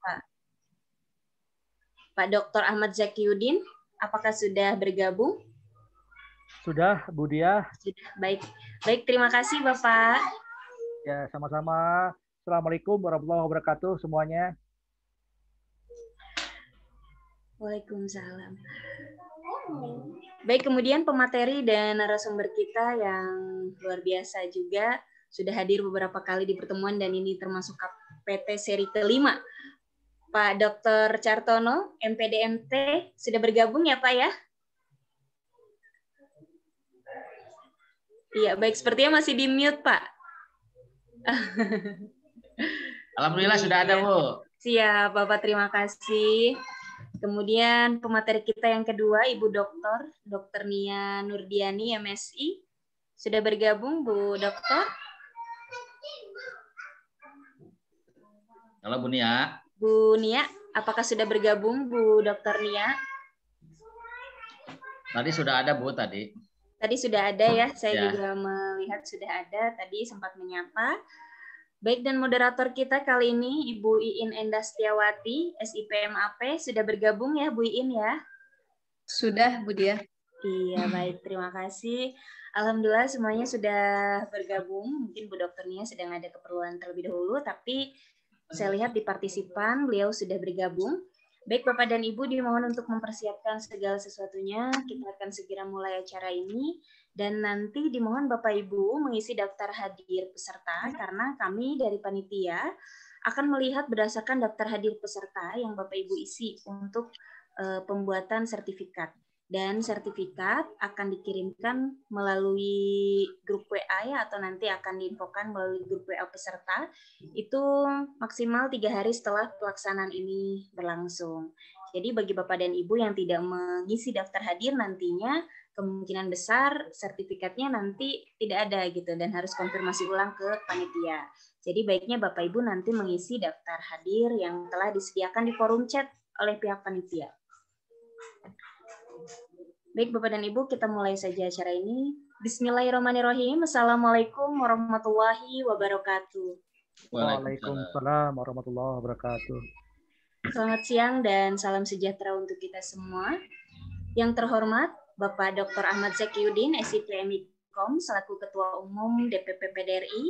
Pak. Pak Dr. Ahmad Zakiuddin, apakah sudah bergabung? Sudah, Bu Dia. Sudah, baik. Baik, terima kasih Bapak. Ya, sama-sama. Assalamualaikum warahmatullahi wabarakatuh semuanya. Waalaikumsalam. Baik, kemudian pemateri dan narasumber kita yang luar biasa juga sudah hadir beberapa kali di pertemuan dan ini termasuk PT seri kelima Pak Dr. Cartono, MPDMT, sudah bergabung ya Pak ya? Iya, baik. Sepertinya masih di mute, Pak. Alhamdulillah sudah ada, Bu. Siap, Bapak. Terima kasih. Kemudian pemateri kita yang kedua, Ibu Dokter, Dokter Nia Nurdiani, MSI. Sudah bergabung, Bu Dokter? Halo, Bu Nia. Bu Nia, apakah sudah bergabung Bu Dokter Nia? Tadi sudah ada Bu tadi. Tadi sudah ada ya, saya ya. juga melihat sudah ada tadi sempat menyapa. Baik dan moderator kita kali ini Ibu Iin Endastiawati, SIPMAP sudah bergabung ya Bu Iin ya? Sudah Bu Dia. Iya baik, terima kasih. Alhamdulillah semuanya sudah bergabung. Mungkin Bu Dokter Nia sedang ada keperluan terlebih dahulu, tapi saya lihat di partisipan beliau sudah bergabung. Baik Bapak dan Ibu dimohon untuk mempersiapkan segala sesuatunya. Kita akan segera mulai acara ini dan nanti dimohon Bapak Ibu mengisi daftar hadir peserta karena kami dari panitia akan melihat berdasarkan daftar hadir peserta yang Bapak Ibu isi untuk eh, pembuatan sertifikat dan sertifikat akan dikirimkan melalui grup WA ya atau nanti akan diinfokan melalui grup WA peserta itu maksimal tiga hari setelah pelaksanaan ini berlangsung. Jadi bagi Bapak dan Ibu yang tidak mengisi daftar hadir nantinya kemungkinan besar sertifikatnya nanti tidak ada gitu dan harus konfirmasi ulang ke panitia. Jadi baiknya Bapak Ibu nanti mengisi daftar hadir yang telah disediakan di forum chat oleh pihak panitia. Baik Bapak dan Ibu, kita mulai saja acara ini. Bismillahirrahmanirrahim. Assalamualaikum warahmatullahi wabarakatuh. Waalaikumsalam warahmatullahi wabarakatuh. Selamat siang dan salam sejahtera untuk kita semua. Yang terhormat, Bapak Dr. Ahmad Zakiuddin, SIPMI.com, selaku Ketua Umum DPP PDRI.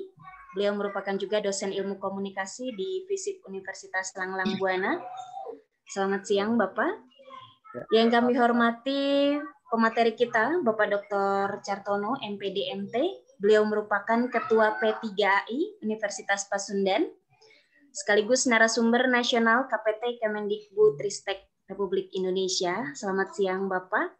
Beliau merupakan juga dosen ilmu komunikasi di FISIP Universitas Langlang Buana. Selamat siang, Bapak. Yang kami hormati pemateri kita Bapak Dr. Cartono MPDMT. Beliau merupakan Ketua P3AI Universitas Pasundan sekaligus narasumber nasional KPT Kemendikbud Ristek Republik Indonesia. Selamat siang Bapak.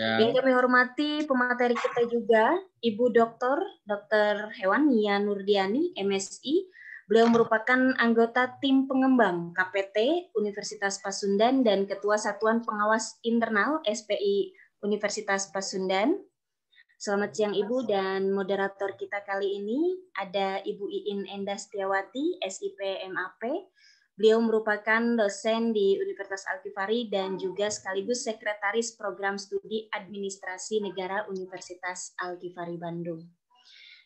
Ya. Yang kami hormati pemateri kita juga Ibu Dr. Dr. Hewan Nia Nurdiani MSI Beliau merupakan anggota tim pengembang KPT Universitas Pasundan dan Ketua Satuan Pengawas Internal SPI Universitas Pasundan. Selamat siang Ibu dan moderator kita kali ini ada Ibu Iin Endas Setiawati, SIP MAP. Beliau merupakan dosen di Universitas al dan juga sekaligus sekretaris program studi administrasi negara Universitas al Bandung.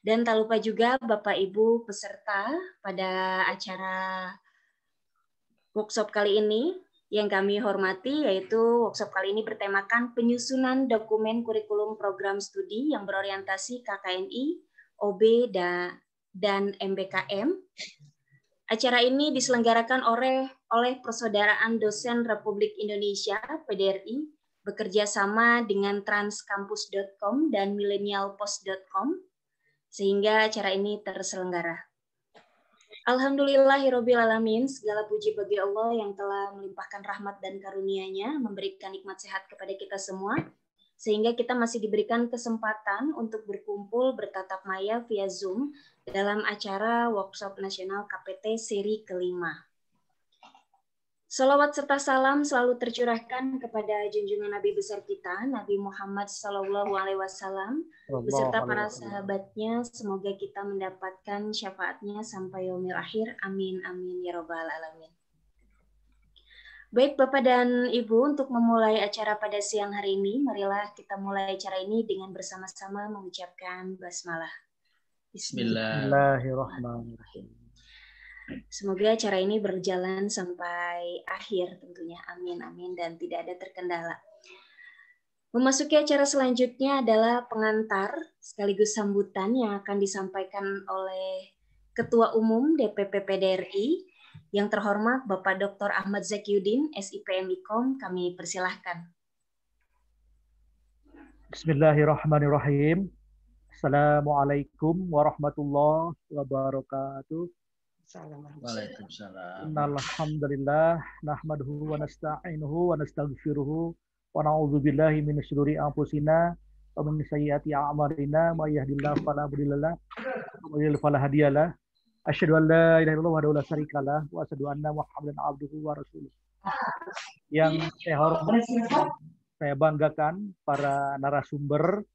Dan tak lupa juga Bapak Ibu peserta pada acara workshop kali ini yang kami hormati yaitu workshop kali ini bertemakan penyusunan dokumen kurikulum program studi yang berorientasi KKNI, OB, dan MBKM. Acara ini diselenggarakan oleh, oleh Persaudaraan Dosen Republik Indonesia, PDRI, bekerja sama dengan transkampus.com dan millennialpost.com sehingga acara ini terselenggara. Alhamdulillahirabbil alamin, segala puji bagi Allah yang telah melimpahkan rahmat dan karunia-Nya, memberikan nikmat sehat kepada kita semua sehingga kita masih diberikan kesempatan untuk berkumpul bertatap maya via Zoom dalam acara workshop nasional KPT seri kelima. Salawat serta salam selalu tercurahkan kepada junjungan Nabi besar kita, Nabi Muhammad Sallallahu Alaihi Wasallam, beserta para sahabatnya. Semoga kita mendapatkan syafaatnya sampai yaumil akhir. Amin, amin, ya robbal alamin. Baik Bapak dan Ibu, untuk memulai acara pada siang hari ini, marilah kita mulai acara ini dengan bersama-sama mengucapkan basmalah. Bismillahirrahmanirrahim. Semoga acara ini berjalan sampai akhir tentunya. Amin, amin. Dan tidak ada terkendala. Memasuki acara selanjutnya adalah pengantar sekaligus sambutan yang akan disampaikan oleh Ketua Umum DPP PDRI yang terhormat Bapak Dr. Ahmad Zakiuddin, SIPM kami persilahkan. Bismillahirrahmanirrahim. Assalamualaikum warahmatullahi wabarakatuh. Waalaikumsalam Alhamdulillah nahmaduhu wa nasta'inuhu wa nastaghfiruhu wa na'udzu billahi min syururi anfusina wa min sayyiati a'malina may yahdihillahu fala mudhillalah wa may yudhlil fala hadiyalah asyhadu an la ilaha illallah wa la syarikalah wa asyhadu anna muhammadan abduhu wa rasuluh yang saya hormati saya banggakan para narasumber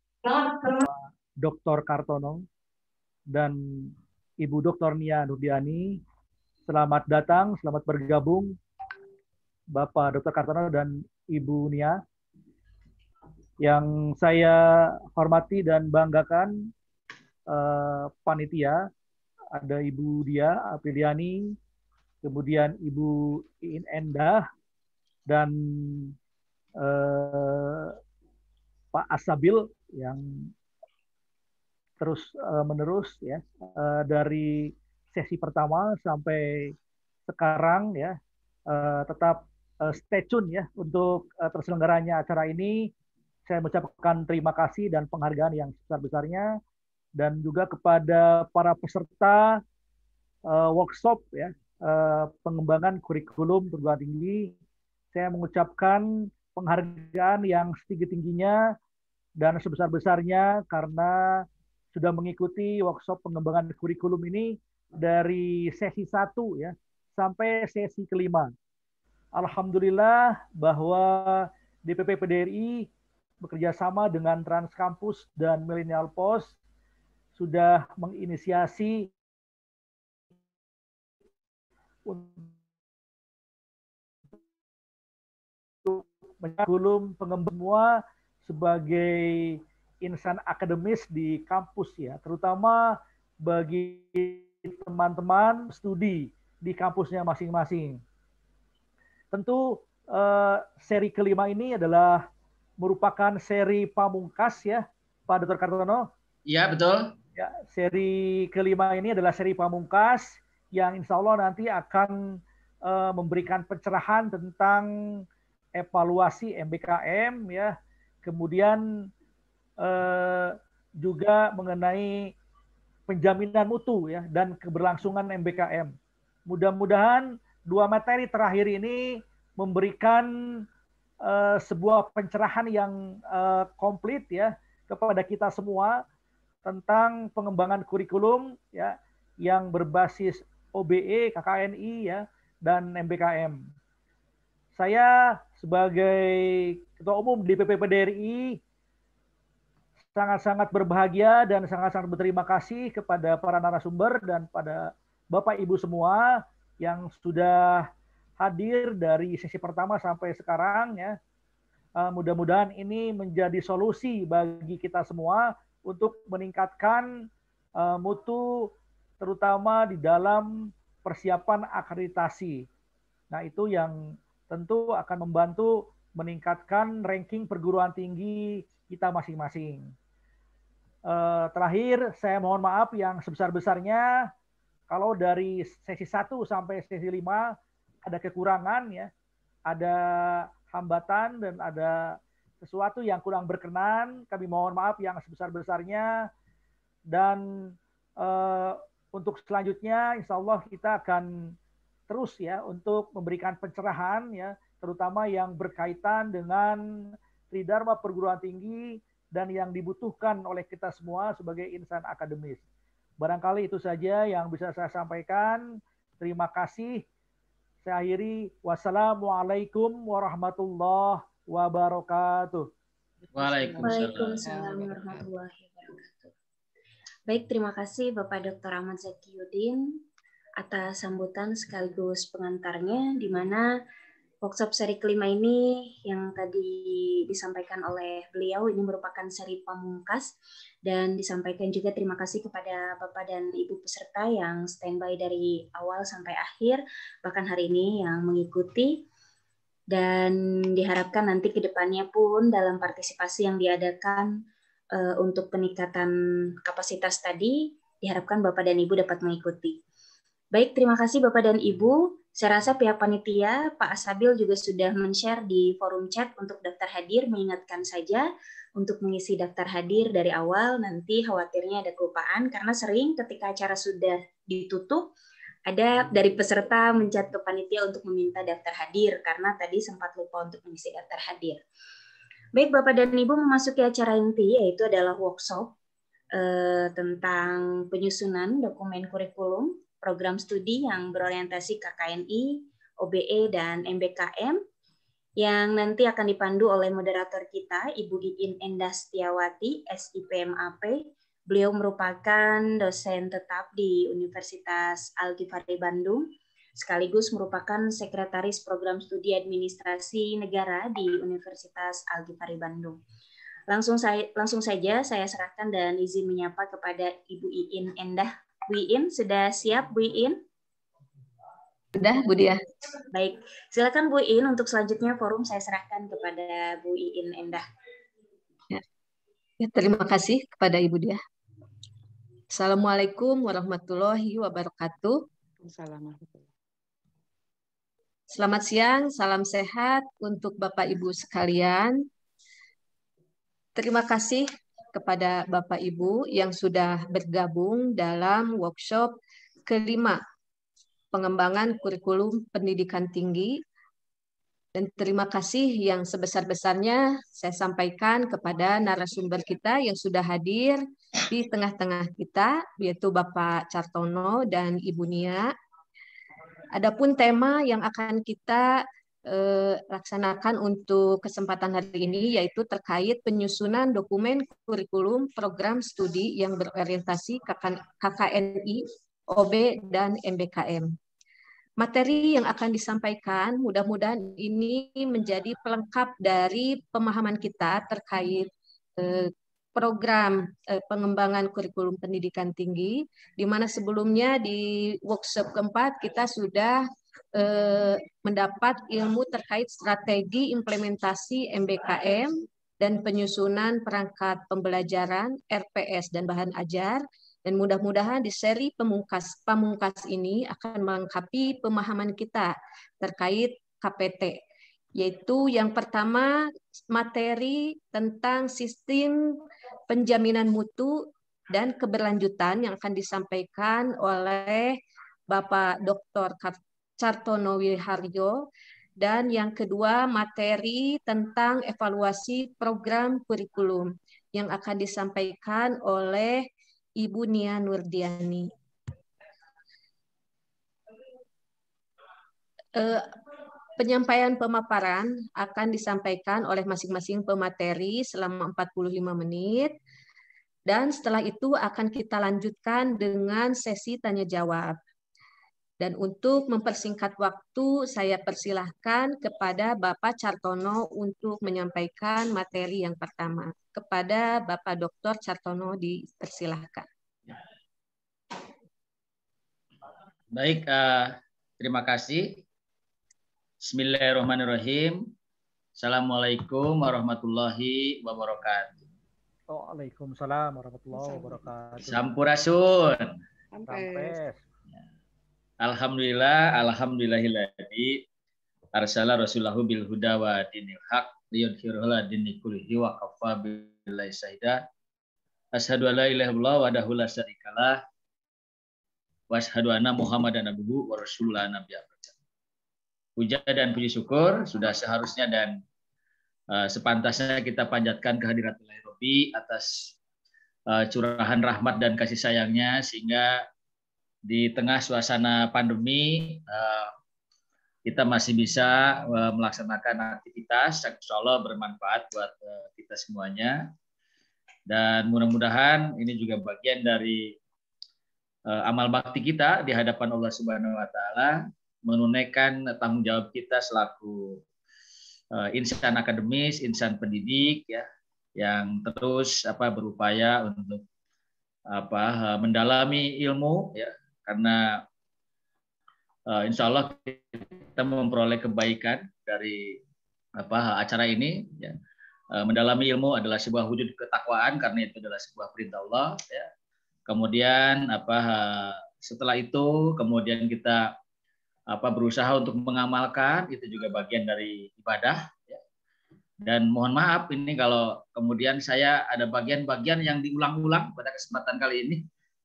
Dr. Kartono dan Ibu Dr. Nia Nurdiani. Selamat datang, selamat bergabung Bapak Dr. Kartono dan Ibu Nia. Yang saya hormati dan banggakan uh, panitia ada Ibu Dia Apriliani, kemudian Ibu In Endah dan uh, Pak Asabil yang terus uh, menerus ya uh, dari sesi pertama sampai sekarang ya uh, tetap uh, stay tune ya untuk uh, terselenggaranya acara ini saya mengucapkan terima kasih dan penghargaan yang sebesar-besarnya dan juga kepada para peserta uh, workshop ya uh, pengembangan kurikulum perguruan tinggi saya mengucapkan penghargaan yang setinggi-tingginya dan sebesar-besarnya karena sudah mengikuti workshop pengembangan kurikulum ini dari sesi satu ya sampai sesi kelima. Alhamdulillah bahwa DPP PDRI bekerja sama dengan Transkampus dan Millennial Post sudah menginisiasi untuk kurikulum pengembangan sebagai insan akademis di kampus ya, terutama bagi teman-teman studi di kampusnya masing-masing. Tentu eh, seri kelima ini adalah merupakan seri pamungkas ya, Pak Dr. Kartono. Iya, betul. Ya, seri kelima ini adalah seri pamungkas yang insya Allah nanti akan eh, memberikan pencerahan tentang evaluasi MBKM ya, kemudian eh, juga mengenai penjaminan mutu ya dan keberlangsungan MBKM. Mudah-mudahan dua materi terakhir ini memberikan eh, sebuah pencerahan yang eh, komplit ya kepada kita semua tentang pengembangan kurikulum ya yang berbasis OBE, KKNI ya dan MBKM. Saya sebagai ketua umum DPP PDRI sangat-sangat berbahagia dan sangat-sangat berterima kasih kepada para narasumber dan pada Bapak Ibu semua yang sudah hadir dari sesi pertama sampai sekarang ya. Eh, mudah-mudahan ini menjadi solusi bagi kita semua untuk meningkatkan eh, mutu terutama di dalam persiapan akreditasi. Nah, itu yang tentu akan membantu meningkatkan ranking perguruan tinggi kita masing-masing. Uh, terakhir, saya mohon maaf yang sebesar-besarnya kalau dari sesi 1 sampai sesi 5 ada kekurangan ya, ada hambatan dan ada sesuatu yang kurang berkenan, kami mohon maaf yang sebesar-besarnya dan uh, untuk selanjutnya insya Allah kita akan terus ya untuk memberikan pencerahan ya terutama yang berkaitan dengan tridharma perguruan tinggi dan yang dibutuhkan oleh kita semua sebagai insan akademis. Barangkali itu saja yang bisa saya sampaikan. Terima kasih. Saya akhiri. Wassalamualaikum warahmatullahi wabarakatuh. Waalaikumsalam warahmatullahi wabarakatuh. Baik, terima kasih Bapak Dr. Ahmad Yudin atas sambutan sekaligus pengantarnya di mana Workshop seri kelima ini yang tadi disampaikan oleh beliau ini merupakan seri pamungkas dan disampaikan juga terima kasih kepada Bapak dan Ibu peserta yang standby dari awal sampai akhir bahkan hari ini yang mengikuti dan diharapkan nanti ke depannya pun dalam partisipasi yang diadakan uh, untuk peningkatan kapasitas tadi diharapkan Bapak dan Ibu dapat mengikuti. Baik, terima kasih Bapak dan Ibu. Saya rasa pihak panitia, Pak Asabil juga sudah men-share di forum chat untuk daftar hadir, mengingatkan saja untuk mengisi daftar hadir dari awal, nanti khawatirnya ada kelupaan, karena sering ketika acara sudah ditutup, ada dari peserta mencat ke panitia untuk meminta daftar hadir karena tadi sempat lupa untuk mengisi daftar hadir. Baik Bapak dan Ibu memasuki acara inti yaitu adalah workshop eh, tentang penyusunan dokumen kurikulum program studi yang berorientasi KKNI, OBE, dan MBKM yang nanti akan dipandu oleh moderator kita, Ibu Iin Endah SIPMAP. Beliau merupakan dosen tetap di Universitas al Bandung, sekaligus merupakan sekretaris program studi administrasi negara di Universitas al Bandung. Langsung, saya, langsung saja saya serahkan dan izin menyapa kepada Ibu Iin Endah Wiin. Sudah siap Bu In? Sudah Bu Dia. Baik, silakan Bu In untuk selanjutnya forum saya serahkan kepada Bu Iin Endah. Ya. Ya, terima kasih kepada Ibu Dia. Assalamualaikum warahmatullahi wabarakatuh. Selamat siang, salam sehat untuk Bapak Ibu sekalian. Terima kasih kepada Bapak Ibu yang sudah bergabung dalam workshop kelima pengembangan kurikulum pendidikan tinggi. Dan terima kasih yang sebesar-besarnya saya sampaikan kepada narasumber kita yang sudah hadir di tengah-tengah kita, yaitu Bapak Cartono dan Ibu Nia. Adapun tema yang akan kita Eh, laksanakan untuk kesempatan hari ini yaitu terkait penyusunan dokumen kurikulum program studi yang berorientasi KKNI, OB, dan MBKM. Materi yang akan disampaikan mudah-mudahan ini menjadi pelengkap dari pemahaman kita terkait eh, program eh, pengembangan kurikulum pendidikan tinggi, di mana sebelumnya di workshop keempat kita sudah eh, mendapat ilmu terkait strategi implementasi MBKM dan penyusunan perangkat pembelajaran RPS dan bahan ajar dan mudah-mudahan di seri pemungkas pamungkas ini akan melengkapi pemahaman kita terkait KPT yaitu yang pertama materi tentang sistem penjaminan mutu dan keberlanjutan yang akan disampaikan oleh Bapak Dr. Cartono Wiharjo dan yang kedua materi tentang evaluasi program kurikulum yang akan disampaikan oleh Ibu Nia Nurdiani. Eh, penyampaian pemaparan akan disampaikan oleh masing-masing pemateri selama 45 menit. Dan setelah itu akan kita lanjutkan dengan sesi tanya jawab. Dan untuk mempersingkat waktu, saya persilahkan kepada Bapak Cartono untuk menyampaikan materi yang pertama. Kepada Bapak Dr. Cartono dipersilahkan. Baik, uh, terima kasih. Bismillahirrahmanirrahim. Assalamualaikum warahmatullahi wabarakatuh. Waalaikumsalam warahmatullahi wabarakatuh. Sampurasun. Sampes. Alhamdulillah, alhamdulillahilladzi arsala rasulahu bil huda wa dinil haq liyudhhirahu la dini kullihi wa kafa billahi syahida. Asyhadu an la ilaha illallah wahdahu la syarikalah wa asyhadu anna Muhammadan abduhu wa rasulullah nabiyya. Puja dan puji syukur sudah seharusnya dan uh, sepantasnya kita panjatkan kehadirat Ilahi atas uh, curahan rahmat dan kasih sayangnya sehingga di tengah suasana pandemi eh, kita masih bisa eh, melaksanakan aktivitas insya Allah bermanfaat buat eh, kita semuanya dan mudah-mudahan ini juga bagian dari amal bakti kita di hadapan Allah Subhanahu wa taala menunaikan tanggung jawab kita selaku insan akademis, insan pendidik ya yang terus apa berupaya untuk apa mendalami ilmu ya karena uh, insya Allah kita memperoleh kebaikan dari apa acara ini ya. Uh, mendalami ilmu adalah sebuah wujud ketakwaan karena itu adalah sebuah perintah Allah ya. Kemudian apa uh, setelah itu kemudian kita apa berusaha untuk mengamalkan itu juga bagian dari ibadah ya. Dan mohon maaf ini kalau kemudian saya ada bagian-bagian yang diulang-ulang pada kesempatan kali ini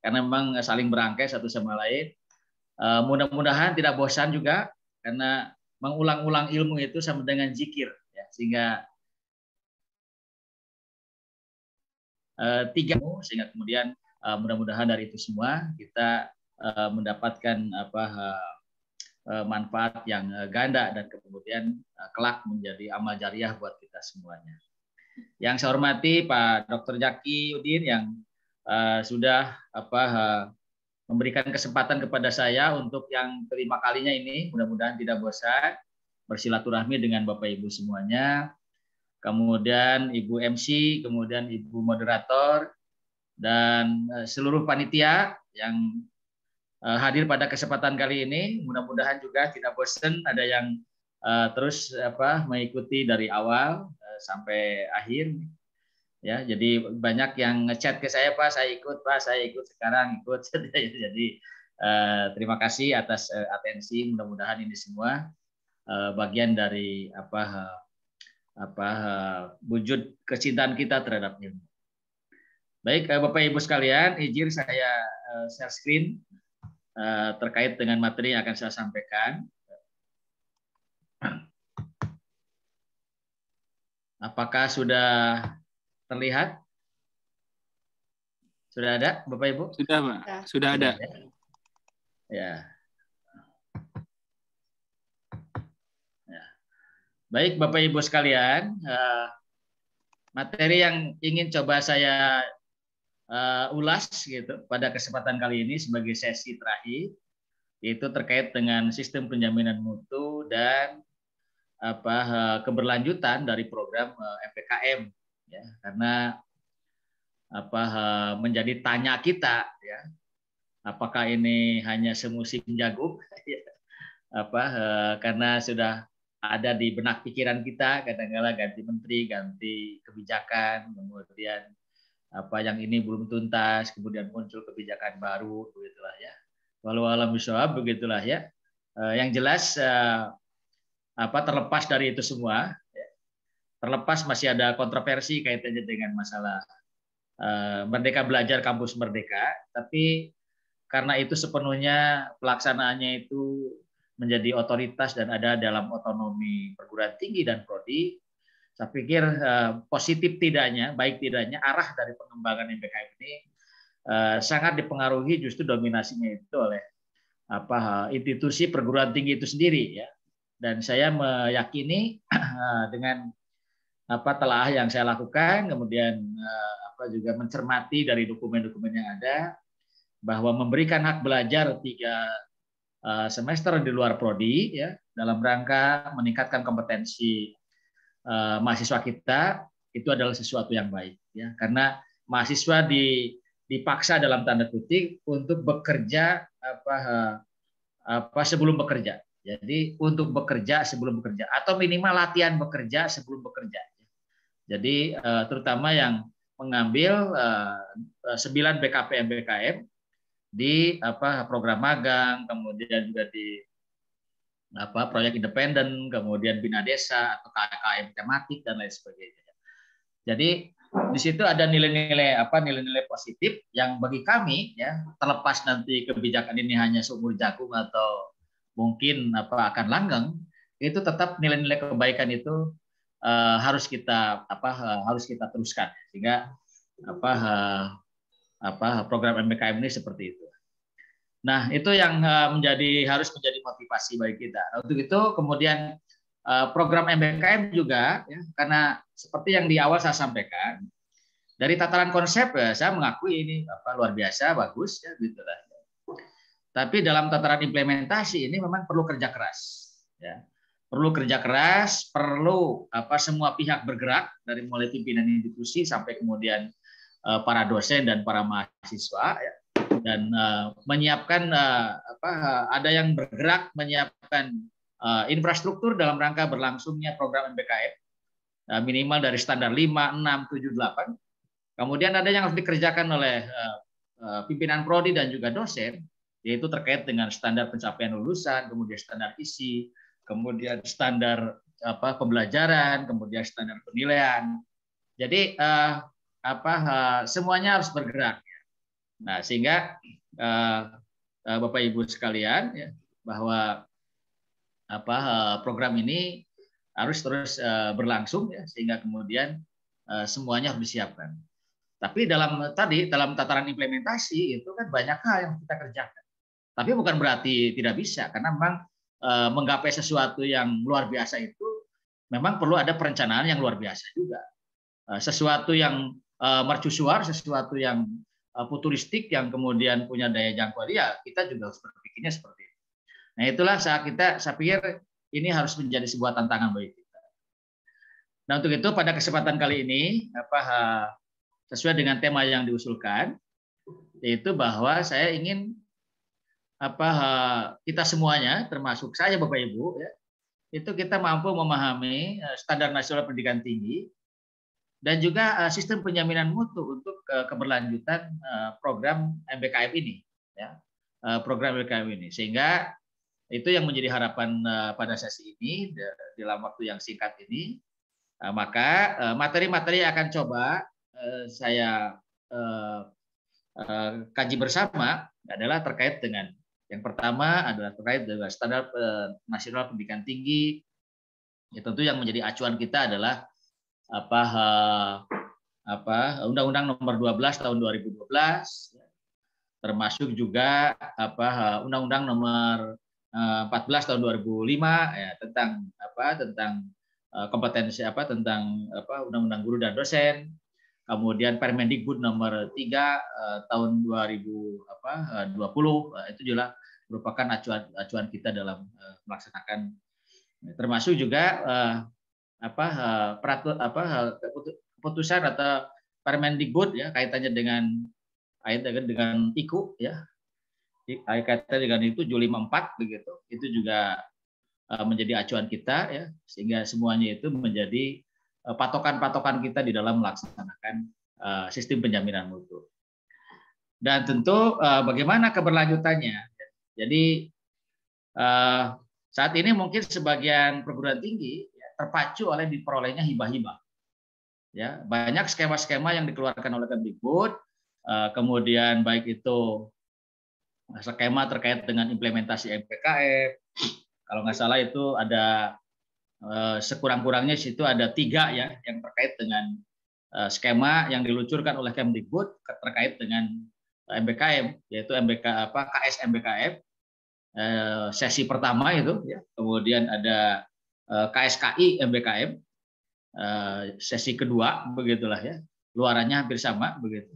karena memang eh, saling berangkai satu sama lain. Eh, mudah-mudahan tidak bosan juga karena mengulang-ulang ilmu itu sama dengan zikir ya, sehingga eh, tiga sehingga kemudian mudah-mudahan dari itu semua kita mendapatkan apa manfaat yang ganda dan kemudian kelak menjadi amal jariah buat kita semuanya. Yang saya hormati Pak Dr. Jaki Udin yang Eh, sudah apa uh, memberikan kesempatan kepada saya untuk yang kelima kalinya ini mudah-mudahan tidak bosan bersilaturahmi dengan Bapak Ibu semuanya. Kemudian Ibu MC, kemudian Ibu moderator dan eh, seluruh panitia yang hadir pada kesempatan kali ini. Mudah-mudahan juga tidak bosan ada yang terus apa mengikuti dari awal sampai akhir ya jadi banyak yang ngechat ke saya pak saya ikut pak saya ikut sekarang ikut jadi eh, terima kasih atas eh, atensi mudah-mudahan ini semua eh, bagian dari apa eh, apa eh, wujud kecintaan kita terhadap ilmu baik eh, bapak ibu sekalian izin saya share screen terkait dengan materi yang akan saya sampaikan apakah sudah terlihat? Sudah ada, Bapak Ibu? Sudah, Pak. Sudah, ada. Ya. ya. Baik, Bapak Ibu sekalian, eh, materi yang ingin coba saya eh, ulas gitu pada kesempatan kali ini sebagai sesi terakhir itu terkait dengan sistem penjaminan mutu dan apa eh, keberlanjutan dari program MPKM ya karena apa menjadi tanya kita ya apakah ini hanya semusim jagung ya, apa karena sudah ada di benak pikiran kita kadang-kala ganti menteri ganti kebijakan kemudian apa yang ini belum tuntas kemudian muncul kebijakan baru begitulah ya walau alam bisawab begitulah ya eh, yang jelas eh, apa terlepas dari itu semua terlepas masih ada kontroversi kaitannya dengan masalah eh, Merdeka Belajar Kampus Merdeka, tapi karena itu sepenuhnya pelaksanaannya itu menjadi otoritas dan ada dalam otonomi perguruan tinggi dan prodi, saya pikir eh, positif tidaknya, baik tidaknya arah dari pengembangan MBKM ini eh, sangat dipengaruhi justru dominasinya itu oleh apa institusi perguruan tinggi itu sendiri ya dan saya meyakini dengan apa telah yang saya lakukan, kemudian eh, apa juga mencermati dari dokumen-dokumen yang ada bahwa memberikan hak belajar tiga eh, semester di luar prodi ya dalam rangka meningkatkan kompetensi eh, mahasiswa kita itu adalah sesuatu yang baik ya karena mahasiswa di dipaksa dalam tanda kutip untuk bekerja apa apa sebelum bekerja. Jadi untuk bekerja sebelum bekerja atau minimal latihan bekerja sebelum bekerja. Jadi eh, terutama yang mengambil 9 BKPM BKM di apa program magang, kemudian juga di apa proyek independen, kemudian bina desa atau KKM tematik dan lain sebagainya. Jadi di situ ada nilai-nilai apa nilai-nilai positif yang bagi kami ya terlepas nanti kebijakan ini hanya seumur jagung atau mungkin apa akan langgeng itu tetap nilai-nilai kebaikan itu uh, harus kita apa uh, harus kita teruskan sehingga apa uh, apa program MBKM ini seperti itu. Nah, itu yang menjadi harus menjadi motivasi bagi kita. Nah, untuk itu kemudian program MBKM juga ya, karena seperti yang di awal saya sampaikan dari tataran konsep ya, saya mengakui ini apa luar biasa bagus ya gitu lah. Tapi dalam tataran implementasi ini memang perlu kerja keras ya perlu kerja keras, perlu apa semua pihak bergerak dari mulai pimpinan institusi sampai kemudian eh, para dosen dan para mahasiswa ya. dan uh, menyiapkan uh, apa ada yang bergerak menyiapkan uh, infrastruktur dalam rangka berlangsungnya program MBKM uh, nah, minimal dari standar 5, 6, 7, 8. Kemudian ada yang harus dikerjakan oleh uh, pimpinan prodi dan juga dosen yaitu terkait dengan standar pencapaian lulusan, kemudian standar isi, kemudian standar apa pembelajaran, kemudian standar penilaian. Jadi eh, apa eh, semuanya harus bergerak. Ya. Nah sehingga eh, eh, Bapak Ibu sekalian ya, bahwa apa eh, program ini harus terus eh, berlangsung ya sehingga kemudian semuanya harus disiapkan. Tapi dalam tadi dalam tataran implementasi itu kan banyak hal yang kita kerjakan. Tapi bukan berarti tidak bisa karena memang Eh, menggapai sesuatu yang luar biasa itu memang perlu ada perencanaan yang luar biasa juga. Eh, sesuatu yang eh, mercusuar, sesuatu yang futuristik yang kemudian punya daya jangkau ya kita juga harus berpikirnya seperti itu. Nah itulah saat kita saya pikir ini harus menjadi sebuah tantangan bagi kita. Nah untuk itu pada kesempatan kali ini apa sesuai dengan tema yang diusulkan yaitu bahwa saya ingin apa eh, kita semuanya termasuk saya Bapak Ibu ya, itu kita mampu memahami eh, standar nasional pendidikan tinggi dan juga eh, sistem penjaminan mutu untuk keberlanjutan program MBKM ini ya program MBKM ini sehingga itu yang menjadi harapan pada sesi ini dalam waktu yang singkat ini maka materi-materi yang akan coba saya kaji bersama adalah terkait dengan yang pertama adalah terkait dengan standar eh, nasional pendidikan tinggi. Ya, tentu yang menjadi acuan kita adalah apa eh, apa Undang-Undang Nomor 12 Tahun 2012, ya. termasuk juga apa eh, Undang-Undang Nomor 14 tahun 2005 ya tentang apa tentang kompetensi apa tentang apa undang-undang guru dan dosen kemudian Permendikbud nomor 3 eh, tahun 2020 eh, eh, itu juga merupakan acuan acuan kita dalam melaksanakan termasuk juga apa peratur apa keputusan atau Permendikbud ya kaitannya dengan ayat dengan IKU ya kaitannya dengan itu Juli 54 begitu itu juga menjadi acuan kita ya sehingga semuanya itu menjadi Eh, patokan-patokan kita di dalam melaksanakan eh, sistem penjaminan mutu. Dan tentu eh, bagaimana keberlanjutannya. Jadi saat ini mungkin sebagian perguruan tinggi ya, terpacu oleh diperolehnya hibah-hibah. Ya, banyak skema-skema yang dikeluarkan oleh Kemdikbud, kemudian baik itu skema terkait dengan implementasi MPKF, kalau nggak salah itu ada Eh, sekurang-kurangnya situ ada tiga ya yang terkait dengan eh, skema yang diluncurkan oleh Kemdikbud terkait dengan MBKM eh, yaitu MBK apa KS MBKM sesi pertama itu ya kemudian ada KSKI MBKM sesi kedua begitulah ya luarannya hampir sama begitu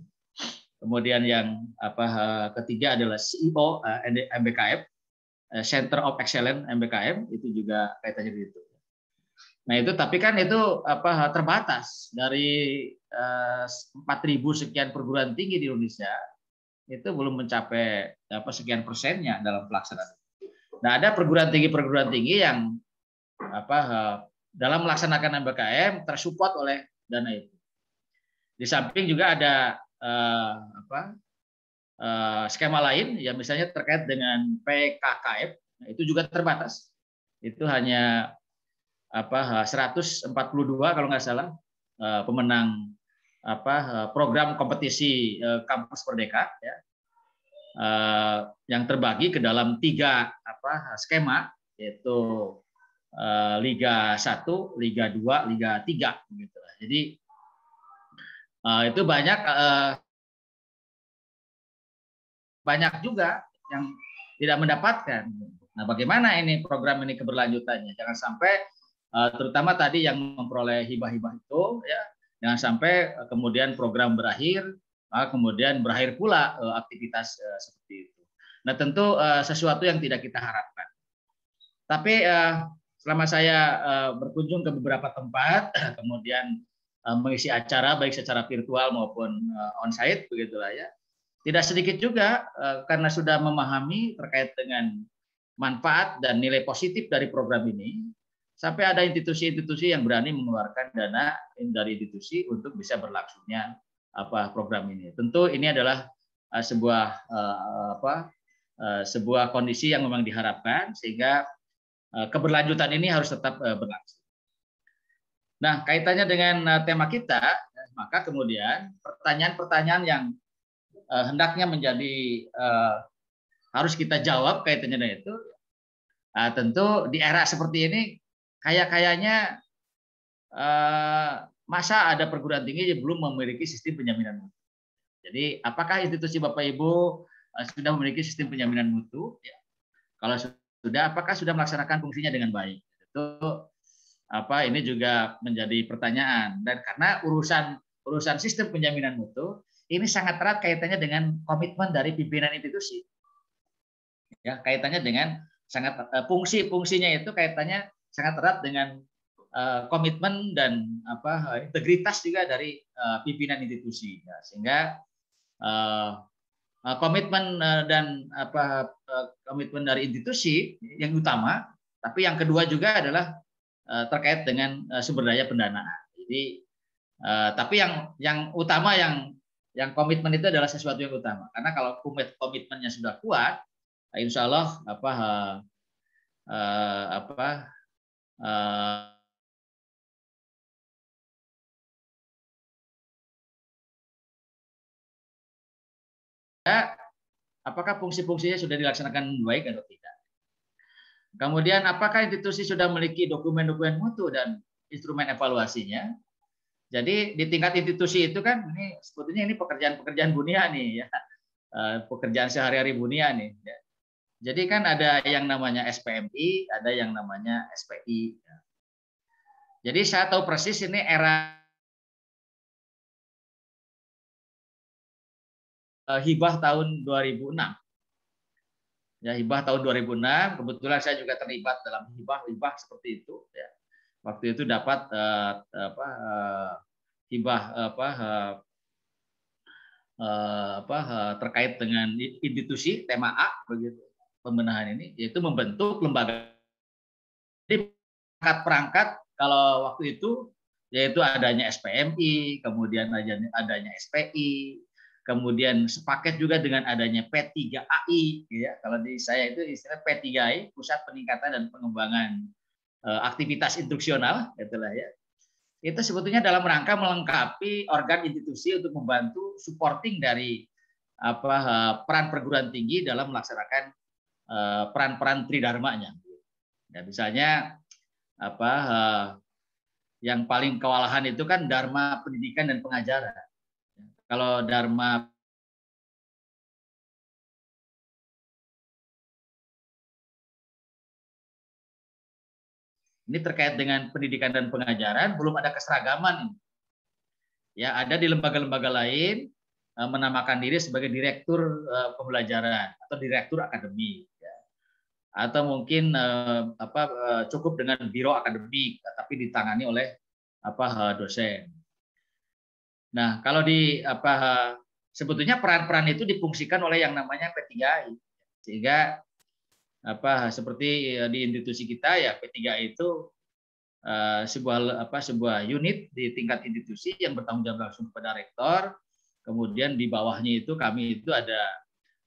kemudian yang apa ketiga adalah CEO MBKM Center of Excellence MBKM itu juga kaitannya begitu Nah itu tapi kan itu apa terbatas dari 4.000 eh, sekian perguruan tinggi di Indonesia itu belum mencapai apa sekian persennya dalam pelaksanaan. Nah ada perguruan tinggi perguruan tinggi yang apa eh, dalam melaksanakan MBKM tersupport oleh dana itu. Di samping juga ada eh, apa eh, skema lain yang misalnya terkait dengan PKKF nah, itu juga terbatas. Itu hanya apa 142 eh, kalau nggak salah eh, pemenang apa eh, program kompetisi kampus merdeka ya yang terbagi ke dalam tiga apa skema yaitu Liga 1, Liga 2, Liga 3 gitu. Jadi itu banyak banyak juga yang tidak mendapatkan. Nah, bagaimana ini program ini keberlanjutannya? Jangan sampai Eh, terutama tadi yang memperoleh hibah-hibah itu ya jangan sampai eh, kemudian program berakhir eh, kemudian berakhir pula aktivitas seperti itu nah tentu sesuatu yang tidak kita harapkan tapi selama saya berkunjung ke beberapa tempat kemudian mengisi acara baik secara virtual maupun onsite begitulah ya tidak sedikit juga karena sudah memahami terkait dengan manfaat dan nilai positif dari program ini sampai ada institusi-institusi yang berani mengeluarkan dana dari institusi untuk bisa berlangsungnya apa program ini. Tentu ini adalah uh, sebuah uh, apa uh, sebuah kondisi yang memang diharapkan sehingga uh, keberlanjutan ini harus tetap uh, berlangsung. Nah, kaitannya dengan uh, tema kita, ya, maka kemudian pertanyaan-pertanyaan yang uh, hendaknya menjadi uh, harus kita jawab kaitannya dengan itu, uh, tentu di era seperti ini kayak-kayaknya eh, masa ada perguruan tinggi yang belum memiliki sistem penjaminan mutu. Jadi apakah institusi Bapak Ibu eh, sudah memiliki sistem penjaminan mutu? Ya. Kalau sudah, apakah sudah melaksanakan fungsinya dengan baik? Itu apa ini juga menjadi pertanyaan dan karena urusan urusan sistem penjaminan mutu ini sangat erat kaitannya dengan komitmen dari pimpinan institusi. Ya, kaitannya dengan sangat eh, fungsi-fungsinya itu kaitannya sangat erat dengan eh, komitmen dan apa integritas juga dari eh, pimpinan institusi nah, sehingga eh, komitmen dan apa komitmen dari institusi yang utama tapi yang kedua juga adalah terkait dengan sumber daya pendanaan jadi tapi yang yang utama yang yang komitmen itu adalah sesuatu yang utama karena kalau komit komitmennya sudah kuat ya insya Allah apa apa uh, apakah fungsi-fungsinya sudah dilaksanakan baik atau tidak. Kemudian apakah institusi sudah memiliki dokumen-dokumen mutu dan instrumen evaluasinya? Jadi di tingkat institusi itu kan ini sebetulnya ini pekerjaan-pekerjaan bunia nih ya. Pekerjaan sehari-hari bunia nih. Ya. Jadi kan ada yang namanya SPMI, ada yang namanya SPI. Jadi saya tahu persis ini era eh, hibah tahun 2006. Ya, hibah tahun 2006, kebetulan saya juga terlibat dalam hibah-hibah seperti itu ya. Waktu itu dapat uh, apa uh, hibah apa uh, apa terkait dengan institusi tema A begitu pembenahan ini yaitu membentuk lembaga jadi perangkat-perangkat kalau waktu itu yaitu adanya SPMI, kemudian adanya SPI, kemudian sepaket juga dengan adanya P3AI ya. Kalau di saya itu istilah P3AI, Pusat Peningkatan dan Pengembangan eh, Aktivitas Instruksional itulah ya. Itu sebetulnya dalam rangka melengkapi organ institusi untuk membantu supporting dari apa eh, peran perguruan tinggi dalam melaksanakan Eh, peran-peran tridharmanya. Ya, misalnya apa eh, yang paling kewalahan itu kan dharma pendidikan dan pengajaran. Ya, kalau dharma ini terkait dengan pendidikan dan pengajaran belum ada keseragaman. Ya, ada di lembaga-lembaga lain eh, menamakan diri sebagai direktur pembelajaran atau direktur akademik atau mungkin uh, apa uh, cukup dengan biro akademik tapi ditangani oleh apa eh, dosen. Nah, kalau di apa sebetulnya peran-peran itu difungsikan oleh yang namanya P3I. Sehingga apa seperti di institusi kita ya P3I itu uh, sebuah apa sebuah unit di tingkat institusi yang bertanggung jawab langsung kepada rektor. Kemudian di bawahnya itu kami itu ada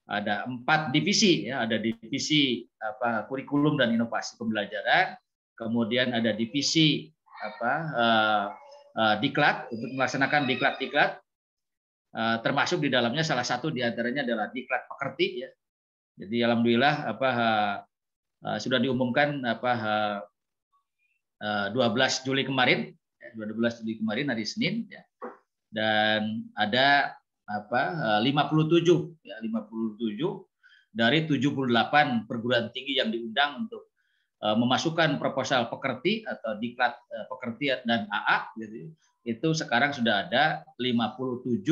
ada empat divisi ya ada divisi apa kurikulum dan inovasi pembelajaran kemudian ada divisi apa uh, uh, diklat untuk melaksanakan diklat diklat uh, eh, termasuk di dalamnya salah satu diantaranya adalah diklat pekerti ya jadi alhamdulillah apa uh, sudah diumumkan apa uh, 12 Juli kemarin 12 ya, Juli kemarin hari Senin ya dan ada apa 57 eh, ya 57 dari 78 perguruan tinggi yang diundang untuk eh, memasukkan proposal pekerti atau diklat eh, pekerti dan AA gitu, itu sekarang sudah ada 57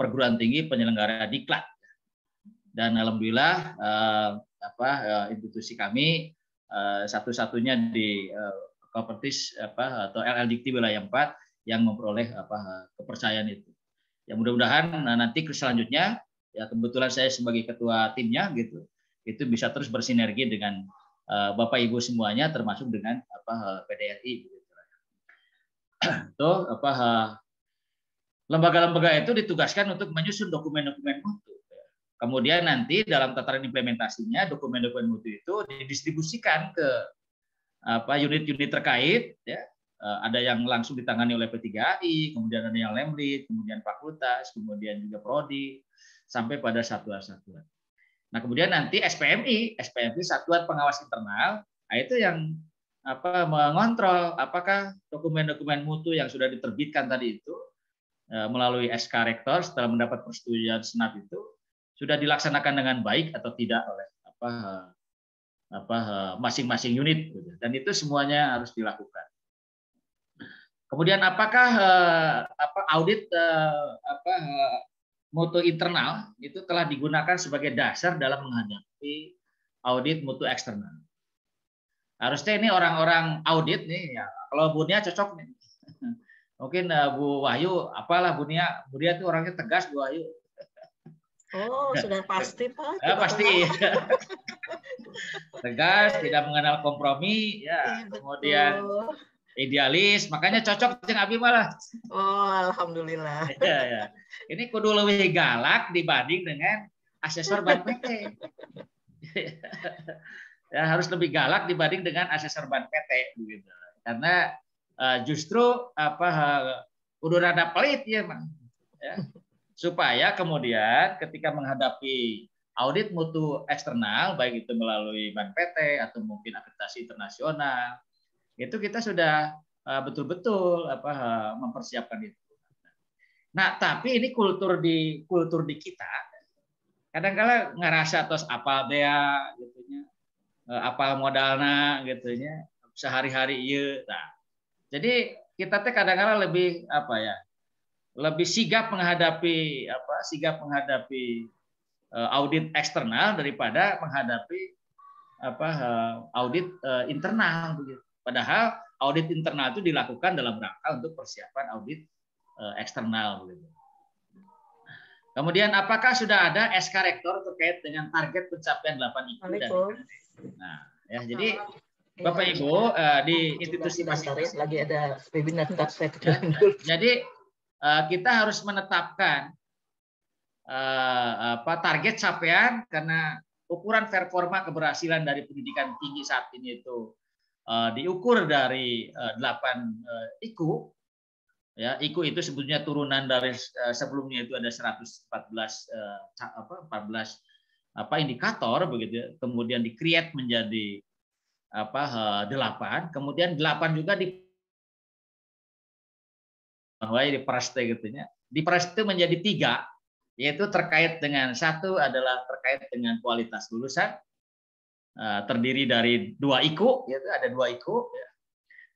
perguruan tinggi penyelenggara diklat dan alhamdulillah apa institusi kami satu-satunya di Kopertis apa atau LLDT wilayah 4 yang memperoleh apa kepercayaan itu ya mudah-mudahan nah, nanti selanjutnya ya kebetulan saya sebagai ketua timnya gitu itu bisa terus bersinergi dengan uh, Bapak Ibu semuanya termasuk dengan apa eh, PDRI gitu. Tuh apa eh, lembaga-lembaga itu ditugaskan untuk menyusun dokumen-dokumen mutu. Ya. Kemudian nanti dalam tataran implementasinya dokumen-dokumen mutu itu didistribusikan ke apa unit-unit terkait ya Eh, ada yang langsung ditangani oleh P3I, kemudian ada yang Lemlit, kemudian fakultas, kemudian juga prodi sampai pada satuan-satuan. Nah, kemudian nanti SPMI, SPMI satuan pengawas internal, nah, itu yang apa mengontrol apakah dokumen-dokumen mutu yang sudah diterbitkan tadi itu eh, melalui SK rektor setelah mendapat persetujuan senat itu sudah dilaksanakan dengan baik atau tidak oleh apa eh, apa masing-masing unit gitu. dan itu semuanya harus dilakukan. Kemudian apakah eh, apa audit eh, apa eh, mutu internal itu telah digunakan sebagai dasar dalam menghadapi audit mutu eksternal. Harusnya ini orang-orang audit nih ya. Kalau Bunia cocok nih. Mungkin eh, Bu Wahyu apalah Bunia, Bunia tuh orangnya tegas Bu Wahyu. Oh, sudah pasti Pak. Ya, pasti. tegas, tidak mengenal kompromi, ya. Iya, Kemudian idealis makanya cocok dengan abi malah oh alhamdulillah ya, ya. ini kudu lebih galak dibanding dengan asesor ban PT ya harus lebih galak dibanding dengan asesor ban PT gitu karena uh, justru apa uh, kudu rada pelit ya ya. supaya kemudian ketika menghadapi audit mutu eksternal baik itu melalui ban PT atau mungkin akreditasi internasional itu kita sudah eh, betul-betul apa eh, mempersiapkan itu. Nah, tapi ini kultur di kultur di kita kadang-kala ngerasa terus apa bea ya, gitunya. Eh, apa modalna gitunya, sehari-hari iya. Nah, jadi kita teh kadang-kala lebih apa ya? Lebih sigap menghadapi apa? Sigap menghadapi audit eksternal daripada menghadapi apa audit internal begitu. Padahal audit internal itu dilakukan dalam rangka untuk persiapan audit eh, eksternal. Gitu. Kemudian apakah sudah ada SK Rektor terkait dengan target pencapaian 8 IQ dan Nah, ya jadi Bapak Ibu iya, eh, di institusi masing lagi ada webinar saya nah, Jadi eh, kita harus menetapkan apa target capaian karena ukuran performa keberhasilan dari pendidikan tinggi saat ini itu Eh, diukur dari eh, delapan 8 eh, iku ya iku itu sebetulnya turunan dari sebelumnya itu ada 114 uh, apa 14 apa indikator begitu ya. kemudian di create menjadi apa uh, kemudian delapan juga di bahwa di praste gitu ya. Di menjadi tiga, yaitu terkait dengan satu adalah terkait dengan kualitas lulusan, Eh, terdiri dari dua iku, yaitu ada dua iku. Ya.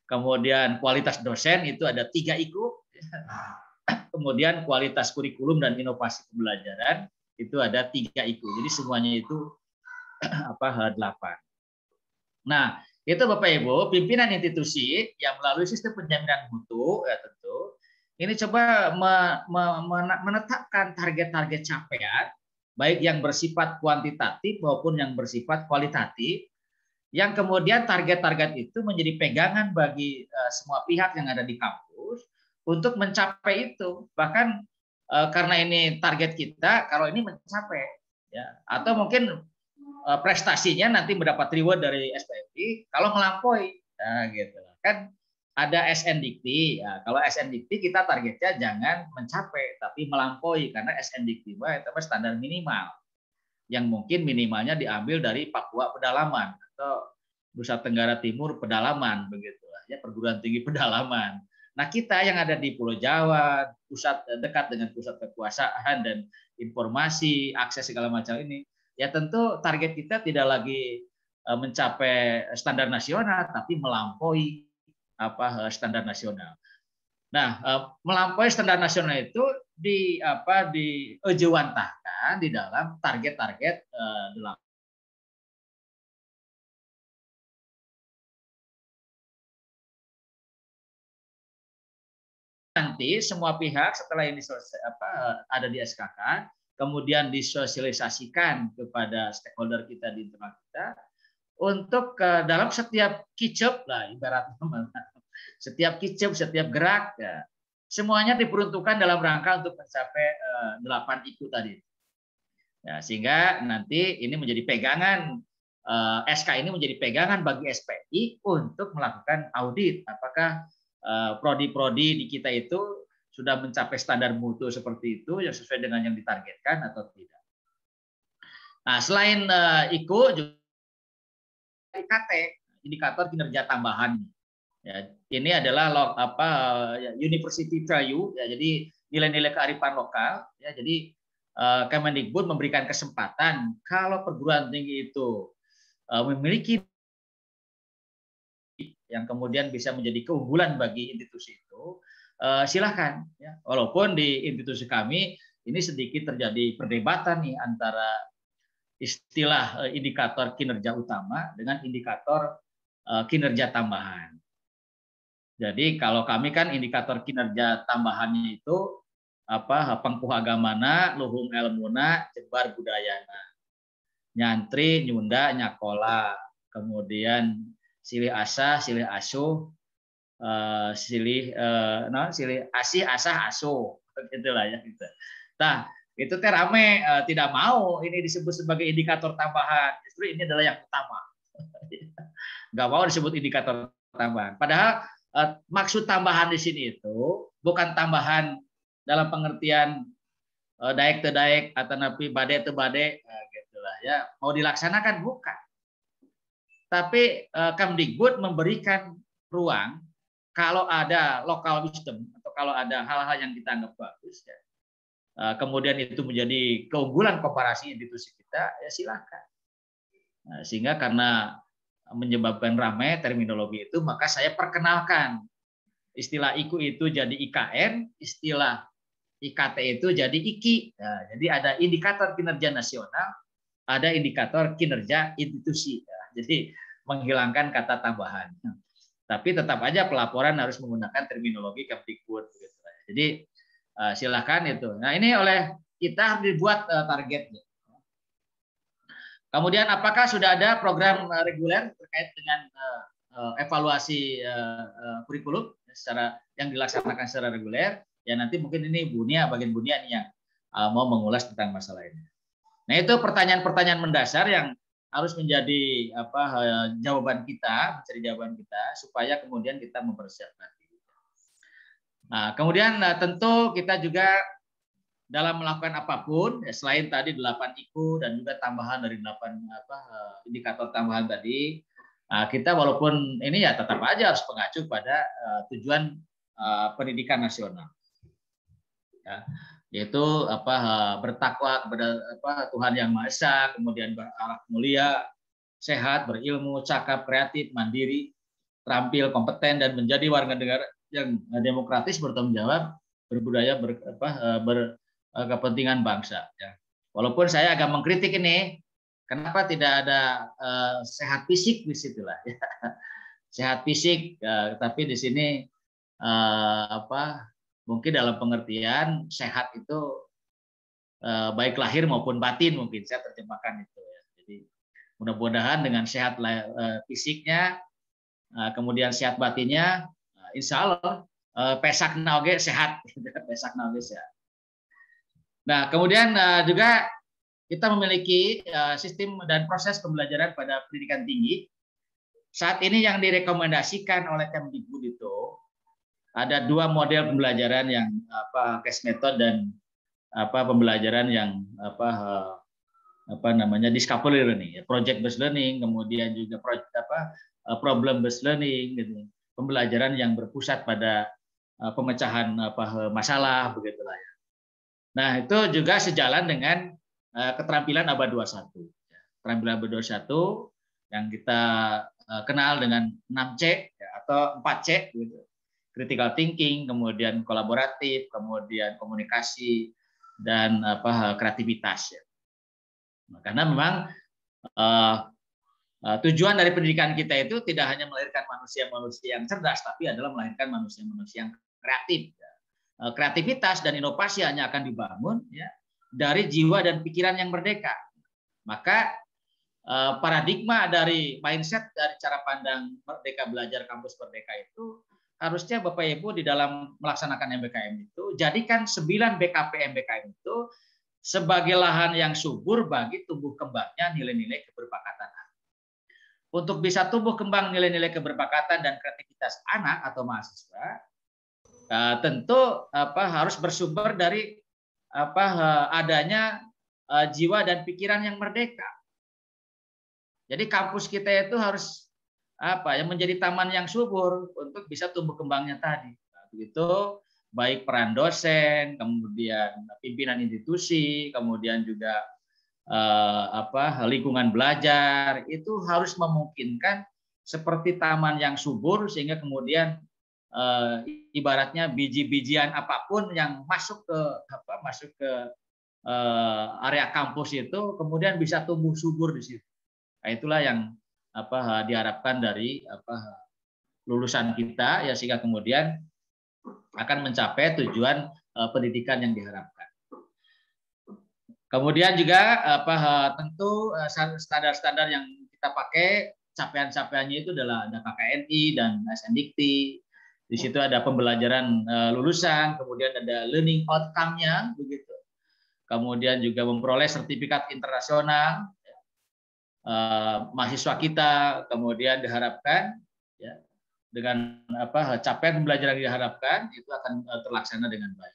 Kemudian kualitas dosen itu ada tiga iku. Ya. Kemudian kualitas kurikulum dan inovasi pembelajaran itu ada tiga iku. Jadi semuanya itu apa delapan. Nah itu Bapak Ibu pimpinan institusi yang melalui sistem penjaminan mutu ya tentu ini coba menetapkan target-target capaian baik yang bersifat kuantitatif maupun yang bersifat kualitatif, yang kemudian target-target itu menjadi pegangan bagi eh, semua pihak yang ada di kampus untuk mencapai itu. Bahkan eh, karena ini target kita, kalau ini mencapai, ya atau mungkin eh, prestasinya nanti mendapat reward dari SPMI kalau melampaui, nah, gitu kan ada SN Dikti. Ya, kalau SN Dikti kita targetnya jangan mencapai tapi melampaui karena SN Dikti itu standar minimal yang mungkin minimalnya diambil dari Papua pedalaman atau Nusa Tenggara Timur pedalaman begitu ya perguruan tinggi pedalaman. Nah kita yang ada di Pulau Jawa pusat eh, dekat dengan pusat kekuasaan dan informasi akses segala macam ini ya tentu target kita tidak lagi eh, mencapai standar nasional tapi melampaui apa eh, standar nasional. Nah, eh, melampaui standar nasional itu di apa di ejewantahkan eh, di dalam target-target dalam nanti semua pihak setelah ini selesai apa ada di SKK kemudian disosialisasikan kepada stakeholder kita di internal kita untuk ke eh, dalam setiap kicep lah ibaratnya setiap kicep setiap gerak ya, semuanya diperuntukkan dalam rangka untuk mencapai eh, delapan itu tadi ya, sehingga nanti ini menjadi pegangan uh, eh, SK ini menjadi pegangan bagi SPI untuk melakukan audit apakah prodi prodi-prodi di kita itu sudah mencapai standar mutu seperti itu yang sesuai dengan yang ditargetkan atau tidak. Nah, selain uh, IKO juga IKT, indikator kinerja tambahan. Ya, ini adalah log apa ya, University Trayu, ya, jadi nilai-nilai kearifan lokal. Ya, jadi uh, Kemendikbud memberikan kesempatan kalau perguruan tinggi itu uh, memiliki yang kemudian bisa menjadi keunggulan bagi institusi itu, uh, eh, silahkan. Ya. Walaupun di institusi kami ini sedikit terjadi perdebatan nih antara istilah eh, indikator kinerja utama dengan indikator eh, kinerja tambahan. Jadi kalau kami kan indikator kinerja tambahannya itu apa pengkuh agamana, luhung elmuna, jebar budayana. Nyantri, nyunda, nyakola, kemudian silih asah, silih asuh, eh, silih no, silih asih, asah, asuh, gitulah ya gitu. Nah, itu teh uh, tidak mau ini disebut sebagai indikator tambahan justru ini adalah yang utama nggak mau disebut indikator tambahan padahal uh, maksud tambahan di sini itu bukan tambahan dalam pengertian uh, daek te daek atau napi badai te bade uh, gitulah ya mau dilaksanakan bukan tapi uh, Kamdikbud memberikan ruang kalau ada lokal wisdom atau kalau ada hal-hal yang kita anggap bagus ya Eh, kemudian itu menjadi keunggulan komparasi institusi kita, ya silahkan. Nah, sehingga karena menyebabkan ramai terminologi itu, maka saya perkenalkan istilah IKU itu jadi IKN, istilah IKT itu jadi IKI. Nah, jadi ada indikator kinerja nasional, ada indikator kinerja institusi. Nah, jadi menghilangkan kata tambahan. Tapi tetap aja pelaporan harus menggunakan terminologi Kemdikbud. Gitu. Jadi Eh, silahkan itu. Nah ini oleh kita dibuat eh, targetnya. Kemudian apakah sudah ada program eh, reguler terkait dengan evaluasi kurikulum secara yang dilaksanakan secara reguler? Ya nanti mungkin ini Bunia bagian Bunia nih yang mau mengulas tentang masalah ini. Nah itu pertanyaan-pertanyaan mendasar yang harus menjadi apa jawaban kita, menjadi jawaban kita supaya kemudian kita mempersiapkan. Nah, kemudian eh, tentu kita juga dalam melakukan apapun ya, selain tadi 8 IQ dan juga tambahan dari 8 apa eh, indikator tambahan tadi eh, kita walaupun ini ya tetap aja harus mengacu pada tujuan pendidikan nasional ya, yaitu apa bertakwa kepada apa Tuhan yang Maha Esa kemudian berakhlak mulia sehat berilmu cakap kreatif mandiri terampil kompeten dan menjadi warga negara yang eh, demokratis bertanggung jawab berbudaya ber, apa, eh, berkepentingan eh, bangsa ya. Walaupun saya agak mengkritik ini kenapa tidak ada uh, sehat fisik di situ ya. Sehat fisik uh, tapi di sini uh, apa mungkin dalam pengertian sehat itu uh, baik lahir maupun batin mungkin saya terjemahkan itu ya. Jadi mudah-mudahan dengan sehat uh, fisiknya uh, kemudian sehat batinnya insya Allah eh, pesak naoge sehat pesak naoge sehat nah kemudian eh, juga kita memiliki eh, sistem dan proses pembelajaran pada pendidikan tinggi saat ini yang direkomendasikan oleh Kemdikbud itu ada dua model pembelajaran yang apa case method dan apa pembelajaran yang apa apa namanya discovery learning, ya. project based learning, kemudian juga project apa problem based learning gitu pembelajaran yang berpusat pada eh, pemecahan apa masalah begitulah ya. Nah, itu juga sejalan dengan eh, keterampilan abad 21. Keterampilan abad 21 yang kita eh, kenal dengan 6C ya, atau 4C gitu. Critical thinking, kemudian kolaboratif, kemudian komunikasi dan apa kreativitas ya. karena memang Eh, tujuan dari pendidikan kita itu tidak hanya melahirkan manusia-manusia yang cerdas, tapi adalah melahirkan manusia-manusia yang kreatif. Ya. Eh, kreativitas dan inovasi hanya akan dibangun ya, dari jiwa dan pikiran yang merdeka. Maka eh, paradigma dari mindset dari cara pandang merdeka belajar kampus merdeka itu harusnya Bapak Ibu di dalam melaksanakan MBKM itu jadikan 9 BKP MBKM itu sebagai lahan yang subur bagi tumbuh kembangnya nilai-nilai keberpakatan untuk bisa tumbuh kembang nilai-nilai keberbakatan dan kreativitas anak atau mahasiswa, eh, tentu apa harus bersumber dari apa eh, adanya eh, jiwa dan pikiran yang merdeka. Jadi kampus kita itu harus apa yang menjadi taman yang subur untuk bisa tumbuh kembangnya tadi. Nah, begitu baik peran dosen, kemudian pimpinan institusi, kemudian juga eh, apa lingkungan belajar itu harus memungkinkan seperti taman yang subur sehingga kemudian eh, ibaratnya biji-bijian apapun yang masuk ke apa masuk ke eh, area kampus itu kemudian bisa tumbuh subur di situ. Nah, itulah yang apa diharapkan dari apa lulusan kita ya sehingga kemudian akan mencapai tujuan eh, pendidikan yang diharapkan. Kemudian juga apa eh, tentu eh, standar-standar yang kita pakai capaian-capaiannya itu adalah ada KKNI dan SNDikti. Di situ ada pembelajaran eh, lulusan, kemudian ada learning outcome-nya begitu. Kemudian juga memperoleh sertifikat internasional mahasiswa kita, kemudian diharapkan ya, dengan apa capaian pembelajaran diharapkan itu akan terlaksana dengan baik.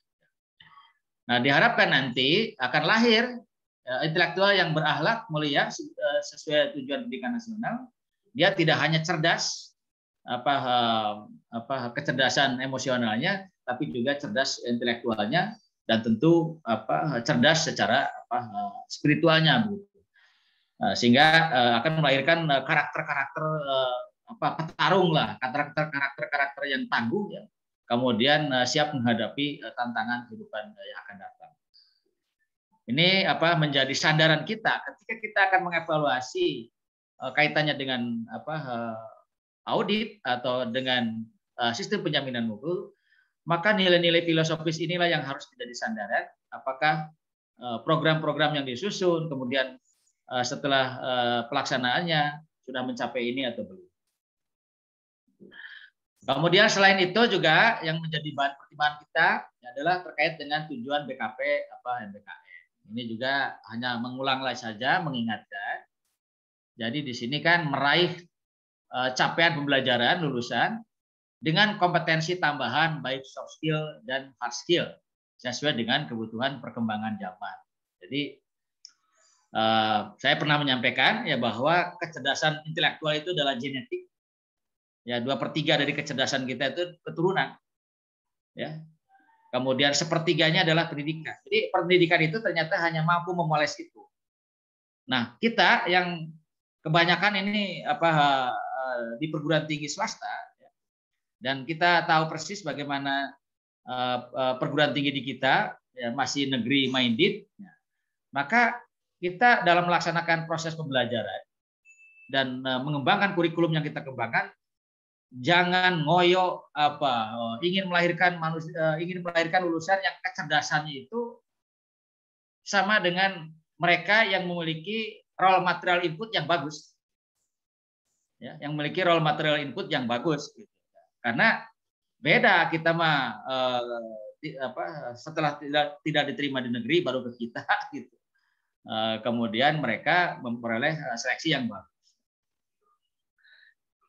Nah, diharapkan nanti akan lahir e, intelektual yang berakhlak mulia e, sesuai tujuan pendidikan nasional. Dia tidak hanya cerdas apa e, apa kecerdasan emosionalnya, tapi juga cerdas intelektualnya dan tentu apa cerdas secara apa spiritualnya begitu. Sehingga akan melahirkan karakter-karakter apa petarung lah, karakter-karakter karakter yang tangguh ya kemudian eh, siap menghadapi eh, tantangan kehidupan eh, yang akan datang. Ini apa menjadi sandaran kita ketika kita akan mengevaluasi kaitannya dengan apa audit atau dengan sistem penjaminan mutu, maka nilai-nilai filosofis inilah yang harus menjadi sandaran. Apakah program-program yang disusun, kemudian setelah pelaksanaannya sudah mencapai ini atau belum. Kemudian selain itu juga yang menjadi bahan pertimbangan kita adalah terkait dengan tujuan BKP apa MBKM. Ini juga hanya mengulang lagi saja mengingatkan. Jadi di sini kan meraih eh, capaian pembelajaran lulusan dengan kompetensi tambahan baik soft skill dan hard skill sesuai dengan kebutuhan perkembangan zaman. Jadi eh, saya pernah menyampaikan ya bahwa kecerdasan intelektual itu adalah genetik Ya, dua per tiga dari kecerdasan kita itu keturunan. Ya. Kemudian sepertiganya adalah pendidikan. Jadi pendidikan itu ternyata hanya mampu memoles itu. Nah, kita yang kebanyakan ini apa eh, di perguruan tinggi swasta ya, dan kita tahu persis bagaimana eh, eh, perguruan tinggi di kita ya, masih negeri minded, ya, maka kita dalam melaksanakan proses pembelajaran dan mengembangkan kurikulum yang kita kembangkan jangan ngoyo apa eh, ingin melahirkan manusia eh, ingin melahirkan lulusan yang kecerdasannya itu sama dengan mereka yang memiliki role material input yang bagus ya yang memiliki role material input yang bagus gitu. karena beda kita mah eh, apa setelah tidak tidak diterima di negeri baru ke kita gitu eh, kemudian mereka memperoleh eh, seleksi yang bagus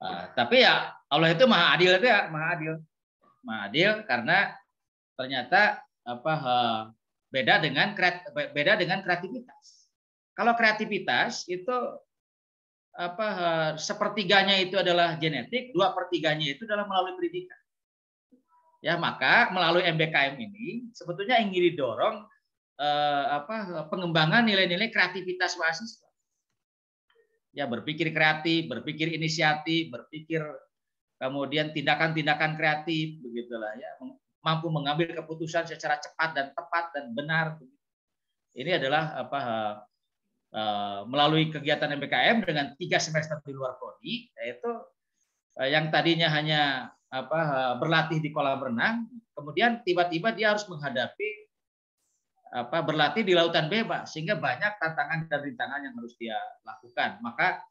Nah, tapi ya Allah itu maha adil itu ya maha adil, maha adil karena ternyata apa beda dengan beda dengan kreativitas. Kalau kreativitas itu apa sepertiganya itu adalah genetik, dua pertiganya itu adalah melalui pendidikan. Ya maka melalui MBKM ini sebetulnya ingin didorong eh, apa pengembangan nilai-nilai kreativitas mahasiswa ya berpikir kreatif, berpikir inisiatif, berpikir kemudian tindakan-tindakan kreatif begitulah ya, mampu mengambil keputusan secara cepat dan tepat dan benar. Ini adalah apa eh, eh, melalui kegiatan MBKM dengan tiga semester di luar kodi, yaitu eh, yang tadinya hanya apa berlatih di kolam renang kemudian tiba-tiba dia harus menghadapi apa berlatih di lautan bebas sehingga banyak tantangan dan rintangan yang harus dia lakukan. Maka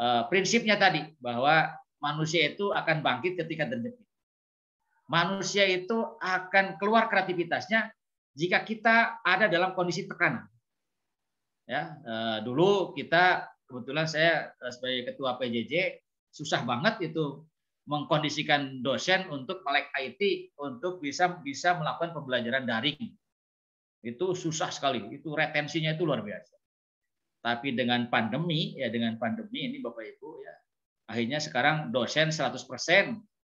eh, prinsipnya tadi bahwa manusia itu akan bangkit ketika terjepit. Manusia itu akan keluar kreativitasnya jika kita ada dalam kondisi tekanan. Ya, eh, dulu kita kebetulan saya eh, sebagai ketua PJJ susah banget itu mengkondisikan dosen untuk melek IT untuk bisa bisa melakukan pembelajaran daring itu susah sekali, itu retensinya itu luar biasa. Tapi dengan pandemi, ya dengan pandemi ini Bapak Ibu ya, akhirnya sekarang dosen 100%,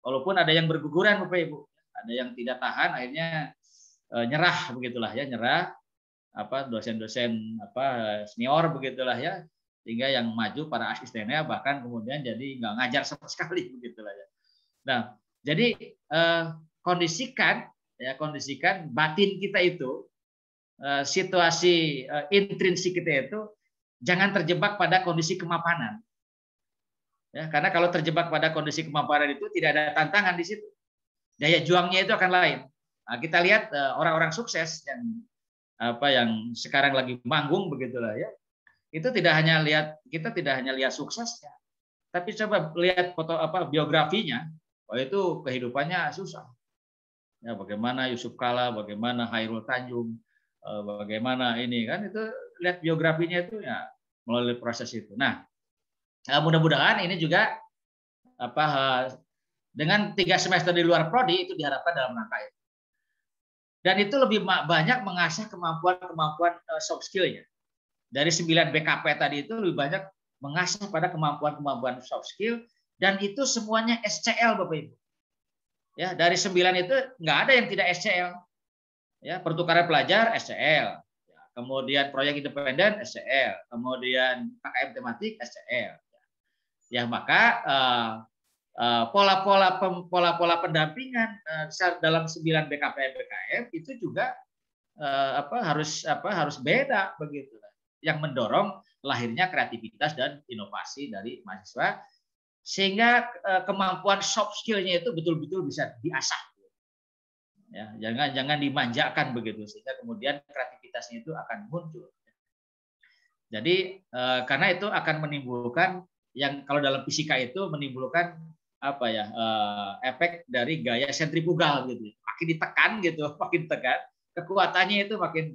walaupun ada yang berguguran Bapak Ibu, ada yang tidak tahan akhirnya e, nyerah begitulah ya, nyerah apa dosen-dosen apa senior begitulah ya sehingga yang maju para asistennya bahkan kemudian jadi nggak ngajar sama sekali begitulah ya. Nah, jadi e, kondisikan ya kondisikan batin kita itu Eh, situasi eh, intrinsik kita itu jangan terjebak pada kondisi kemapanan. Ya, karena kalau terjebak pada kondisi kemapanan itu tidak ada tantangan di situ. Daya juangnya itu akan lain. Nah, kita lihat eh, orang-orang sukses yang apa yang sekarang lagi manggung begitulah ya. Itu tidak hanya lihat kita tidak hanya lihat suksesnya, tapi coba lihat foto apa biografinya. Oh itu kehidupannya susah. Ya bagaimana Yusuf Kala, bagaimana Hairul Tanjung, Eh, bagaimana ini kan itu lihat biografinya itu ya melalui proses itu. Nah, eh, mudah-mudahan ini juga apa eh, dengan tiga semester di luar prodi itu diharapkan dalam rangka itu. Dan itu lebih banyak mengasah kemampuan-kemampuan soft skill-nya. Dari sembilan BKP tadi itu lebih banyak mengasah pada kemampuan-kemampuan soft skill dan itu semuanya SCL Bapak Ibu. Ya, dari sembilan itu nggak ada yang tidak SCL ya pertukaran pelajar SCL, ya, kemudian proyek independen SCL, kemudian KKM tematik SCL. Ya, ya, maka eh, eh, pola-pola uh, pola-pola pendampingan uh, dalam 9 BKPM BKM itu juga uh, apa harus apa harus beda begitu yang mendorong lahirnya kreativitas dan inovasi dari mahasiswa sehingga kemampuan soft skill-nya itu betul-betul bisa diasah ya jangan jangan dimanjakan begitu sehingga kemudian kreativitasnya itu akan muncul jadi eh, karena itu akan menimbulkan yang kalau dalam fisika itu menimbulkan apa ya eh, efek dari gaya sentrifugal gitu makin ditekan gitu makin tekan kekuatannya itu makin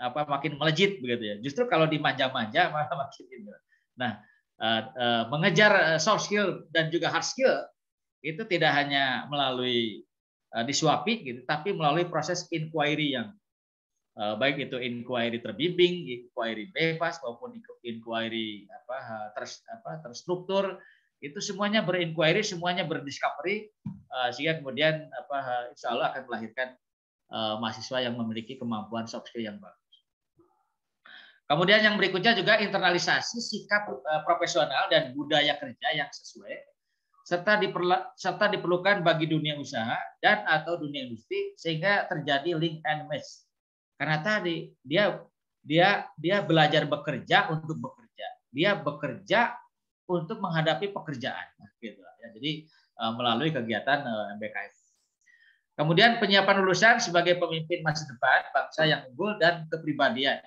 apa makin melejit begitu ya justru kalau dimanja-manja malah makin gitu. nah eh, eh, mengejar soft skill dan juga hard skill itu tidak hanya melalui Eh, disuapi gitu tapi melalui proses inquiry yang eh, baik itu inquiry terbimbing, inquiry bebas maupun inquiry apa eh, ter, apa terstruktur itu semuanya berinquiry, semuanya berdiscovery sehingga kemudian apa insya Allah akan melahirkan mahasiswa yang memiliki kemampuan soft skill yang bagus. Kemudian yang berikutnya juga internalisasi sikap profesional dan budaya kerja yang sesuai serta, serta diperlukan bagi dunia usaha dan atau dunia industri sehingga terjadi link and match. Karena tadi dia dia dia belajar bekerja untuk bekerja, dia bekerja untuk menghadapi pekerjaan, nah, gitu. Ya, jadi eh, melalui kegiatan eh, MBKF. Kemudian penyiapan lulusan sebagai pemimpin masa depan bangsa yang unggul dan kepribadian.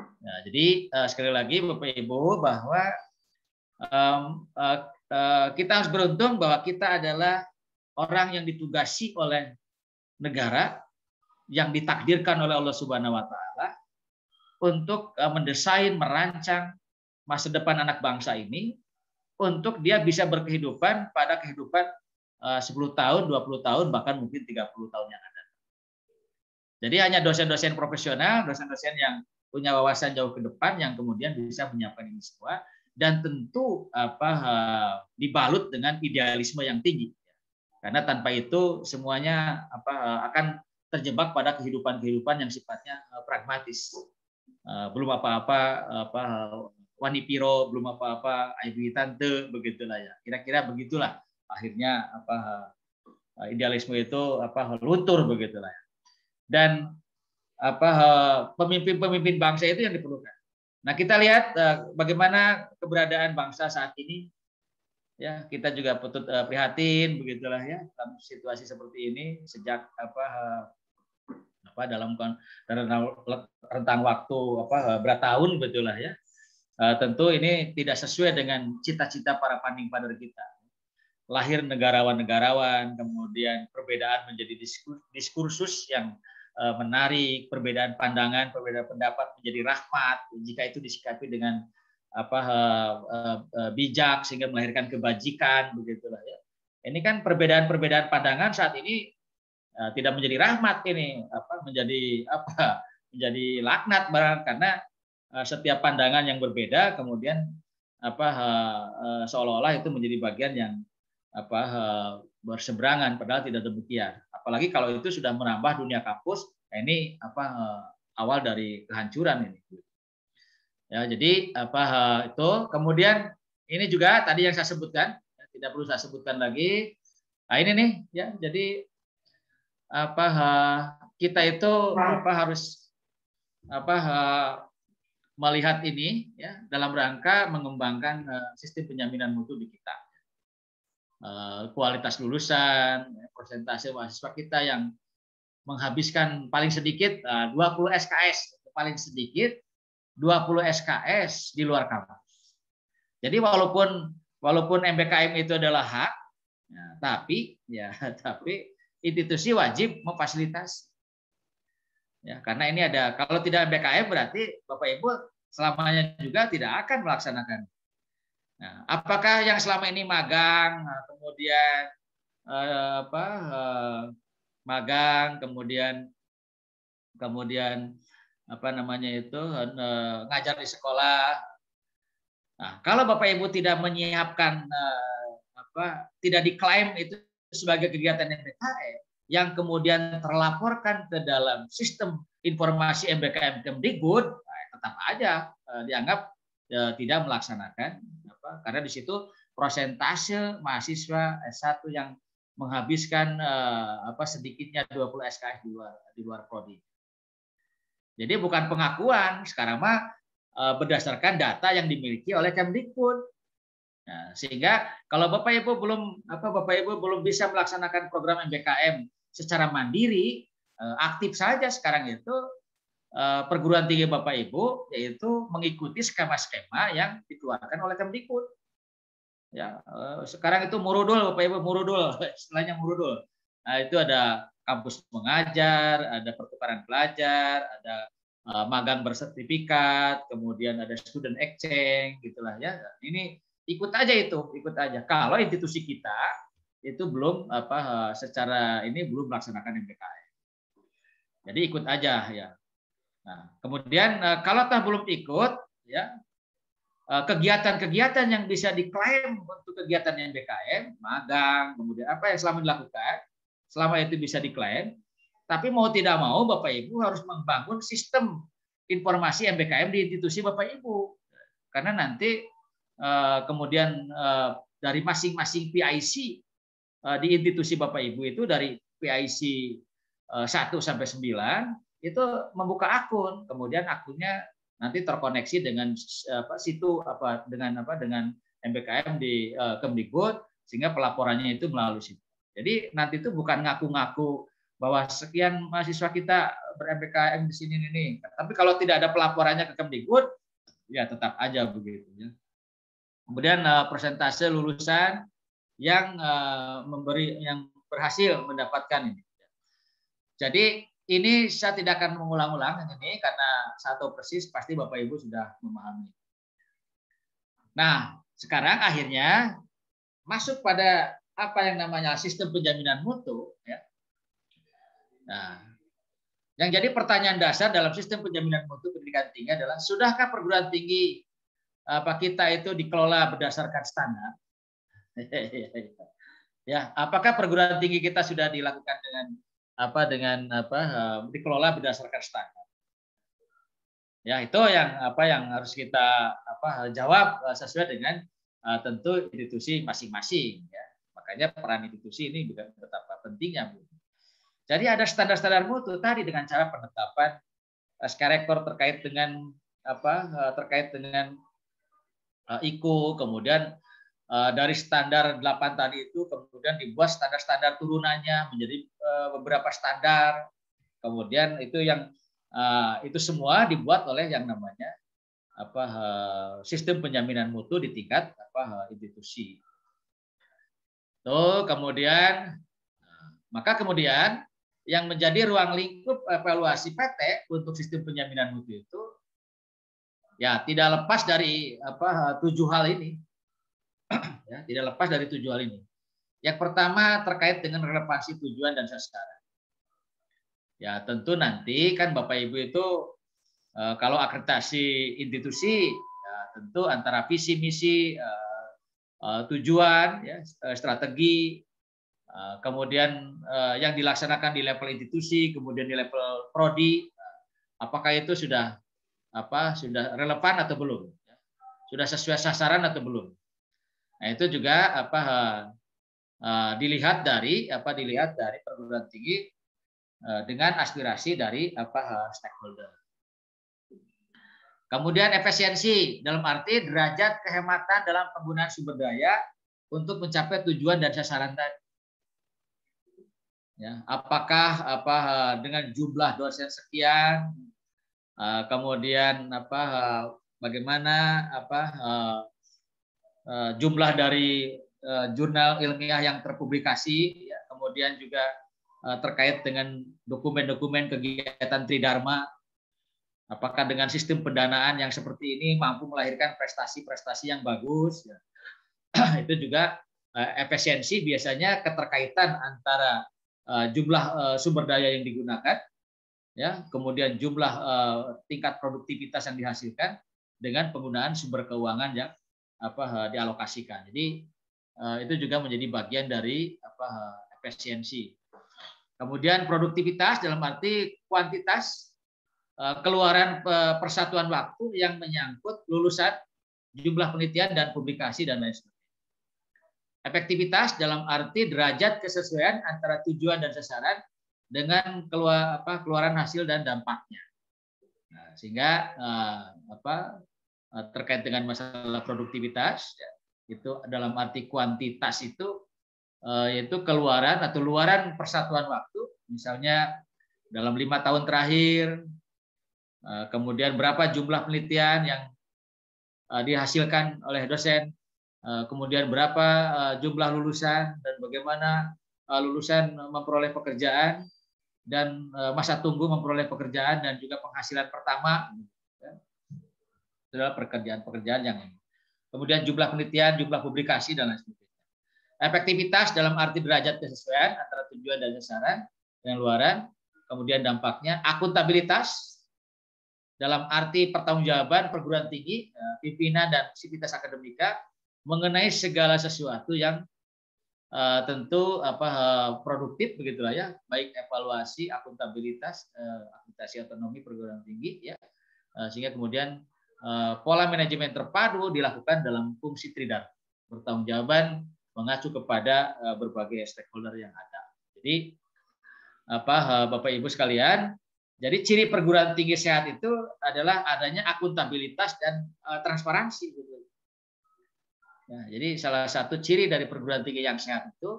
Nah, jadi eh, sekali lagi Bapak Ibu bahwa um, uh, Eh, kita harus beruntung bahwa kita adalah orang yang ditugasi oleh negara yang ditakdirkan oleh Allah Subhanahu wa taala untuk eh, mendesain, merancang masa depan anak bangsa ini untuk dia bisa berkehidupan pada kehidupan 10 eh, tahun, 20 tahun, bahkan mungkin 30 tahun yang akan datang. Jadi hanya dosen-dosen profesional, dosen-dosen yang punya wawasan jauh ke depan yang kemudian bisa menyiapkan ini semua dan tentu apa dibalut dengan idealisme yang tinggi. Karena tanpa itu semuanya apa akan terjebak pada kehidupan-kehidupan yang sifatnya pragmatis. Belum apa-apa apa Wanipiro, belum apa-apa Aibu Tante begitulah ya. Kira-kira begitulah akhirnya apa idealisme itu apa luntur begitulah ya. Dan apa pemimpin-pemimpin bangsa itu yang diperlukan. Nah, kita lihat eh, bagaimana keberadaan bangsa saat ini. Ya, kita juga patut eh, prihatin begitulah ya dalam situasi seperti ini sejak apa eh, apa dalam rentang waktu apa berat tahun begitulah ya. Tentu ini tidak sesuai dengan cita-cita para paning pader kita. Lahir negarawan-negarawan, kemudian perbedaan menjadi diskursus yang Eh, menarik, perbedaan pandangan, perbedaan pendapat menjadi rahmat jika itu disikapi dengan apa eh, eh, bijak sehingga melahirkan kebajikan begitulah ya. Ini kan perbedaan-perbedaan pandangan saat ini tidak menjadi rahmat ini apa menjadi apa menjadi laknat barang karena setiap pandangan yang berbeda kemudian apa seolah-olah itu menjadi bagian yang apa berseberangan padahal tidak demikian. Apalagi kalau itu sudah merambah dunia kampus, nah ini apa eh, awal dari kehancuran ini. Ya, jadi apa eh, itu kemudian ini juga tadi yang saya sebutkan ya, tidak perlu saya sebutkan lagi. Nah, ini nih ya jadi apa eh, kita itu apa harus apa melihat ini ya dalam rangka mengembangkan sistem penjaminan mutu di kita. Eh, kualitas lulusan, ya, persentase mahasiswa kita yang menghabiskan paling sedikit 20 eh, SKS, paling sedikit 20 SKS di luar kampus. Jadi walaupun walaupun MBKM itu adalah hak, ya, tapi ya tapi institusi wajib memfasilitasi. Ya, karena ini ada kalau tidak MBKM berarti Bapak Ibu selamanya juga tidak akan melaksanakan Nah, apakah yang selama ini magang, nah, kemudian eh, apa eh, magang, kemudian kemudian apa namanya itu eh, ngajar di sekolah. Nah, kalau Bapak Ibu tidak menyiapkan eh, apa tidak diklaim itu sebagai kegiatan MBKM yang kemudian terlaporkan ke dalam sistem informasi MBKM Kemdikbud, nah, tetap aja eh, dianggap eh, tidak melaksanakan karena di situ prosentase mahasiswa S1 yang menghabiskan eh, apa sedikitnya 20 SKS di luar di luar prodi. Jadi bukan pengakuan, sekarang mah eh, berdasarkan data yang dimiliki oleh Kemdikbud. Nah, sehingga kalau Bapak Ibu belum apa Bapak Ibu belum bisa melaksanakan program MBKM secara mandiri, eh, aktif saja sekarang itu Eh, perguruan tinggi Bapak Ibu yaitu mengikuti skema-skema yang dikeluarkan oleh Kemdikbud. Ya, eh, sekarang itu murudul Bapak Ibu, murudul, istilahnya murudul. Nah, itu ada kampus mengajar, ada pertukaran pelajar, ada eh, magang bersertifikat, kemudian ada student exchange gitulah ya. Ini ikut aja itu, ikut aja. Kalau institusi kita itu belum apa secara ini belum melaksanakan MPKM. Jadi ikut aja ya. Nah, kemudian eh, kalau tak belum ikut, ya eh, kegiatan-kegiatan yang bisa diklaim untuk kegiatan yang BKM, magang, kemudian apa yang selama dilakukan, selama itu bisa diklaim. Tapi mau tidak mau Bapak Ibu harus membangun sistem informasi MBKM di institusi Bapak Ibu. Karena nanti eh, kemudian dari masing-masing PIC di institusi Bapak Ibu itu dari PIC 1 sampai 9 itu membuka akun, kemudian akunnya nanti terkoneksi dengan apa situ apa dengan apa dengan MBKM di uh, Kemdikbud sehingga pelaporannya itu melalui situ. Jadi nanti itu bukan ngaku-ngaku bahwa sekian mahasiswa kita ber-MBKM di sini ini. Tapi kalau tidak ada pelaporannya ke Kemdikbud, ya tetap aja begitu ya. Kemudian uh, persentase lulusan yang uh, memberi yang berhasil mendapatkan ini. Jadi ini saya tidak akan mengulang-ulang ini karena satu persis pasti Bapak Ibu sudah memahami. Nah, sekarang akhirnya masuk pada apa yang namanya sistem penjaminan mutu ya. Nah, yang jadi pertanyaan dasar dalam sistem penjaminan mutu pendidikan tinggi adalah sudahkah perguruan tinggi apa kita itu dikelola berdasarkan standar? ya, apakah perguruan tinggi kita sudah dilakukan dengan apa dengan apa dikelola berdasarkan standar. Ya, itu yang apa yang harus kita apa jawab eh, sesuai dengan uh, tentu institusi masing-masing ya. Makanya peran institusi ini juga betapa pentingnya, Bu. Jadi ada standar-standar mutu tadi dengan cara penetapan eh, skarektor terkait dengan apa terkait dengan IKU kemudian Eh, dari standar 8 tadi itu kemudian dibuat standar-standar turunannya menjadi eh, beberapa standar. Kemudian itu yang eh, itu semua dibuat oleh yang namanya apa sistem penjaminan mutu di tingkat apa institusi. Tuh, kemudian maka kemudian yang menjadi ruang lingkup evaluasi PT untuk sistem penjaminan mutu itu ya tidak lepas dari apa tujuh hal ini ya, tidak lepas dari tujuh hal ini. Yang pertama terkait dengan relevansi tujuan dan sasaran. Ya tentu nanti kan Bapak Ibu itu eh, kalau akreditasi institusi ya, tentu antara visi misi eh, eh, tujuan ya, strategi kemudian yang dilaksanakan di level institusi kemudian di level prodi apakah itu sudah apa sudah relevan atau belum ya, sudah sesuai sasaran atau belum Nah, itu juga apa uh, dilihat dari apa dilihat dari perguruan tinggi uh, dengan aspirasi dari apa uh, stakeholder. Kemudian efisiensi dalam arti derajat kehematan dalam penggunaan sumber daya untuk mencapai tujuan dan sasaran tadi. Ya, apakah apa dengan jumlah dosen sekian, kemudian apa bagaimana apa Eh, jumlah dari eh, jurnal ilmiah yang terpublikasi, ya, kemudian juga eh, terkait dengan dokumen-dokumen kegiatan Tridharma, apakah dengan sistem pendanaan yang seperti ini mampu melahirkan prestasi-prestasi yang bagus. Ya? Itu juga efisiensi biasanya keterkaitan antara jumlah sumber daya yang digunakan, ya, kemudian jumlah tingkat produktivitas yang dihasilkan dengan penggunaan sumber keuangan yang apa eh, dialokasikan. Jadi eh, itu juga menjadi bagian dari apa eh, efisiensi. Kemudian produktivitas dalam arti kuantitas keluaran persatuan waktu yang menyangkut lulusan jumlah penelitian dan publikasi dan lain sebagainya. Efektivitas dalam arti derajat kesesuaian antara tujuan dan sasaran dengan keluar apa keluaran hasil dan dampaknya. Nah, sehingga apa Eh, terkait dengan masalah produktivitas ya, itu dalam arti kuantitas itu eh, yaitu keluaran atau luaran persatuan waktu misalnya dalam lima tahun terakhir eh, kemudian berapa jumlah penelitian yang dihasilkan oleh dosen kemudian berapa jumlah lulusan dan bagaimana lulusan memperoleh pekerjaan dan masa tunggu memperoleh pekerjaan dan juga penghasilan pertama adalah pekerjaan-pekerjaan yang ini. Kemudian jumlah penelitian, jumlah publikasi, dan lain sebagainya. Efektivitas dalam arti derajat kesesuaian antara tujuan dan sasaran dengan luaran. Kemudian dampaknya. Akuntabilitas dalam arti pertanggungjawaban perguruan tinggi, eh, pimpinan, dan sivitas akademika mengenai segala sesuatu yang eh, tentu apa uh, produktif begitulah ya baik evaluasi akuntabilitas uh, otonomi perguruan tinggi ya sehingga kemudian Eh, pola manajemen terpadu dilakukan dalam fungsi tridar bertanggung jawaban mengacu kepada eh, berbagai stakeholder yang ada. Jadi apa eh, Bapak Ibu sekalian, jadi ciri perguruan tinggi sehat itu adalah adanya akuntabilitas dan transparansi. Nah, jadi salah satu ciri dari perguruan tinggi yang sehat itu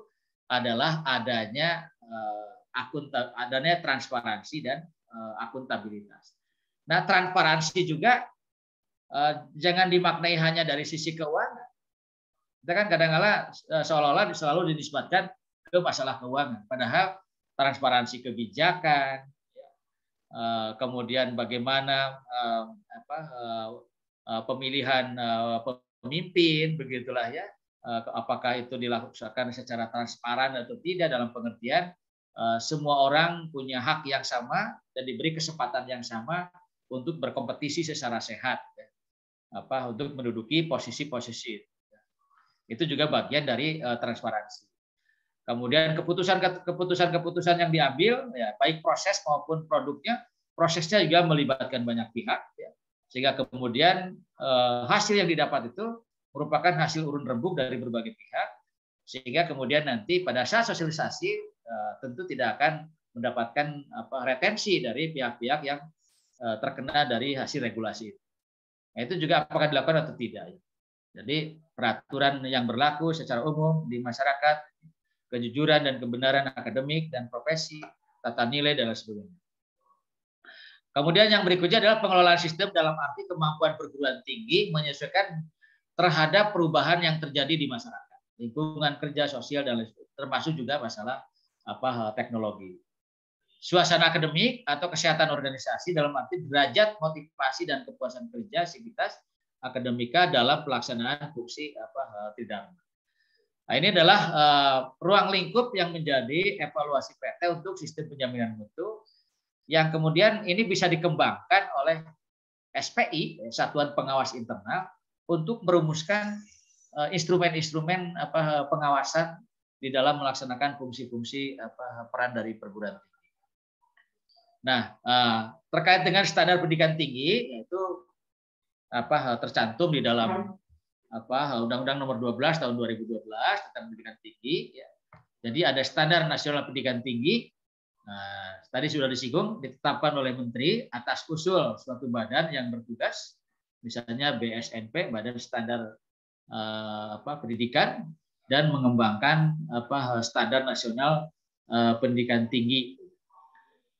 adalah adanya akunta adanya transparansi dan akuntabilitas. Nah, transparansi juga Eh, jangan dimaknai hanya dari sisi keuangan. Kita kan kadang-kala eh, seolah-olah selalu dinisbatkan ke masalah keuangan. Padahal transparansi kebijakan, ya, eh, kemudian bagaimana apa, pemilihan pemimpin, begitulah ya. Apakah itu dilakukan secara transparan atau tidak dalam pengertian semua orang punya hak yang sama dan diberi kesempatan yang sama untuk berkompetisi secara sehat apa untuk menduduki posisi-posisi itu. juga bagian dari uh, transparansi. Kemudian keputusan keputusan-keputusan yang diambil ya baik proses maupun produknya, prosesnya juga melibatkan banyak pihak ya. Sehingga kemudian uh, hasil yang didapat itu merupakan hasil urun rembuk dari berbagai pihak sehingga kemudian nanti pada saat sosialisasi uh, tentu tidak akan mendapatkan apa retensi dari pihak-pihak yang terkena dari hasil regulasi itu. Nah, itu juga apakah dilakukan atau tidak. Jadi peraturan yang berlaku secara umum di masyarakat, kejujuran dan kebenaran akademik dan profesi, tata nilai dan sebagainya. Kemudian yang berikutnya adalah pengelolaan sistem dalam arti kemampuan perguruan tinggi menyesuaikan terhadap perubahan yang terjadi di masyarakat, lingkungan kerja sosial dan termasuk juga masalah apa teknologi suasana akademik atau kesehatan organisasi dalam arti derajat motivasi dan kepuasan kerja sivitas akademika dalam pelaksanaan fungsi apa tidak. Eh, nah, ini adalah uh, ruang lingkup yang menjadi evaluasi PT untuk sistem penjaminan mutu yang kemudian ini bisa dikembangkan oleh SPI Satuan Pengawas Internal untuk merumuskan eh, instrumen-instrumen apa pengawasan di dalam melaksanakan fungsi-fungsi apa peran dari perguruan tinggi. Nah, eh, terkait dengan standar pendidikan tinggi yaitu apa eh, tercantum di dalam apa eh, Undang-Undang Nomor 12 Tahun 2012 tentang pendidikan tinggi. Ya. Jadi ada standar nasional pendidikan tinggi. Nah, tadi sudah disinggung ditetapkan oleh Menteri atas usul suatu badan yang bertugas, misalnya BSNP Badan Standar eh, apa Pendidikan dan mengembangkan apa standar nasional eh, pendidikan tinggi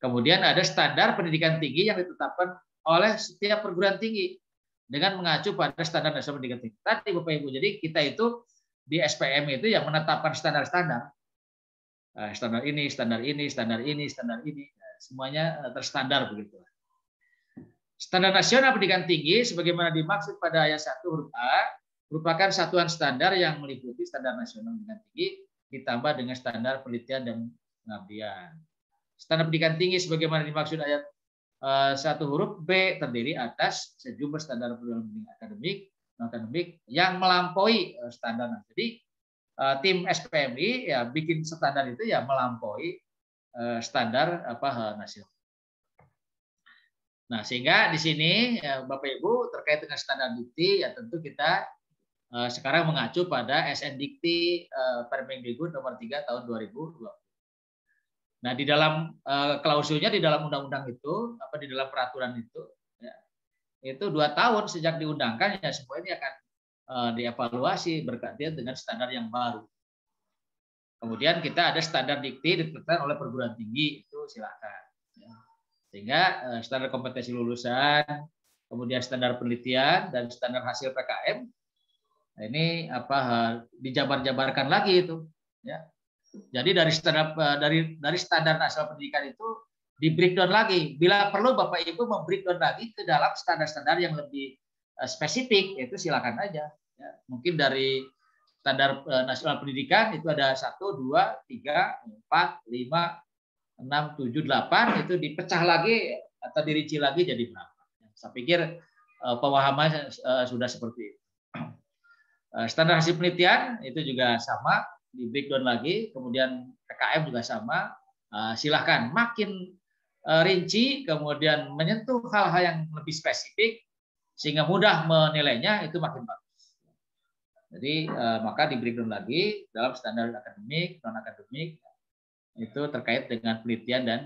Kemudian ada standar pendidikan tinggi yang ditetapkan oleh setiap perguruan tinggi dengan mengacu pada standar dasar pendidikan tinggi. Tadi Bapak Ibu, jadi kita itu di SPM itu yang menetapkan standar-standar. Eh, standar ini, standar ini, standar ini, standar ini, nah, semuanya eh, terstandar begitu. Standar nasional pendidikan tinggi sebagaimana dimaksud pada ayat 1 huruf A merupakan satuan standar yang meliputi standar nasional pendidikan tinggi ditambah dengan standar penelitian dan pengabdian. Standar pendidikan tinggi sebagaimana dimaksud ayat eh, satu huruf B terdiri atas sejumlah standar pendidikan akademik, non akademik yang melampaui eh, standar. Nah, jadi eh, tim SPMI ya bikin standar itu ya melampaui standar apa nasional. Nah sehingga di sini ya, Bapak Ibu terkait dengan standar dikti ya tentu kita sekarang mengacu pada SN Dikti Permendikbud nomor 3 tahun 2020. Nah, di dalam uh, klausulnya di dalam undang-undang itu apa di dalam peraturan itu ya, itu dua tahun sejak diundangkan ya semua ini akan uh, dievaluasi berkaitan dengan standar yang baru. Kemudian kita ada standar dikti ditetapkan oleh perguruan tinggi itu silakan. Ya. Sehingga uh, standar kompetensi lulusan, kemudian standar penelitian dan standar hasil PKM nah ini apa dijabar-jabarkan lagi itu ya jadi dari standar eh, dari dari standar nasional pendidikan itu di breakdown lagi. Bila perlu Bapak Ibu membreakdown lagi ke dalam standar-standar yang lebih eh, spesifik, yaitu silakan aja. Ya, mungkin dari standar eh, nasional pendidikan itu ada satu, dua, tiga, empat, lima, enam, tujuh, delapan itu dipecah lagi atau dirinci lagi jadi berapa. Saya pikir pemahaman sudah seperti itu. Standar hasil penelitian itu juga sama di breakdown lagi, kemudian PKM juga sama. Eh, silahkan makin eh, rinci, kemudian menyentuh hal-hal yang lebih spesifik sehingga mudah menilainya itu makin bagus. Jadi eh, maka di breakdown lagi dalam standar akademik, non akademik itu terkait dengan penelitian dan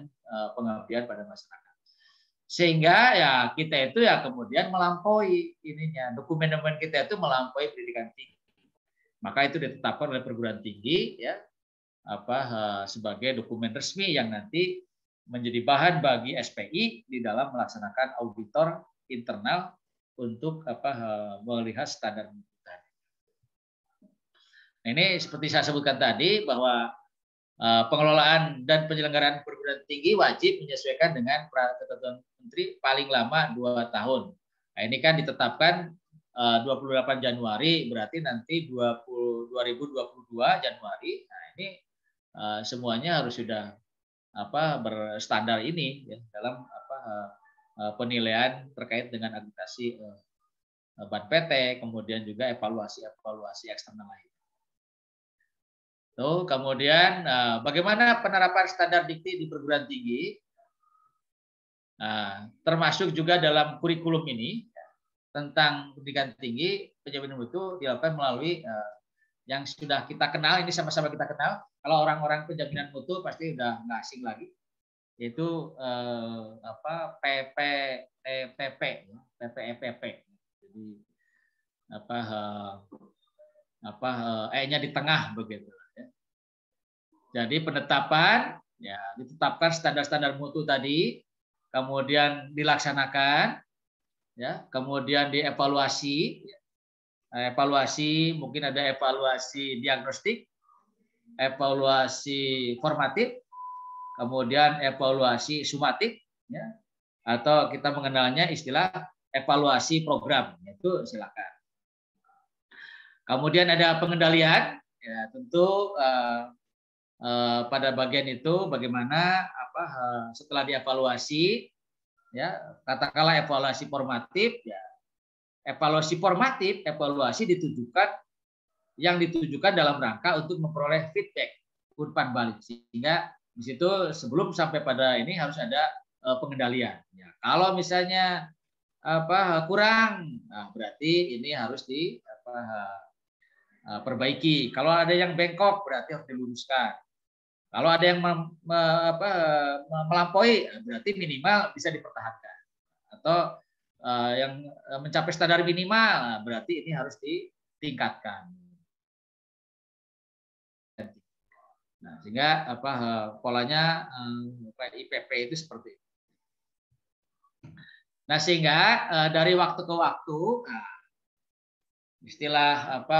pengabdian pada masyarakat sehingga ya kita itu ya kemudian melampaui ininya dokumen-dokumen kita itu melampaui pendidikan tinggi maka itu ditetapkan oleh perguruan tinggi ya apa eh, sebagai dokumen resmi yang nanti menjadi bahan bagi SPI di dalam melaksanakan auditor internal untuk apa eh, melihat standar Nah, ini seperti saya sebutkan tadi bahwa eh, pengelolaan dan penyelenggaraan perguruan tinggi wajib menyesuaikan dengan peraturan menteri paling lama dua tahun. Nah, ini kan ditetapkan 28 eh, Januari berarti nanti 20, 2022 Januari nah ini eh, semuanya harus sudah apa berstandar ini ya dalam apa eh, penilaian terkait dengan akreditasi uh, ban PT kemudian juga evaluasi evaluasi eksternal lain. Tuh, kemudian bagaimana penerapan standar dikti di perguruan tinggi? Nah, termasuk juga dalam kurikulum ini tentang pendidikan tinggi penjaminan mutu dilakukan melalui uh, yang sudah kita kenal ini sama-sama kita kenal kalau orang-orang penjaminan mutu pasti sudah nggak asing lagi yaitu uh, apa PP PPP PPEPP e jadi apa eh, apa eh, e-nya di tengah begitu ya. jadi penetapan ya ditetapkan standar-standar mutu tadi kemudian dilaksanakan ya kemudian dievaluasi evaluasi mungkin ada evaluasi diagnostik evaluasi formatif kemudian evaluasi sumatif ya atau kita mengenalnya istilah evaluasi program itu silakan kemudian ada pengendalian ya tentu eh, eh, pada bagian itu bagaimana apa eh, setelah dievaluasi ya katakanlah evaluasi formatif ya evaluasi formatif evaluasi ditujukan yang ditujukan dalam rangka untuk memperoleh feedback umpan balik sehingga di situ sebelum sampai pada ini harus ada eh, pengendalian ya kalau misalnya apa kurang nah berarti ini harus di apa eh, eh, perbaiki kalau ada yang bengkok berarti harus diluruskan kalau ada yang melampaui, berarti minimal bisa dipertahankan. Atau eh, yang eh, mencapai standar minimal, nah, berarti ini harus ditingkatkan. Nah, sehingga apa eh, polanya IPP itu seperti itu. Nah, sehingga dari waktu ke waktu nah, istilah apa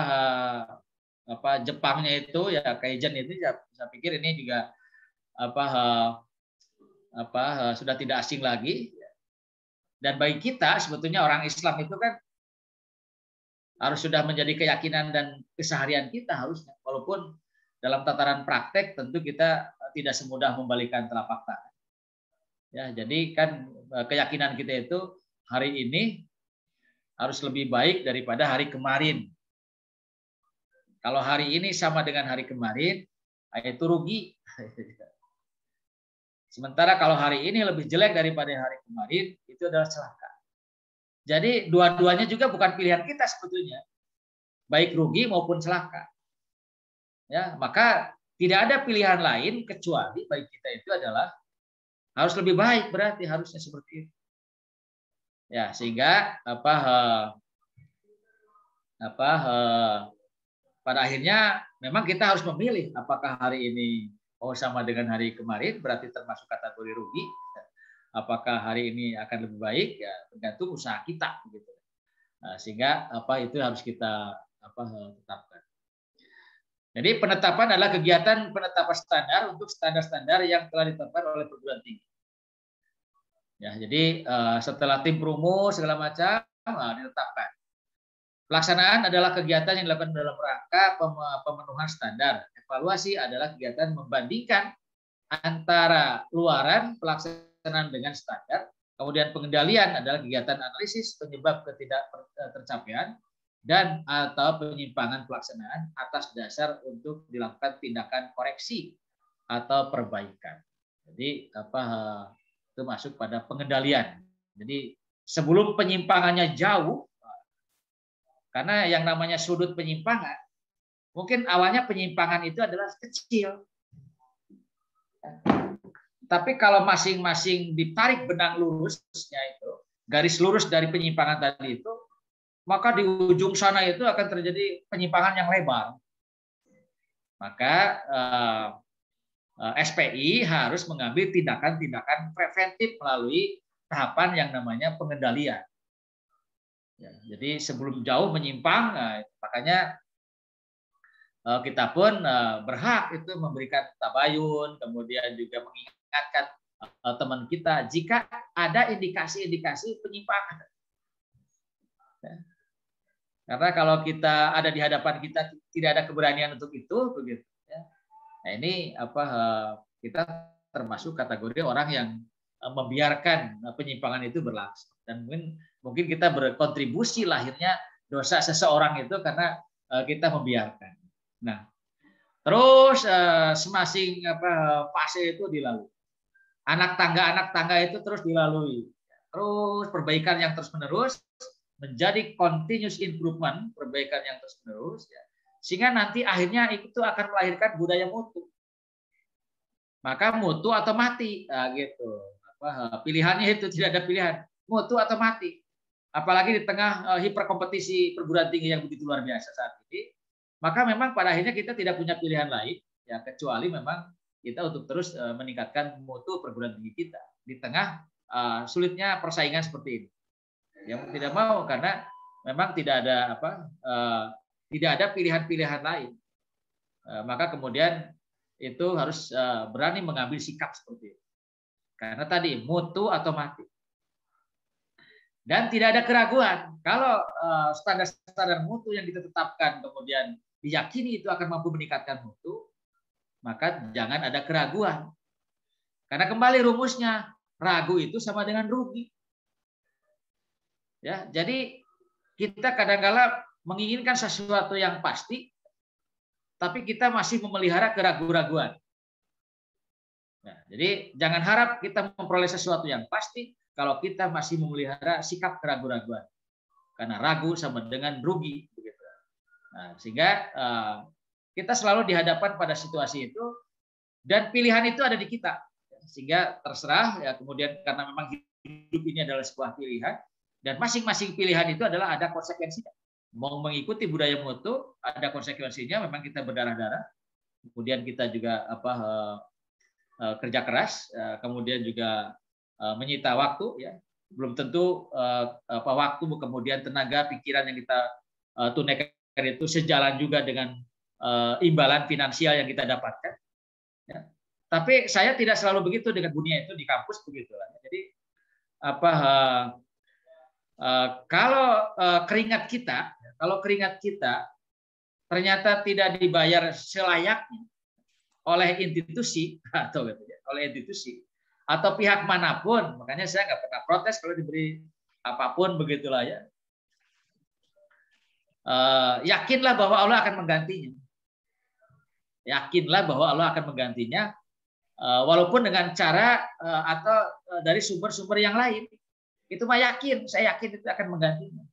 apa Jepangnya itu ya Kaizen itu ya saya pikir ini juga apa eh, apa eh, sudah tidak asing lagi dan bagi kita sebetulnya orang Islam itu kan harus sudah menjadi keyakinan dan keseharian kita harusnya walaupun dalam tataran praktek tentu kita eh, tidak semudah membalikan telapak tangan ya jadi kan keyakinan kita itu hari ini harus lebih baik daripada hari kemarin kalau hari ini sama dengan hari kemarin, itu rugi. Sementara kalau hari ini lebih jelek daripada hari kemarin, itu adalah celaka. Jadi dua-duanya juga bukan pilihan kita sebetulnya. Baik rugi maupun celaka. Ya, maka tidak ada pilihan lain kecuali baik kita itu adalah harus lebih baik berarti harusnya seperti itu. Ya, sehingga apa eh, apa eh, pada akhirnya memang kita harus memilih apakah hari ini oh sama dengan hari kemarin berarti termasuk kategori rugi ya. apakah hari ini akan lebih baik ya tergantung usaha kita gitu nah, sehingga apa itu harus kita apa tetapkan jadi penetapan adalah kegiatan penetapan standar untuk standar-standar yang telah ditetapkan oleh perguruan tinggi ya jadi eh, setelah tim perumus segala macam nah, ditetapkan Pelaksanaan adalah kegiatan yang dilakukan dalam rangka pemenuhan standar. Evaluasi adalah kegiatan membandingkan antara luaran pelaksanaan dengan standar. Kemudian pengendalian adalah kegiatan analisis penyebab ketidak eh, dan atau penyimpangan pelaksanaan atas dasar untuk dilakukan tindakan koreksi atau perbaikan. Jadi apa eh, itu masuk pada pengendalian. Jadi sebelum penyimpangannya jauh karena yang namanya sudut penyimpangan, mungkin awalnya penyimpangan itu adalah kecil. Tapi kalau masing-masing ditarik benang lurusnya itu, garis lurus dari penyimpangan tadi itu, maka di ujung sana itu akan terjadi penyimpangan yang lebar. Maka eh, eh SPI harus mengambil tindakan-tindakan preventif melalui tahapan yang namanya pengendalian. Ya, jadi sebelum jauh menyimpang, eh, makanya eh, kita pun eh, berhak itu memberikan tabayun, kemudian juga mengingatkan teman kita jika ada indikasi-indikasi penyimpangan. Ya. Karena kalau kita ada di hadapan kita tidak ada keberanian untuk itu, begitu. Ya. Nah ini apa kita termasuk kategori orang yang membiarkan penyimpangan itu berlangsung dan mungkin mungkin kita berkontribusi lahirnya dosa seseorang itu karena eh, kita membiarkan. Nah, terus eh, semasing apa fase itu dilalui. Anak tangga anak tangga itu terus dilalui. Terus perbaikan yang terus menerus menjadi continuous improvement, perbaikan yang terus menerus ya. Sehingga nanti akhirnya itu akan melahirkan budaya mutu. Maka mutu atau mati nah, gitu. pilihannya itu tidak ada pilihan, mutu atau mati apalagi di tengah eh, hiperkompetisi perguruan tinggi yang begitu luar biasa saat ini, maka memang pada akhirnya kita tidak punya pilihan lain ya kecuali memang kita untuk terus eh, meningkatkan mutu perguruan tinggi kita di tengah eh, sulitnya persaingan seperti ini. Yang tidak mau karena memang tidak ada apa tidak ada pilihan-pilihan lain. Maka kemudian itu harus berani mengambil sikap seperti itu. Karena tadi mutu otomatis. Dan tidak ada keraguan kalau eh, standar-standar mutu yang ditetapkan kemudian diyakini itu akan mampu meningkatkan mutu, maka jangan ada keraguan. Karena kembali rumusnya, ragu itu sama dengan rugi. Ya, jadi kita kadangkala menginginkan sesuatu yang pasti, tapi kita masih memelihara keraguan-raguan. Nah, jadi jangan harap kita memperoleh sesuatu yang pasti, kalau kita masih memelihara sikap keraguan-raguan. Karena ragu sama dengan rugi. Begitu. Nah, sehingga uh, kita selalu dihadapkan pada situasi itu dan pilihan itu ada di kita. Sehingga terserah, ya, kemudian karena memang hidup ini adalah sebuah pilihan, dan masing-masing pilihan itu adalah ada konsekuensinya. Mau mengikuti budaya mutu, ada konsekuensinya, memang kita berdarah-darah, kemudian kita juga apa eh, eh, kerja keras, kemudian juga Eh, menyita waktu ya belum tentu eh, apa waktu kemudian tenaga pikiran yang kita eh, tunaikan itu sejalan juga dengan imbalan finansial yang kita dapatkan ya. tapi saya tidak selalu begitu dengan dunia itu di kampus begitu lah jadi apa kalau keringat kita ya, kalau keringat kita ternyata tidak dibayar selayaknya oleh institusi atau gitu ya, oleh institusi atau pihak manapun. Makanya saya nggak pernah protes kalau diberi apapun begitulah ya. E, yakinlah bahwa Allah akan menggantinya. Yakinlah bahwa Allah akan menggantinya, e, walaupun dengan cara e, atau e, dari sumber-sumber yang lain. Itu mah yakin, saya yakin itu akan menggantinya.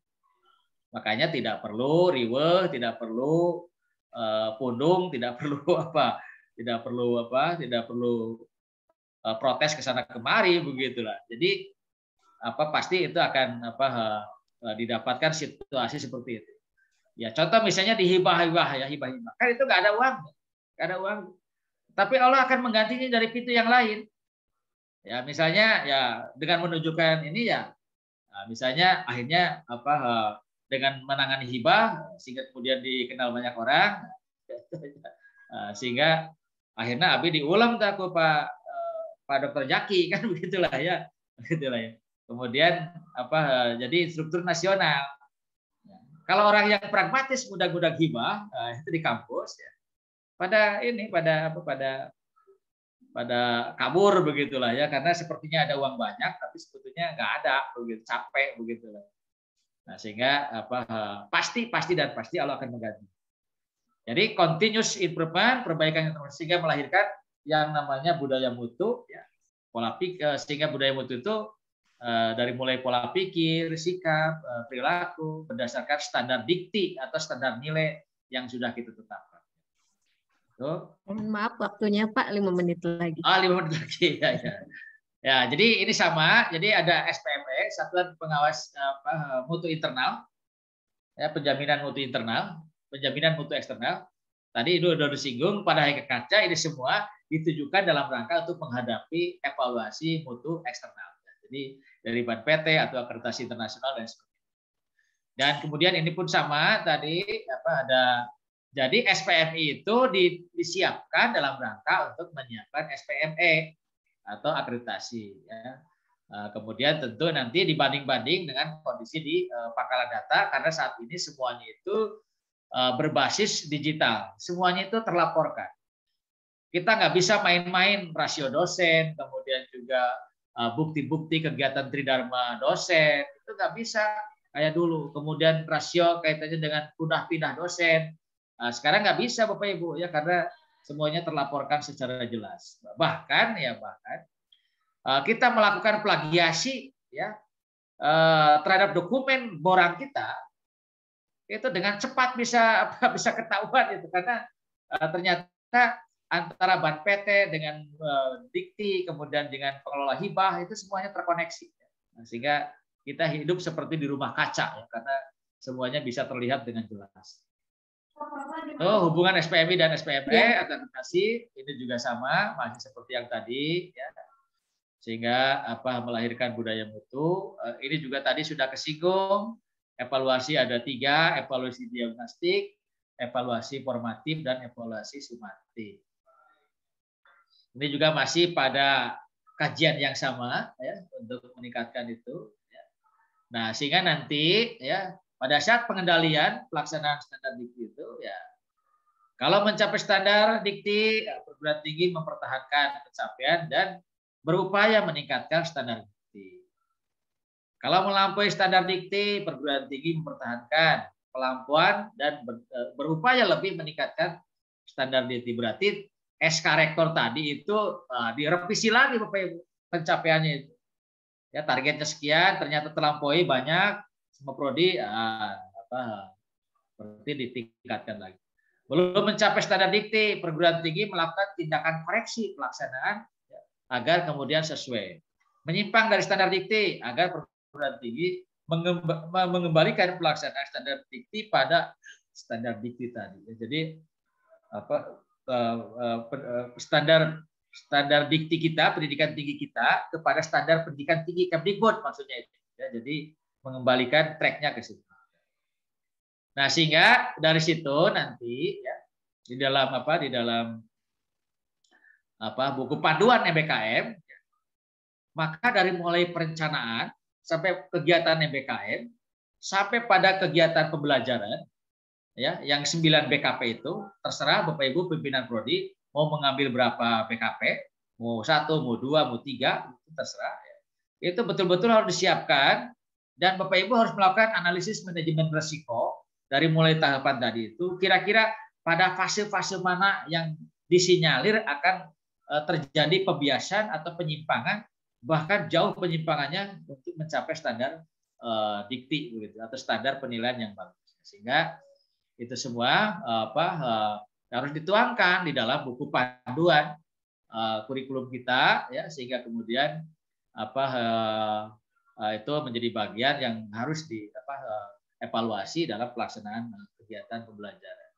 Makanya tidak perlu riwe, tidak perlu e, pundung, tidak perlu apa, tidak perlu apa, tidak perlu Eh, protes ke sana kemari begitulah. Jadi apa pasti itu akan apa eh, eh, didapatkan situasi seperti itu. Ya contoh misalnya di hibah-hibah ya hibah-hibah. Kan itu nggak ada uang, nggak ada uang. Tapi Allah akan menggantinya dari pintu yang lain. Ya misalnya ya dengan menunjukkan ini ya, nah, misalnya akhirnya apa dengan menangani hibah sehingga kemudian dikenal banyak orang sehingga akhirnya Abi diulang tak Pak Pak Dr. Jaki kan begitulah ya, begitulah ya. Kemudian apa jadi struktur nasional. Ya. Kalau orang yang pragmatis mudah-mudah hibah eh, itu di kampus ya. Pada ini pada apa pada pada kabur begitulah ya karena sepertinya ada uang banyak tapi sebetulnya nggak ada begitu capek begitulah. Nah, sehingga apa eh, pasti pasti dan pasti Allah akan mengganti. Jadi continuous improvement, perbaikan yang terus sehingga melahirkan yang namanya budaya mutu ya pola pikir eh, sehingga budaya mutu itu eh, dari mulai pola pikir, sikap, eh, perilaku berdasarkan standar dikti atau standar nilai yang sudah kita tetapkan. Tuh. Maaf waktunya Pak, lima menit lagi. Ah, lima menit lagi. Ya, ya. ya, jadi ini sama. Jadi ada SPME, Satuan Pengawas apa, Mutu Internal, ya, penjaminan mutu internal, penjaminan mutu eksternal. Tadi itu sudah disinggung pada kaca ini semua ditujukan dalam rangka untuk menghadapi evaluasi mutu eksternal. Jadi dari Ban PT atau akreditasi internasional dan sebagainya. Dan kemudian ini pun sama tadi apa ada jadi SPMI itu disiapkan dalam rangka untuk menyiapkan SPME atau akreditasi. Ya. E, kemudian tentu nanti dibanding-banding dengan kondisi di e, pangkalan data karena saat ini semuanya itu e, berbasis digital, semuanya itu terlaporkan. Kita nggak bisa main-main rasio dosen, kemudian juga eh, bukti-bukti kegiatan tridharma dosen. Itu nggak bisa kayak dulu. Kemudian rasio kaitannya dengan pindah-pindah dosen. Nah, sekarang nggak bisa Bapak Ibu ya karena semuanya terlaporkan secara jelas. Bahkan ya bahkan eh, kita melakukan plagiasi ya eh, terhadap dokumen borang kita itu dengan cepat bisa bisa ketahuan itu karena ternyata antara Ban PT dengan eh, Dikti, kemudian dengan pengelola hibah itu semuanya terkoneksi. Nah, sehingga kita hidup seperti di rumah kaca ya, karena semuanya bisa terlihat dengan jelas. Oh, hubungan SPMI dan SPME ya. akreditasi ini juga sama, masih seperti yang tadi ya. Sehingga apa melahirkan budaya mutu. Eh, ini juga tadi sudah kesinggung. Evaluasi ada tiga, evaluasi diagnostik, evaluasi formatif dan evaluasi sumatif. Ini juga masih pada kajian yang sama ya untuk meningkatkan itu. Ya. Nah sehingga nanti ya pada saat pengendalian pelaksanaan standar dikti itu ya kalau mencapai standar dikti ya, perguruan tinggi mempertahankan pencapaian dan berupaya meningkatkan standar dikti. Kalau melampaui standar dikti perguruan tinggi mempertahankan pelampuan dan e, berupaya lebih meningkatkan standar dikti berarti SK rektor tadi itu uh, direvisi lagi Bapak Ibu pencapaiannya itu. Ya targetnya sekian ternyata terlampaui banyak semua prodi uh, apa berarti ditingkatkan lagi. Belum mencapai standar dikti, perguruan tinggi melakukan tindakan koreksi pelaksanaan ya, agar kemudian sesuai. Menyimpang dari standar dikti agar perguruan tinggi mengembalikan pelaksanaan standar dikti pada standar dikti tadi. Ya, jadi apa Eh, eh, eh, standar standar dikti kita, pendidikan tinggi kita kepada standar pendidikan tinggi Kemdikbud maksudnya itu. Ya, jadi mengembalikan tracknya ke situ. Nah sehingga dari situ nanti ya di dalam apa di dalam apa buku panduan MBKM ya, maka dari mulai perencanaan sampai kegiatan MBKM sampai pada kegiatan pembelajaran ya yang 9 BKP itu terserah Bapak Ibu pimpinan prodi mau mengambil berapa BKP mau satu mau dua mau tiga itu terserah ya. itu betul-betul harus disiapkan dan Bapak Ibu harus melakukan analisis manajemen resiko dari mulai tahapan tadi itu kira-kira pada fase-fase mana yang disinyalir akan eh, terjadi pembiasan atau penyimpangan bahkan jauh penyimpangannya untuk mencapai standar eh, dikti atau standar penilaian yang bagus sehingga itu semua eh, apa eh, harus dituangkan di dalam buku panduan eh, kurikulum kita ya sehingga kemudian apa itu menjadi bagian yang harus di apa, evaluasi dalam pelaksanaan kegiatan pembelajaran.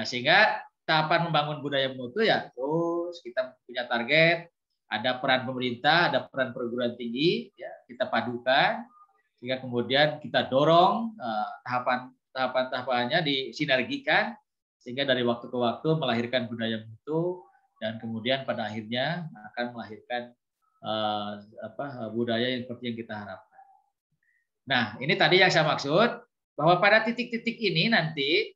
Nah, sehingga tahapan membangun budaya mutu ya terus kita punya target, ada peran pemerintah, ada peran perguruan tinggi, ya, kita padukan sehingga kemudian kita dorong uh, tahapan tahapan-tahapannya disinergikan sehingga dari waktu ke waktu melahirkan budaya mutu dan kemudian pada akhirnya akan melahirkan uh, apa, budaya yang seperti yang kita harapkan. Nah, ini tadi yang saya maksud bahwa pada titik-titik ini nanti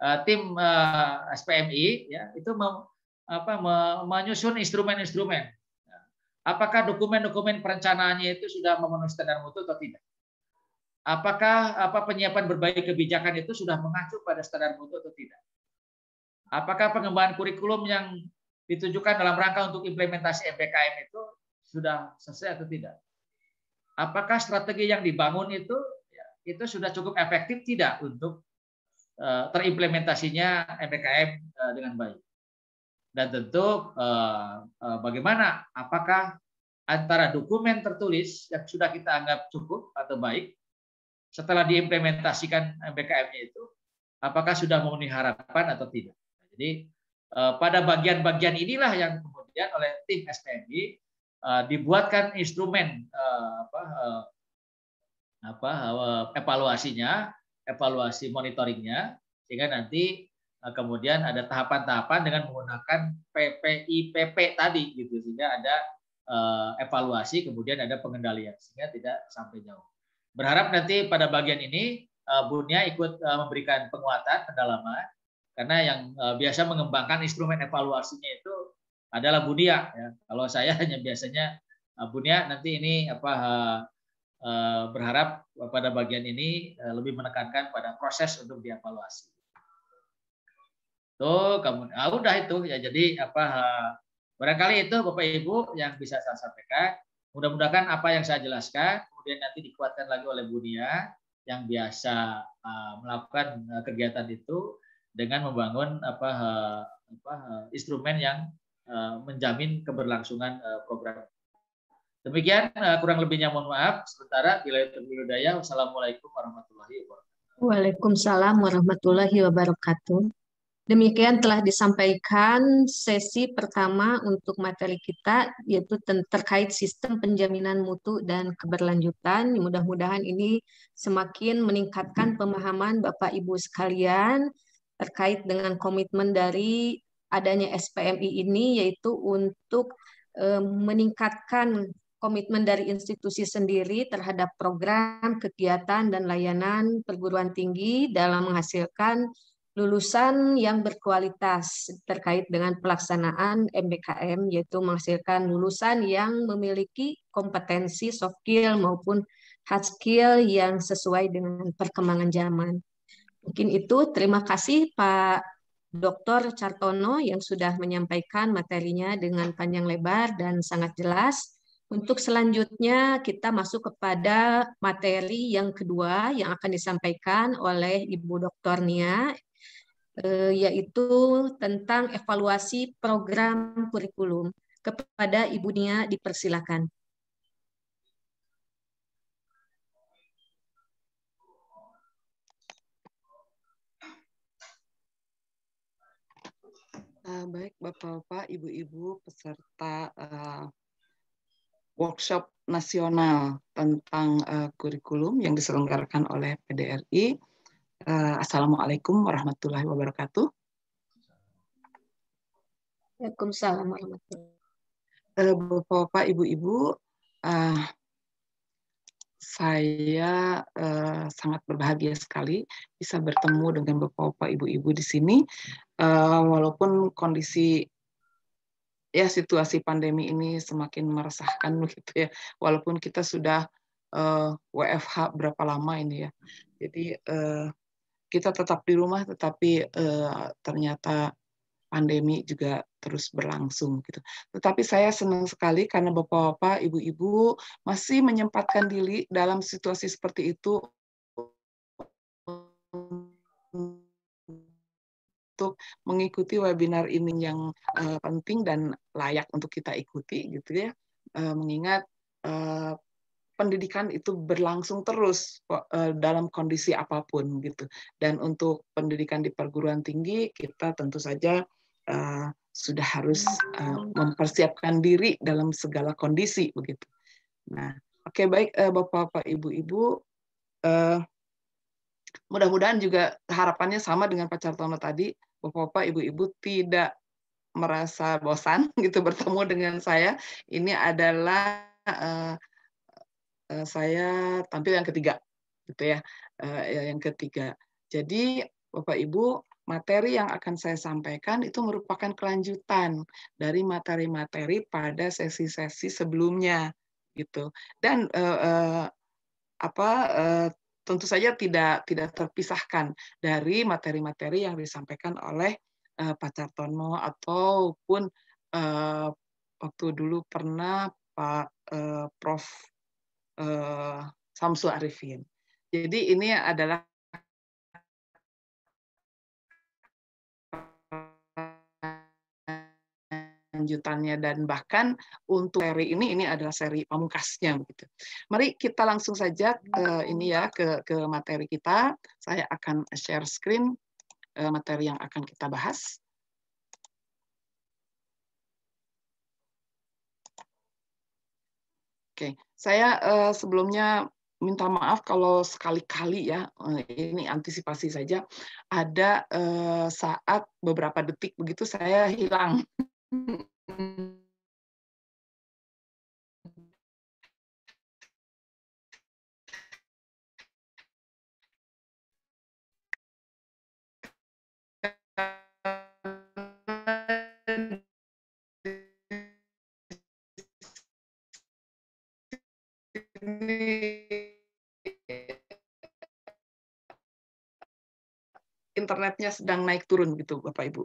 uh, tim uh, eh, SPMI ya itu mem, apa, me, menyusun instrumen-instrumen. Nah, apakah dokumen-dokumen perencanaannya itu sudah memenuhi standar mutu atau tidak? Apakah apa penyiapan berbagai kebijakan itu sudah mengacu pada standar mutu atau tidak? Apakah pengembangan kurikulum yang ditujukan dalam rangka untuk implementasi MPKM itu sudah selesai atau tidak? Apakah strategi yang dibangun itu ya, itu sudah cukup efektif tidak untuk eh, terimplementasinya MPKM eh, dengan baik? Dan tentu eh, bagaimana apakah antara dokumen tertulis yang sudah kita anggap cukup atau baik setelah diimplementasikan eh, mbkm nya itu apakah sudah memenuhi harapan atau tidak. Jadi eh, pada bagian-bagian inilah yang kemudian oleh tim STMI eh, dibuatkan instrumen apa, apa evaluasinya, evaluasi monitoringnya sehingga nanti kemudian ada tahapan-tahapan dengan menggunakan PPIPP tadi gitu sehingga ada evaluasi kemudian ada pengendalian sehingga tidak sampai jauh. Berharap nanti pada bagian ini eh, Bunya ikut eh, memberikan penguatan, pendalaman, karena yang eh, biasa mengembangkan instrumen evaluasinya itu adalah Bunia. Ya. Kalau saya hanya biasanya Bunia nanti ini apa berharap pada bagian ini lebih menekankan pada proses untuk dievaluasi. Tuh, kamu, ah, udah itu ya. Jadi apa barangkali itu Bapak Ibu yang bisa saya sampaikan. Mudah-mudahan apa yang saya jelaskan kemudian nanti dikuatkan lagi oleh Bunia yang biasa uh, melakukan uh, kegiatan itu dengan membangun apa, uh, apa instrumen yang menjamin keberlangsungan program. Demikian kurang lebihnya mohon maaf. Sementara bila itu Wassalamualaikum warahmatullahi wabarakatuh. Waalaikumsalam warahmatullahi wabarakatuh. Demikian telah disampaikan sesi pertama untuk materi kita, yaitu terkait sistem penjaminan mutu dan keberlanjutan. Mudah-mudahan ini semakin meningkatkan pemahaman Bapak-Ibu sekalian terkait dengan komitmen dari adanya SPMI ini, yaitu untuk eh, meningkatkan komitmen dari institusi sendiri terhadap program, kegiatan, dan layanan perguruan tinggi dalam menghasilkan lulusan yang berkualitas terkait dengan pelaksanaan MBKM yaitu menghasilkan lulusan yang memiliki kompetensi soft skill maupun hard skill yang sesuai dengan perkembangan zaman. Mungkin itu terima kasih Pak Dr. Cartono yang sudah menyampaikan materinya dengan panjang lebar dan sangat jelas. Untuk selanjutnya kita masuk kepada materi yang kedua yang akan disampaikan oleh Ibu Dr. Nia Eh, yaitu tentang evaluasi program kurikulum. Kepada Ibu Nia dipersilakan. Ah, baik, Bapak-Bapak, Ibu-Ibu, peserta uh, workshop nasional tentang uh, kurikulum yang diselenggarakan oleh PDRI. Eh, assalamualaikum warahmatullahi wabarakatuh. Waalaikumsalam warahmatullahi wabarakatuh. Eh, bapak-bapak, ibu-ibu, uh, saya uh, sangat berbahagia sekali bisa bertemu dengan bapak-bapak, ibu-ibu di sini, uh, walaupun kondisi ya situasi pandemi ini semakin meresahkan begitu ya, walaupun kita sudah uh, WFH berapa lama ini ya, jadi uh, kita tetap di rumah tetapi uh, ternyata pandemi juga terus berlangsung gitu. Tetapi saya senang sekali karena bapak-bapak, ibu-ibu masih menyempatkan diri dalam situasi seperti itu untuk mengikuti webinar ini yang uh, penting dan layak untuk kita ikuti gitu ya. Uh, mengingat uh, pendidikan itu berlangsung terus e, dalam kondisi apapun gitu. Dan untuk pendidikan di perguruan tinggi kita tentu saja uh, sudah harus uh, mempersiapkan diri dalam segala kondisi begitu. Nah, oke okay, baik uh, Bapak-bapak, Ibu-ibu uh, mudah-mudahan juga harapannya sama dengan Pak Cartono tadi, Bapak-bapak, Ibu-ibu tidak merasa bosan gitu bertemu dengan saya. Ini adalah Eh, saya tampil yang ketiga gitu ya. Eh, ya yang ketiga jadi bapak ibu materi yang akan saya sampaikan itu merupakan kelanjutan dari materi-materi pada sesi-sesi sebelumnya gitu dan eh, eh, apa eh, tentu saja tidak tidak terpisahkan dari materi-materi yang disampaikan oleh eh, Pak Cartono ataupun eh, waktu dulu pernah Pak eh, Prof Eh, Samsu Samsul Arifin. Jadi ini adalah lanjutannya dan bahkan untuk seri ini ini adalah seri pamungkasnya begitu. Mari kita langsung saja ke, eh, ini ya ke ke materi kita. Saya akan share screen eh, materi yang akan kita bahas. Oke, okay. Saya uh, sebelumnya minta maaf kalau sekali-kali ya eh, ini antisipasi saja ada uh, saat beberapa detik begitu saya hilang internetnya sedang naik turun gitu Bapak Ibu.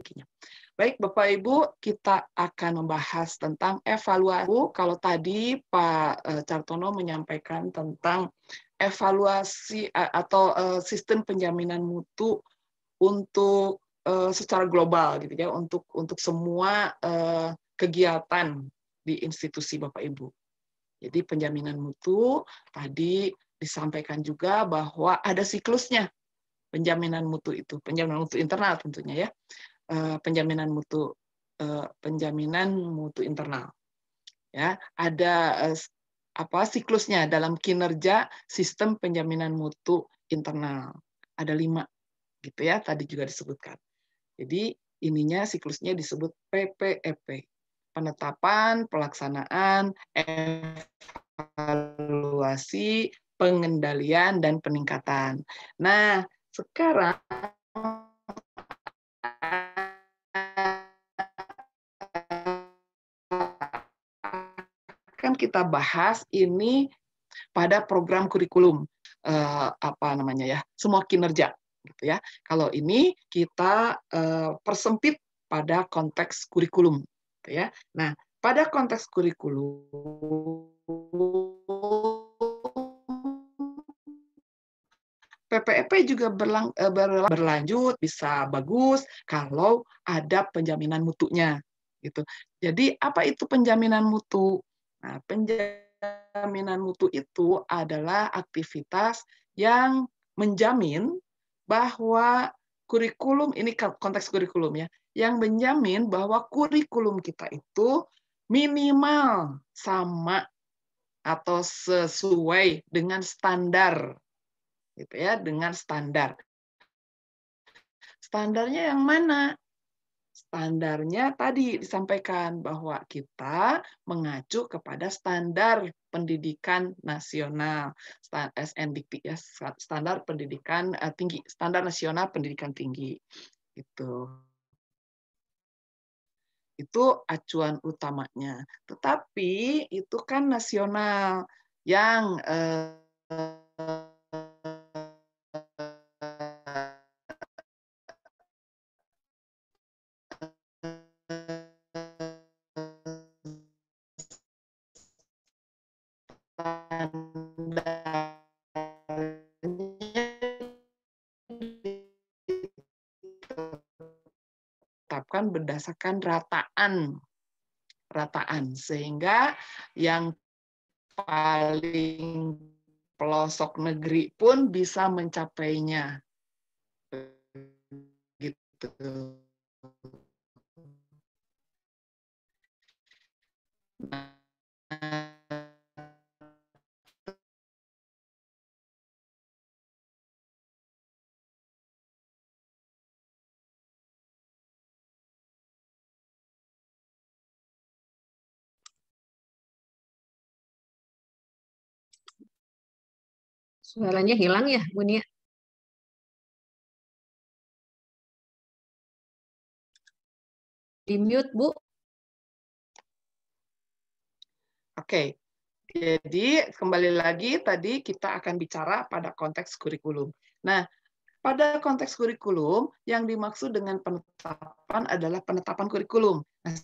Baik Bapak Ibu, kita akan membahas tentang evaluasi. Kalau tadi Pak eh, Cartono menyampaikan tentang evaluasi atau eh, sistem penjaminan mutu untuk eh, secara global gitu ya untuk untuk semua kegiatan di institusi Bapak Ibu. Jadi penjaminan mutu tadi disampaikan juga bahwa ada siklusnya penjaminan mutu itu, penjaminan mutu internal tentunya ya, eh, penjaminan mutu eh, penjaminan mutu internal. Ya, ada eh, apa siklusnya dalam kinerja sistem penjaminan mutu internal. Ada lima, gitu ya. Tadi juga disebutkan. Jadi ininya siklusnya disebut PPEP, e penetapan, pelaksanaan, evaluasi, pengendalian dan peningkatan. Nah, sekarang akan kita bahas ini pada program kurikulum eh, apa namanya ya semua kinerja gitu ya kalau ini kita eh, persempit pada konteks kurikulum gitu ya nah pada konteks kurikulum PPEP juga berlang, eh, berlanjut bisa bagus kalau ada penjaminan mutunya gitu. Jadi apa itu penjaminan mutu? Nah, penjaminan mutu itu adalah aktivitas yang menjamin bahwa kurikulum ini konteks kurikulum ya, yang menjamin bahwa kurikulum kita itu minimal sama atau sesuai dengan standar gitu ya dengan standar. Standarnya yang mana? Standarnya tadi disampaikan bahwa kita mengacu kepada standar pendidikan nasional ya standar pendidikan eh, tinggi standar nasional pendidikan tinggi itu itu acuan utamanya tetapi itu kan nasional yang eh, tetapkan berdasarkan rataan rataan sehingga yang paling pelosok negeri pun bisa mencapainya. Gitu. Suaranya hilang ya, Bunia? Di mute, Bu. Oke, jadi kembali lagi tadi kita akan bicara pada konteks kurikulum. Nah, pada konteks kurikulum yang dimaksud dengan penetapan adalah penetapan kurikulum. Nah,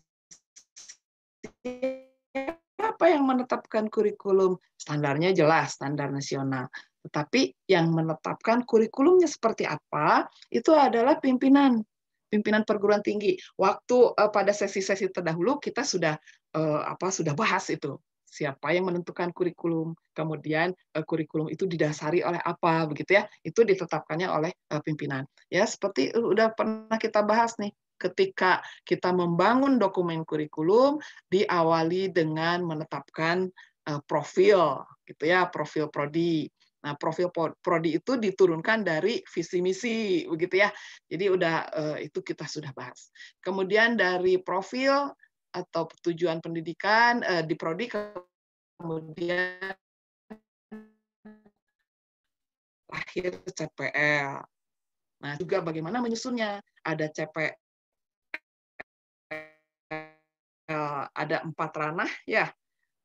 Apa yang menetapkan kurikulum? Standarnya jelas, standar nasional. Tetapi yang menetapkan kurikulumnya seperti apa itu adalah pimpinan pimpinan perguruan tinggi. Waktu uh, pada sesi-sesi terdahulu kita sudah uh, apa sudah bahas itu siapa yang menentukan kurikulum, kemudian uh, kurikulum itu didasari oleh apa begitu ya. Itu ditetapkannya oleh uh, pimpinan. Ya, seperti udah pernah kita bahas nih ketika kita membangun dokumen kurikulum diawali dengan menetapkan uh, profil gitu ya, profil prodi. Nah, profil prodi itu diturunkan dari visi misi begitu ya. Jadi udah eh, itu kita sudah bahas. Kemudian dari profil atau tujuan pendidikan eh, di prodi kemudian lahir CPL. Nah, juga bagaimana menyusunnya. Ada CPL ada empat ranah ya.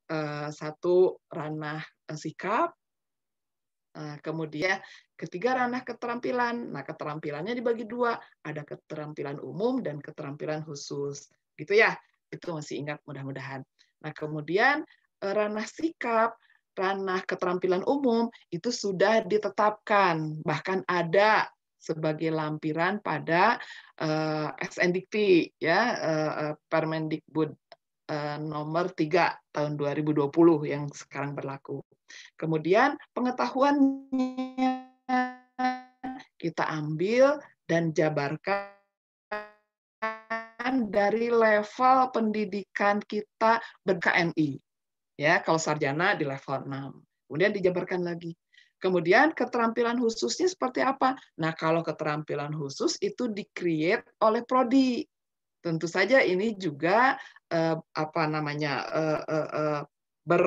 Eh, satu ranah sikap, Nah, kemudian ketiga ranah keterampilan. Nah, keterampilannya dibagi dua, ada keterampilan umum dan keterampilan khusus. Gitu ya. Itu masih ingat mudah-mudahan. Nah, kemudian eh, ranah sikap, ranah keterampilan umum itu sudah ditetapkan, bahkan ada sebagai lampiran pada uh, eh, SNDT ya uh, Permendikbud uh, nomor 3 tahun 2020 yang sekarang berlaku. Kemudian pengetahuannya kita ambil dan jabarkan dari level pendidikan kita berKMI. Ya, kalau sarjana di level 6. Kemudian dijabarkan lagi. Kemudian keterampilan khususnya seperti apa? Nah, kalau keterampilan khusus itu di oleh prodi. Tentu saja ini juga eh, apa namanya? Eh, eh, eh, ber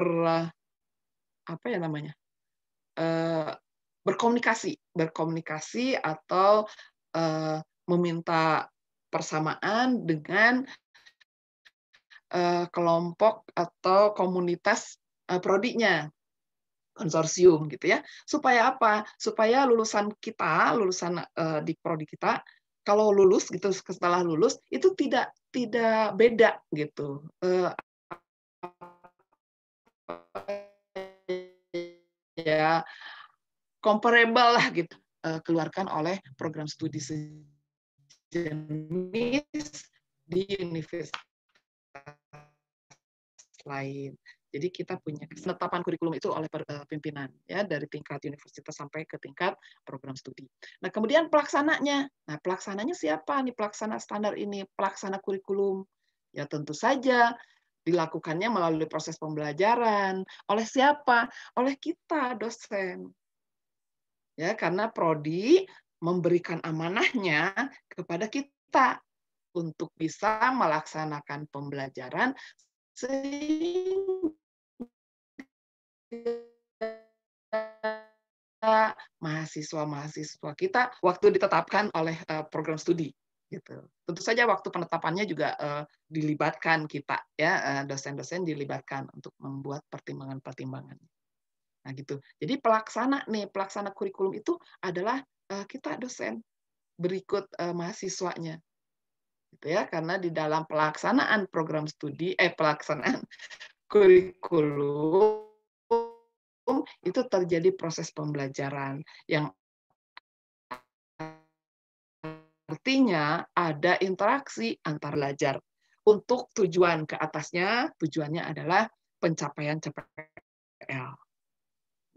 apa ya namanya eh, berkomunikasi berkomunikasi atau eh, meminta persamaan dengan eh, kelompok atau komunitas uh, prodinya konsorsium gitu ya supaya apa supaya lulusan kita lulusan di prodi kita kalau lulus gitu setelah lulus itu tidak tidak beda gitu ya comparable lah gitu eh, keluarkan oleh program studi sejenis di universitas lain. Jadi kita punya penetapan kurikulum itu oleh eh, pimpinan ya dari tingkat universitas sampai ke tingkat program studi. Nah, kemudian pelaksananya. Nah, pelaksananya siapa nih pelaksana standar ini? Pelaksana kurikulum. Ya tentu saja dilakukannya melalui proses pembelajaran oleh siapa oleh kita dosen ya karena prodi memberikan amanahnya kepada kita untuk bisa melaksanakan pembelajaran sehingga mahasiswa-mahasiswa kita waktu ditetapkan oleh eh, program studi gitu. Tentu saja waktu penetapannya juga uh, dilibatkan kita ya eh, dosen-dosen uh, dilibatkan untuk membuat pertimbangan-pertimbangan. Nah gitu. Jadi pelaksana nih pelaksana kurikulum itu adalah uh, kita dosen berikut uh, mahasiswanya gitu ya karena di dalam pelaksanaan program studi eh pelaksanaan kurikulum itu terjadi proses pembelajaran yang Artinya ada interaksi antar lajar Untuk tujuan ke atasnya, tujuannya adalah pencapaian CPL.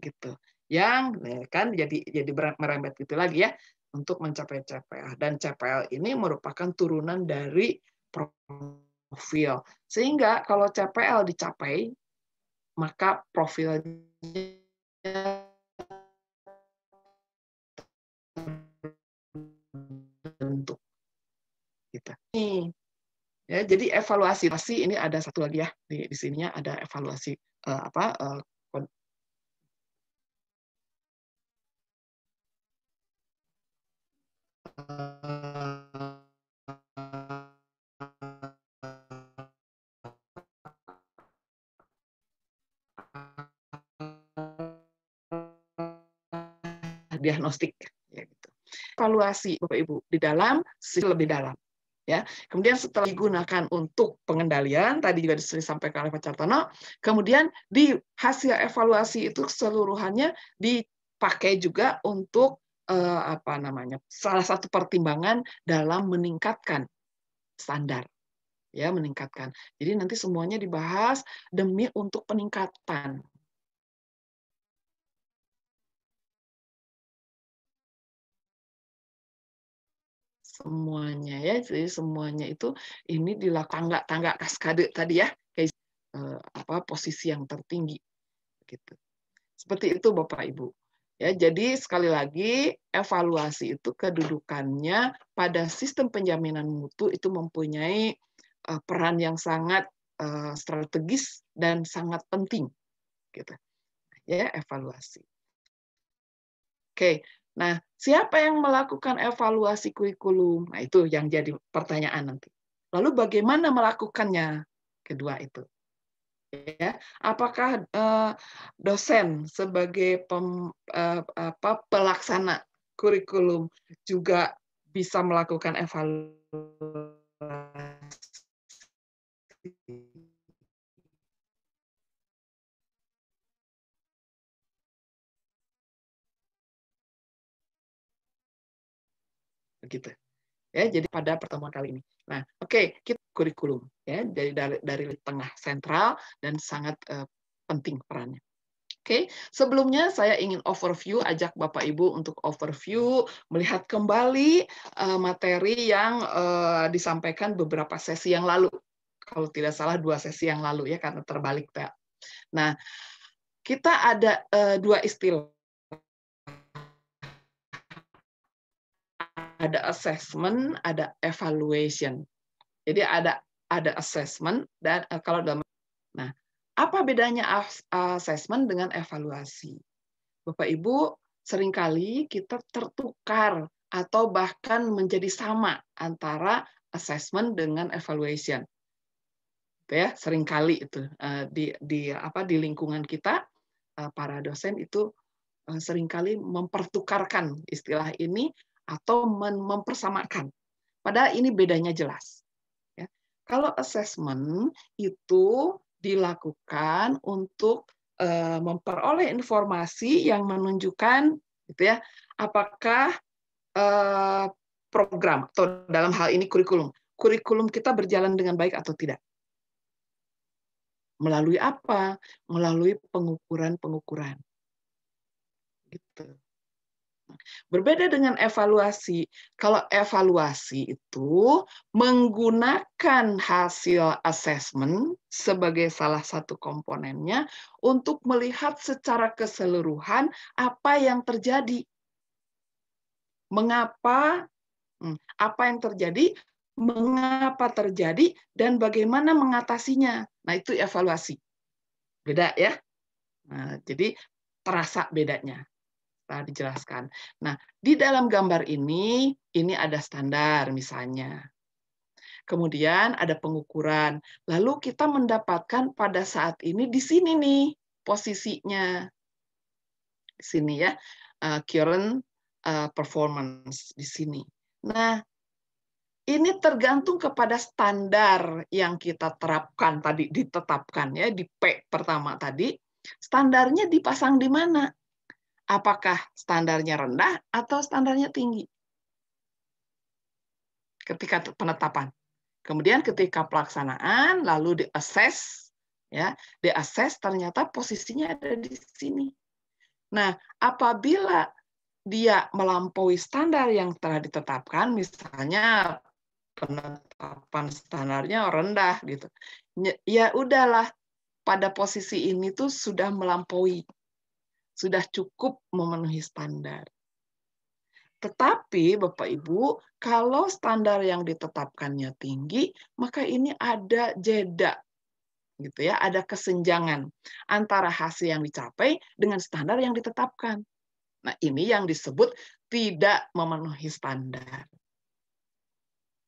Gitu. Yang ya kan jadi jadi merembet gitu lagi ya untuk mencapai CPL dan CPL ini merupakan turunan dari profil. Sehingga kalau CPL dicapai maka profilnya nih. Hmm. Ya, jadi evaluasi pasti ini ada satu lagi ya di, di sininya ada evaluasi uh, apa uh, diagnostik ya gitu. Evaluasi Bapak Ibu di dalam lebih dalam ya. Kemudian setelah digunakan untuk pengendalian tadi juga disampaikan oleh Pak Cartono, kemudian di hasil evaluasi itu keseluruhannya dipakai juga untuk eh, apa namanya? salah satu pertimbangan dalam meningkatkan standar ya meningkatkan. Jadi nanti semuanya dibahas demi untuk peningkatan semuanya ya. Jadi semuanya itu ini dilakukan tangga tangga kaskade tadi ya, kayak Eh, apa posisi yang tertinggi gitu. Seperti itu Bapak Ibu. Ya, jadi sekali lagi evaluasi itu kedudukannya pada sistem penjaminan mutu itu mempunyai eh, peran yang sangat eh, strategis dan sangat penting gitu. Ya, evaluasi. Oke, Nah, siapa yang melakukan evaluasi kurikulum? Nah, itu yang jadi pertanyaan nanti. Lalu bagaimana melakukannya? Kedua itu. Ya, apakah eh, dosen sebagai pem, eh, apa, pelaksana kurikulum juga bisa melakukan evaluasi? begitu ya jadi pada pertemuan kali ini nah oke okay, kita kurikulum ya dari dari, dari tengah sentral dan sangat uh, penting perannya Oke, okay. sebelumnya saya ingin overview, ajak Bapak Ibu untuk overview, melihat kembali uh, materi yang uh, disampaikan beberapa sesi yang lalu. Kalau tidak salah dua sesi yang lalu ya, karena terbalik. tak Nah, kita ada uh, dua istilah ada assessment, ada evaluation. Jadi ada ada assessment dan eh, kalau dalam nah apa bedanya assessment dengan evaluasi? Bapak Ibu, seringkali kita tertukar atau bahkan menjadi sama antara assessment dengan evaluation. Gitu ya, seringkali itu eh, di di apa di lingkungan kita eh, para dosen itu seringkali mempertukarkan istilah ini atau mempersamakan. Padahal ini bedanya jelas. Ya. Kalau assessment itu dilakukan untuk eh, memperoleh informasi yang menunjukkan, gitu ya, apakah eh, program atau dalam hal ini kurikulum, kurikulum kita berjalan dengan baik atau tidak. Melalui apa? Melalui pengukuran-pengukuran. Gitu. Berbeda dengan evaluasi. Kalau evaluasi itu menggunakan hasil assessment sebagai salah satu komponennya untuk melihat secara keseluruhan apa yang terjadi. Mengapa hmm, apa yang terjadi, mengapa terjadi, dan bagaimana mengatasinya. Nah, itu evaluasi. Beda ya. Nah, jadi terasa bedanya dijelaskan. Nah, di dalam gambar ini, ini ada standar misalnya. Kemudian ada pengukuran. Lalu kita mendapatkan pada saat ini di sini nih posisinya. Di sini ya, eh, current eh, performance di sini. Nah, ini tergantung kepada standar yang kita terapkan tadi ditetapkan ya di P pertama tadi. Standarnya dipasang di mana? apakah standarnya rendah atau standarnya tinggi ketika penetapan. Kemudian ketika pelaksanaan lalu diassess ya, diassess ternyata posisinya ada di sini. Nah, apabila dia melampaui standar yang telah ditetapkan, misalnya penetapan standarnya rendah gitu. Ya, ya udahlah, pada posisi ini tuh sudah melampaui sudah cukup memenuhi standar. Tetapi Bapak Ibu, kalau standar yang ditetapkannya tinggi, maka ini ada jeda gitu ya, ada kesenjangan antara hasil yang dicapai dengan standar yang ditetapkan. Nah, ini yang disebut tidak memenuhi standar.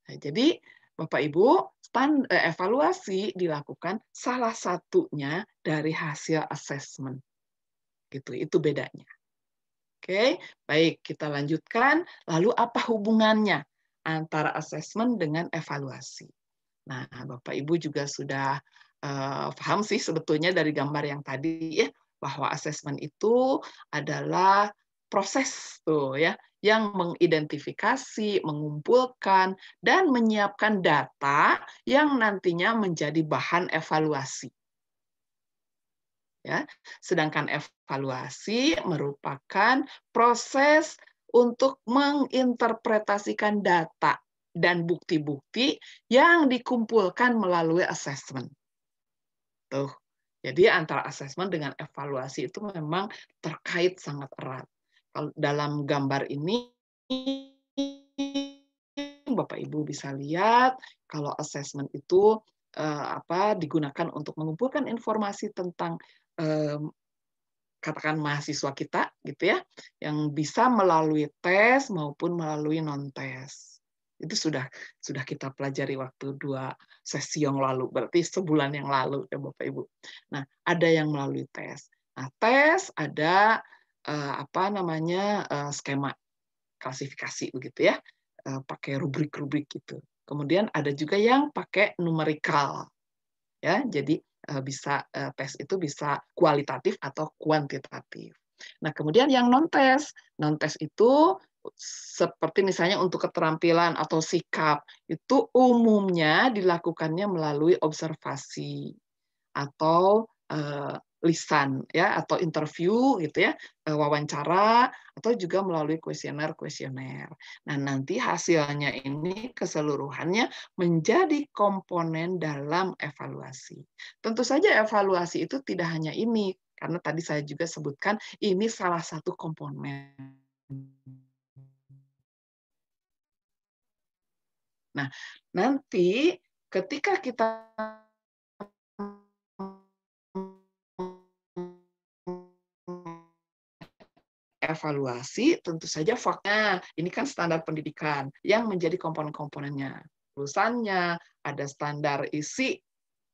Nah, jadi Bapak Ibu, stand, eh, evaluasi dilakukan salah satunya dari hasil assessment gitu. Itu bedanya. Oke, baik kita lanjutkan. Lalu apa hubungannya antara asesmen dengan evaluasi? Nah, Bapak Ibu juga sudah uh, paham sih sebetulnya dari gambar yang tadi ya bahwa asesmen itu adalah proses tuh ya yang mengidentifikasi, mengumpulkan dan menyiapkan data yang nantinya menjadi bahan evaluasi ya. Sedangkan evaluasi merupakan proses untuk menginterpretasikan data dan bukti-bukti yang dikumpulkan melalui assessment Tuh. Jadi antara assessment dengan evaluasi itu memang terkait sangat erat. Kalau dalam gambar ini Bapak Ibu bisa lihat kalau assessment itu eh, apa digunakan untuk mengumpulkan informasi tentang katakan mahasiswa kita gitu ya yang bisa melalui tes maupun melalui non tes itu sudah sudah kita pelajari waktu dua sesi yang lalu berarti sebulan yang lalu ya bapak ibu nah ada yang melalui tes nah tes ada eh, apa namanya eh, skema klasifikasi begitu ya eh, pakai rubrik-rubrik gitu kemudian ada juga yang pakai numerikal ya jadi Eh, bisa eh, tes itu bisa kualitatif atau kuantitatif. Nah, kemudian yang non-tes. Non-tes itu seperti misalnya untuk keterampilan atau sikap, itu umumnya dilakukannya melalui observasi atau eh, lisan ya atau interview gitu ya e, wawancara atau juga melalui kuesioner kuesioner. Nah nanti hasilnya ini keseluruhannya menjadi komponen dalam evaluasi. Tentu saja evaluasi itu tidak hanya ini karena tadi saya juga sebutkan ini salah satu komponen. Nah nanti ketika kita evaluasi tentu saja faktanya ini kan standar pendidikan yang menjadi komponen-komponennya urusannya ada standar isi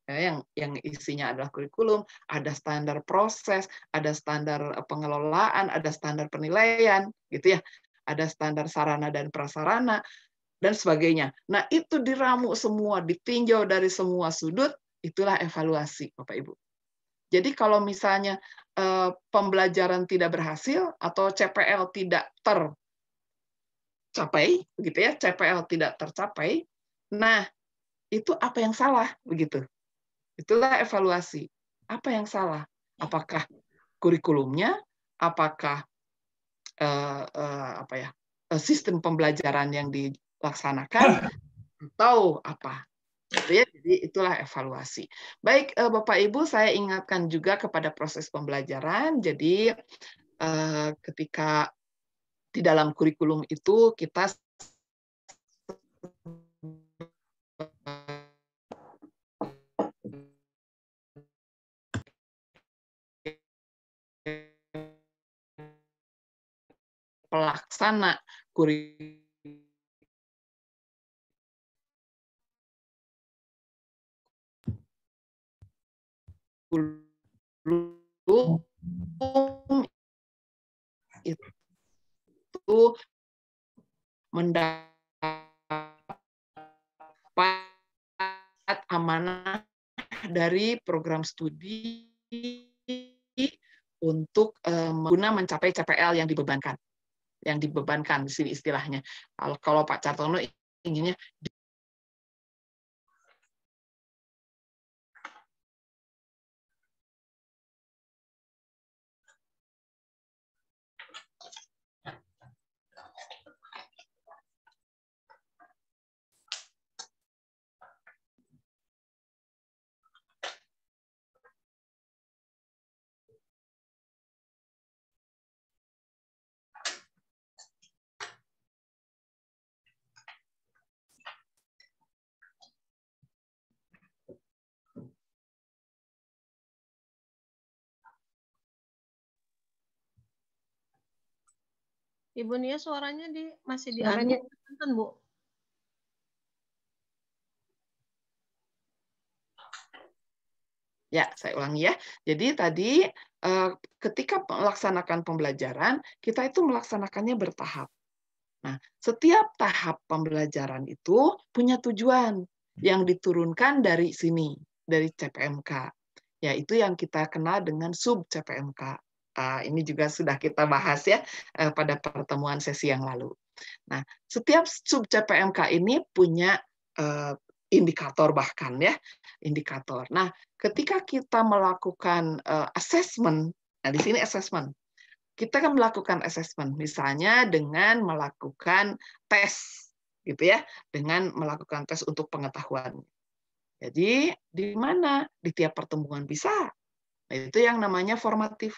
ya, yang yang isinya adalah kurikulum, ada standar proses, ada standar eh, pengelolaan, ada standar penilaian, gitu ya, ada standar sarana dan prasarana dan sebagainya. Nah itu diramu semua, ditinjau dari semua sudut, itulah evaluasi, Bapak Ibu. Jadi kalau misalnya eh, pembelajaran tidak berhasil atau CPL tidak tercapai, begitu ya, CPL tidak tercapai, nah itu apa yang salah begitu? Itulah evaluasi. Apa yang salah? Apakah kurikulumnya? Apakah eh, eh, apa ya eh, sistem pembelajaran yang dilaksanakan? Atau apa? Gitu ya. Jadi itulah evaluasi. Baik eh, Bapak Ibu, saya ingatkan juga kepada proses pembelajaran. Jadi eh, ketika di dalam kurikulum itu kita pelaksana kurikulum itu mendapat amanah dari program studi untuk eh, guna mencapai CPL yang dibebankan yang dibebankan di sini istilahnya. Kalau Pak Cartono inginnya Ibu Nia suaranya di masih di suaranya. Banten, Bu. Ya, saya ulangi ya. Jadi tadi eh, ketika melaksanakan pembelajaran, kita itu melaksanakannya bertahap. Nah, setiap tahap pembelajaran itu punya tujuan hmm. yang diturunkan dari sini, dari CPMK. Yaitu yang kita kenal dengan sub-CPMK. Ah, ini juga sudah kita bahas ya eh, pada pertemuan sesi yang lalu. Nah, setiap sub CPMK ini punya eh, indikator bahkan ya indikator. Nah, ketika kita melakukan uh, assessment, nah di sini assessment, kita kan melakukan assessment, misalnya dengan melakukan tes, gitu ya, dengan melakukan tes untuk pengetahuan. Jadi di mana di tiap pertemuan bisa. Nah, itu yang namanya formatif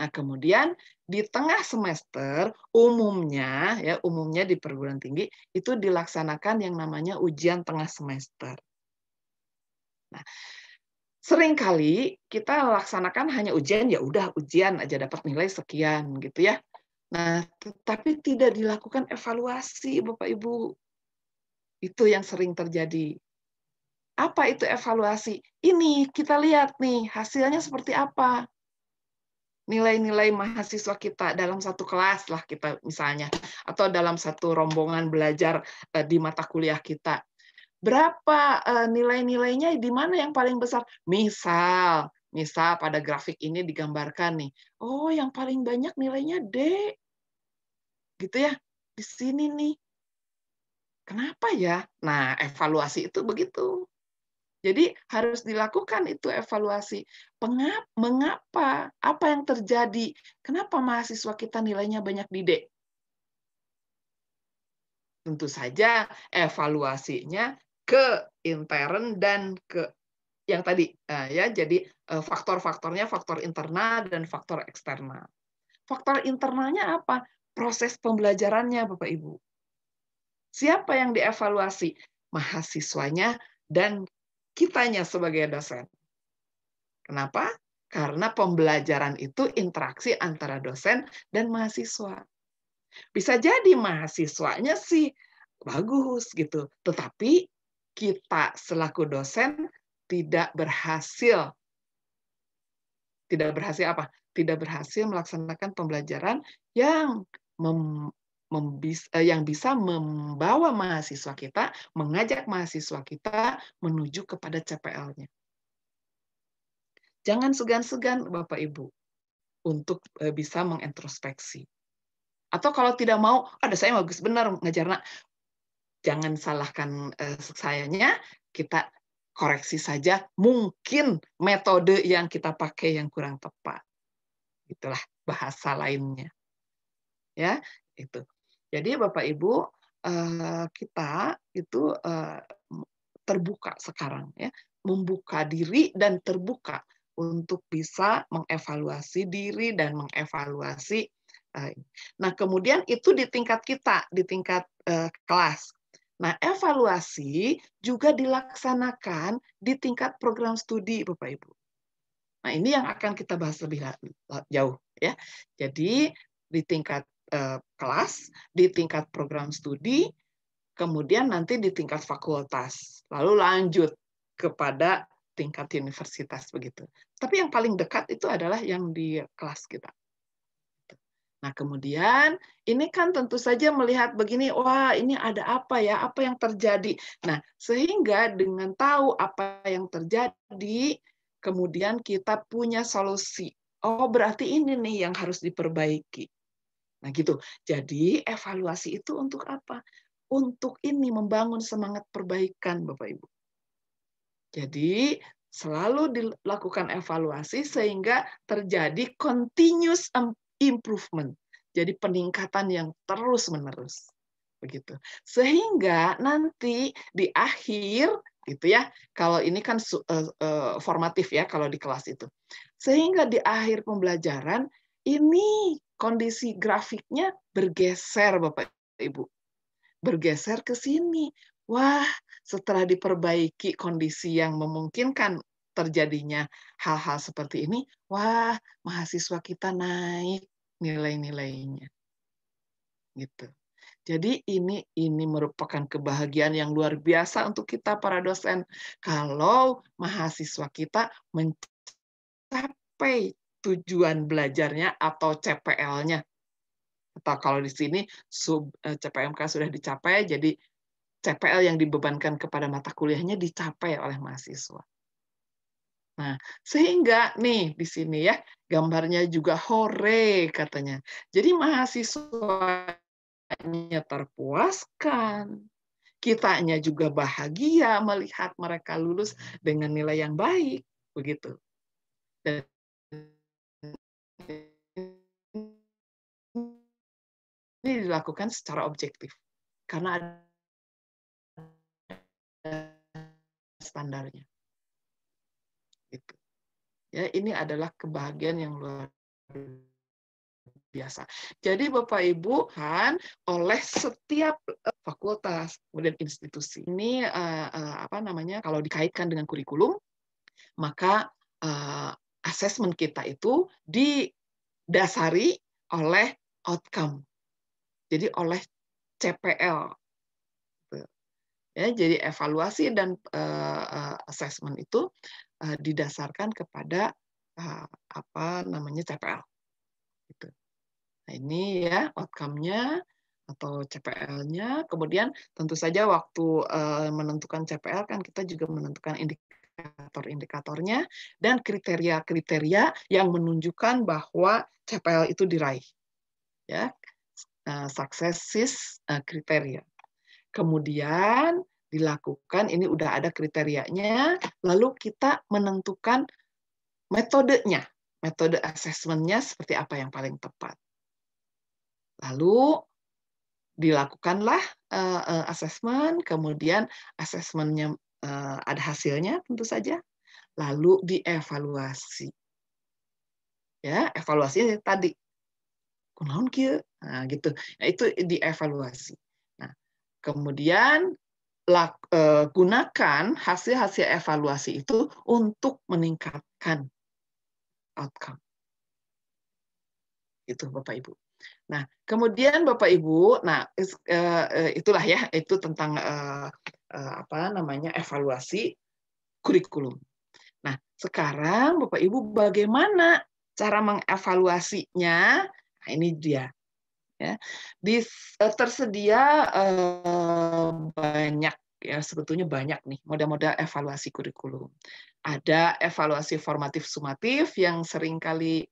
Nah, kemudian di tengah semester umumnya ya umumnya di perguruan tinggi itu dilaksanakan yang namanya ujian tengah semester. Nah, kali kita laksanakan hanya ujian ya udah ujian aja dapat nilai sekian gitu ya. Nah, tetapi tidak dilakukan evaluasi Bapak Ibu. Itu yang sering terjadi. Apa itu evaluasi? Ini kita lihat nih hasilnya seperti apa nilai-nilai mahasiswa kita dalam satu kelas lah kita misalnya atau dalam satu rombongan belajar eh, di mata kuliah kita berapa eh, nilai-nilainya di mana yang paling besar misal misal pada grafik ini digambarkan nih oh yang paling banyak nilainya D gitu ya di sini nih kenapa ya nah evaluasi itu begitu jadi harus dilakukan itu evaluasi. Pengap, mengapa? Apa yang terjadi? Kenapa mahasiswa kita nilainya banyak di D? Tentu saja evaluasinya ke intern dan ke yang tadi eh, ya jadi eh, faktor-faktornya faktor internal dan faktor eksternal. Faktor internalnya apa? Proses pembelajarannya Bapak Ibu. Siapa yang dievaluasi? Mahasiswanya dan kitanya sebagai dosen. Kenapa? Karena pembelajaran itu interaksi antara dosen dan mahasiswa. Bisa jadi mahasiswanya sih bagus gitu, tetapi kita selaku dosen tidak berhasil tidak berhasil apa? Tidak berhasil melaksanakan pembelajaran yang Eh, yang bisa membawa mahasiswa kita, mengajak mahasiswa kita menuju kepada CPL-nya. Jangan segan-segan Bapak Ibu untuk eh, bisa mengintrospeksi. Atau kalau tidak mau, ada saya bagus benar ngajar nak. Jangan salahkan eh, sayanya, kita koreksi saja mungkin metode yang kita pakai yang kurang tepat. Itulah bahasa lainnya. Ya, itu. Jadi Bapak Ibu eh, kita itu eh, terbuka sekarang ya, membuka diri dan terbuka untuk bisa mengevaluasi diri dan mengevaluasi. Eh, nah kemudian itu di tingkat kita, di tingkat kelas. Nah, evaluasi juga dilaksanakan di tingkat program studi, Bapak Ibu. Nah, ini yang akan kita bahas lebih jauh ya. Jadi di tingkat Eh, kelas, di tingkat program studi, kemudian nanti di tingkat fakultas, lalu lanjut kepada tingkat universitas begitu. Tapi yang paling dekat itu adalah yang di kelas kita. Nah, kemudian ini kan tentu saja melihat begini, wah ini ada apa ya, apa yang terjadi. Nah, sehingga dengan tahu apa yang terjadi, kemudian kita punya solusi. Oh, berarti ini nih yang harus diperbaiki. Nah gitu. Jadi evaluasi itu untuk apa? Untuk ini membangun semangat perbaikan Bapak Ibu. Jadi selalu dilakukan evaluasi sehingga terjadi continuous improvement. Jadi peningkatan yang terus-menerus. Begitu. Sehingga nanti di akhir gitu ya. Kalau ini kan uh, uh, formatif ya kalau di kelas itu. Sehingga di akhir pembelajaran ini kondisi grafiknya bergeser Bapak Ibu. Bergeser ke sini. Wah, setelah diperbaiki kondisi yang memungkinkan terjadinya hal-hal seperti ini, wah, mahasiswa kita naik nilai-nilainya. Gitu. Jadi ini ini merupakan kebahagiaan yang luar biasa untuk kita para dosen kalau mahasiswa kita mencapai tujuan belajarnya atau CPL-nya. Atau kalau di sini sub eh, CPMK sudah dicapai, jadi CPL yang dibebankan kepada mata kuliahnya dicapai oleh mahasiswa. Nah, sehingga nih di sini ya gambarnya juga hore katanya. Jadi mahasiswanya terpuaskan, kitanya juga bahagia melihat mereka lulus dengan nilai yang baik, begitu. Dan ini dilakukan secara objektif karena ada standarnya. Gitu. Ya, ini adalah kebahagiaan yang luar biasa. Jadi Bapak Ibu kan oleh setiap eh, fakultas kemudian institusi ini eh, eh, apa namanya kalau dikaitkan dengan kurikulum maka asesmen kita itu didasari oleh outcome jadi oleh CPL. Gitu. Ya, jadi evaluasi dan uh, assessment itu uh, didasarkan kepada uh, apa namanya CPL. Gitu. Nah, ini ya outcome-nya atau CPL-nya. Kemudian tentu saja waktu uh, menentukan CPL kan kita juga menentukan indikator-indikatornya dan kriteria-kriteria yang menunjukkan bahwa CPL itu diraih. Ya, Eh, suksesis eh, kriteria. Kemudian dilakukan, ini udah ada kriterianya, lalu kita menentukan metodenya, metode asesmennya seperti apa yang paling tepat. Lalu dilakukanlah eh, assessment, asesmen, kemudian asesmennya ada hasilnya tentu saja, lalu dievaluasi. Ya, evaluasi tadi. Kunaon kieu? Nah, gitu. Nah, itu dievaluasi. Nah, kemudian eh, gunakan hasil-hasil evaluasi itu untuk meningkatkan outcome. Itu Bapak Ibu. Nah, kemudian Bapak Ibu, nah eh, eh, itulah ya, itu tentang apa namanya evaluasi kurikulum. Nah, sekarang Bapak Ibu bagaimana cara mengevaluasinya? Nah, ini dia ya bis uh, tersedia uh, banyak ya sebetulnya banyak nih moda-moda evaluasi kurikulum. Ada evaluasi formatif sumatif yang seringkali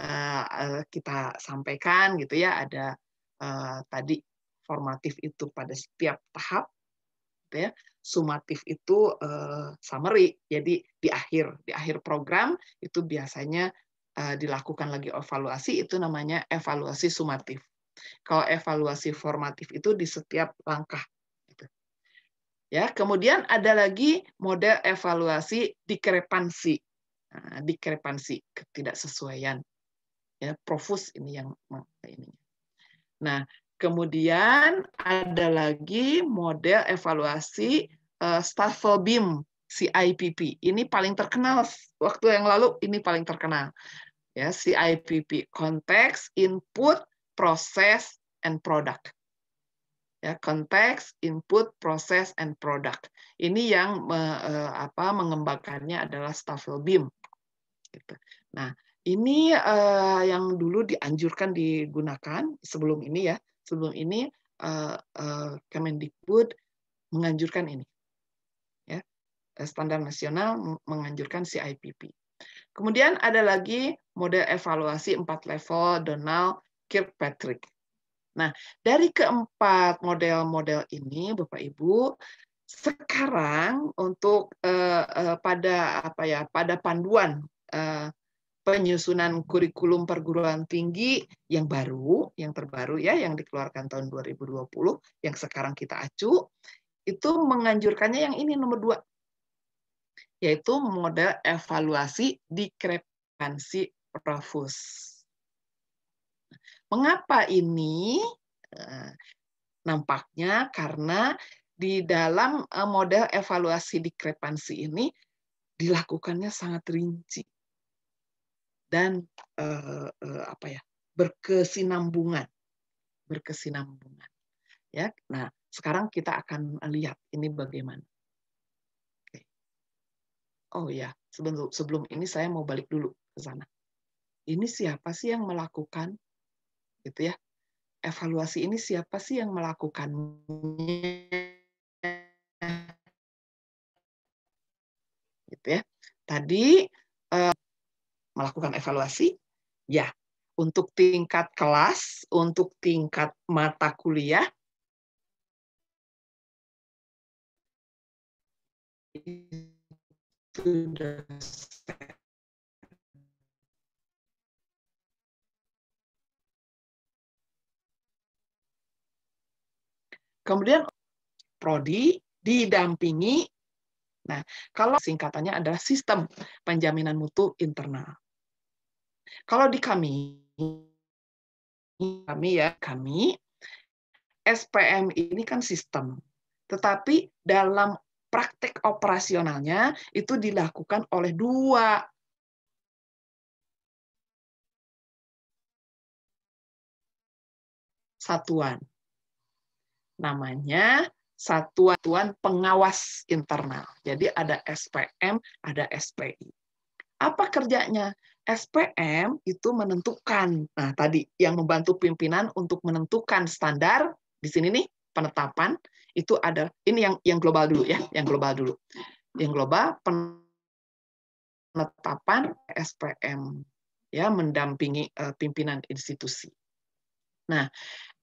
uh, kita sampaikan gitu ya, ada uh, tadi formatif itu pada setiap tahap gitu ya. Sumatif itu uh, summary. Jadi di akhir di akhir program itu biasanya dilakukan lagi evaluasi itu namanya evaluasi sumatif. Kalau evaluasi formatif itu di setiap langkah. Gitu. Ya, kemudian ada lagi model evaluasi dikrepansi, nah, dikrepansi ketidaksesuaian. Ya, profus ini yang ini. Nah, kemudian ada lagi model evaluasi uh, Staffel BIM CIPP. Ini paling terkenal waktu yang lalu ini paling terkenal. Ya, CIPP konteks, input, Proses and product. Ya, konteks, input, proses, and product. Ini yang me, eh, apa, mengembangkannya adalah Staffel Beam. Gitu. Nah, ini uh, yang dulu dianjurkan digunakan sebelum ini ya. Sebelum ini uh, uh, Kemendikbud menganjurkan ini. Ya. Standar nasional menganjurkan CIPP. Kemudian ada lagi model evaluasi empat level Donald Kirkpatrick. Nah, dari keempat model-model ini, Bapak Ibu, sekarang untuk uh, uh, pada apa ya, pada panduan uh, penyusunan kurikulum perguruan tinggi yang baru, yang terbaru ya, yang dikeluarkan tahun 2020, yang sekarang kita acu, itu menganjurkannya yang ini nomor dua, yaitu model evaluasi dikrepansi profus. Mengapa ini? Eh, nampaknya karena di dalam eh, model evaluasi diskrepansi ini dilakukannya sangat rinci dan eh, apa ya berkesinambungan berkesinambungan ya nah sekarang kita akan lihat ini bagaimana oh ya sebelum sebelum ini saya mau balik dulu ke sana ini siapa sih yang melakukan gitu ya. Evaluasi ini siapa sih yang melakukannya? Gitu ya. Tadi eh, melakukan evaluasi, ya. Untuk tingkat kelas, untuk tingkat mata kuliah, itu sudah Kemudian prodi didampingi. Nah, kalau singkatannya adalah sistem penjaminan mutu internal. Kalau di kami kami ya, kami SPM ini kan sistem. Tetapi dalam praktik operasionalnya itu dilakukan oleh dua satuan namanya satuan pengawas internal. Jadi ada SPM, ada SPI. Apa kerjanya? SPM itu menentukan, nah tadi yang membantu pimpinan untuk menentukan standar di sini nih penetapan itu ada ini yang yang global dulu ya, yang global dulu. Yang global penetapan SPM ya mendampingi eh, pimpinan institusi. Nah,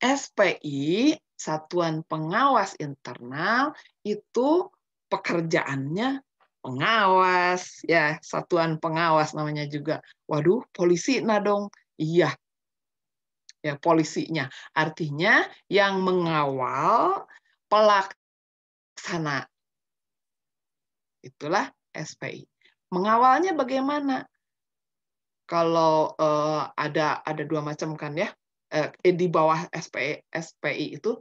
SPI satuan pengawas internal itu pekerjaannya pengawas ya satuan pengawas namanya juga waduh polisi nah dong iya ya polisinya artinya yang mengawal pelaksana itulah SPI mengawalnya bagaimana kalau eh, ada ada dua macam kan ya eh, di bawah SPI SPI itu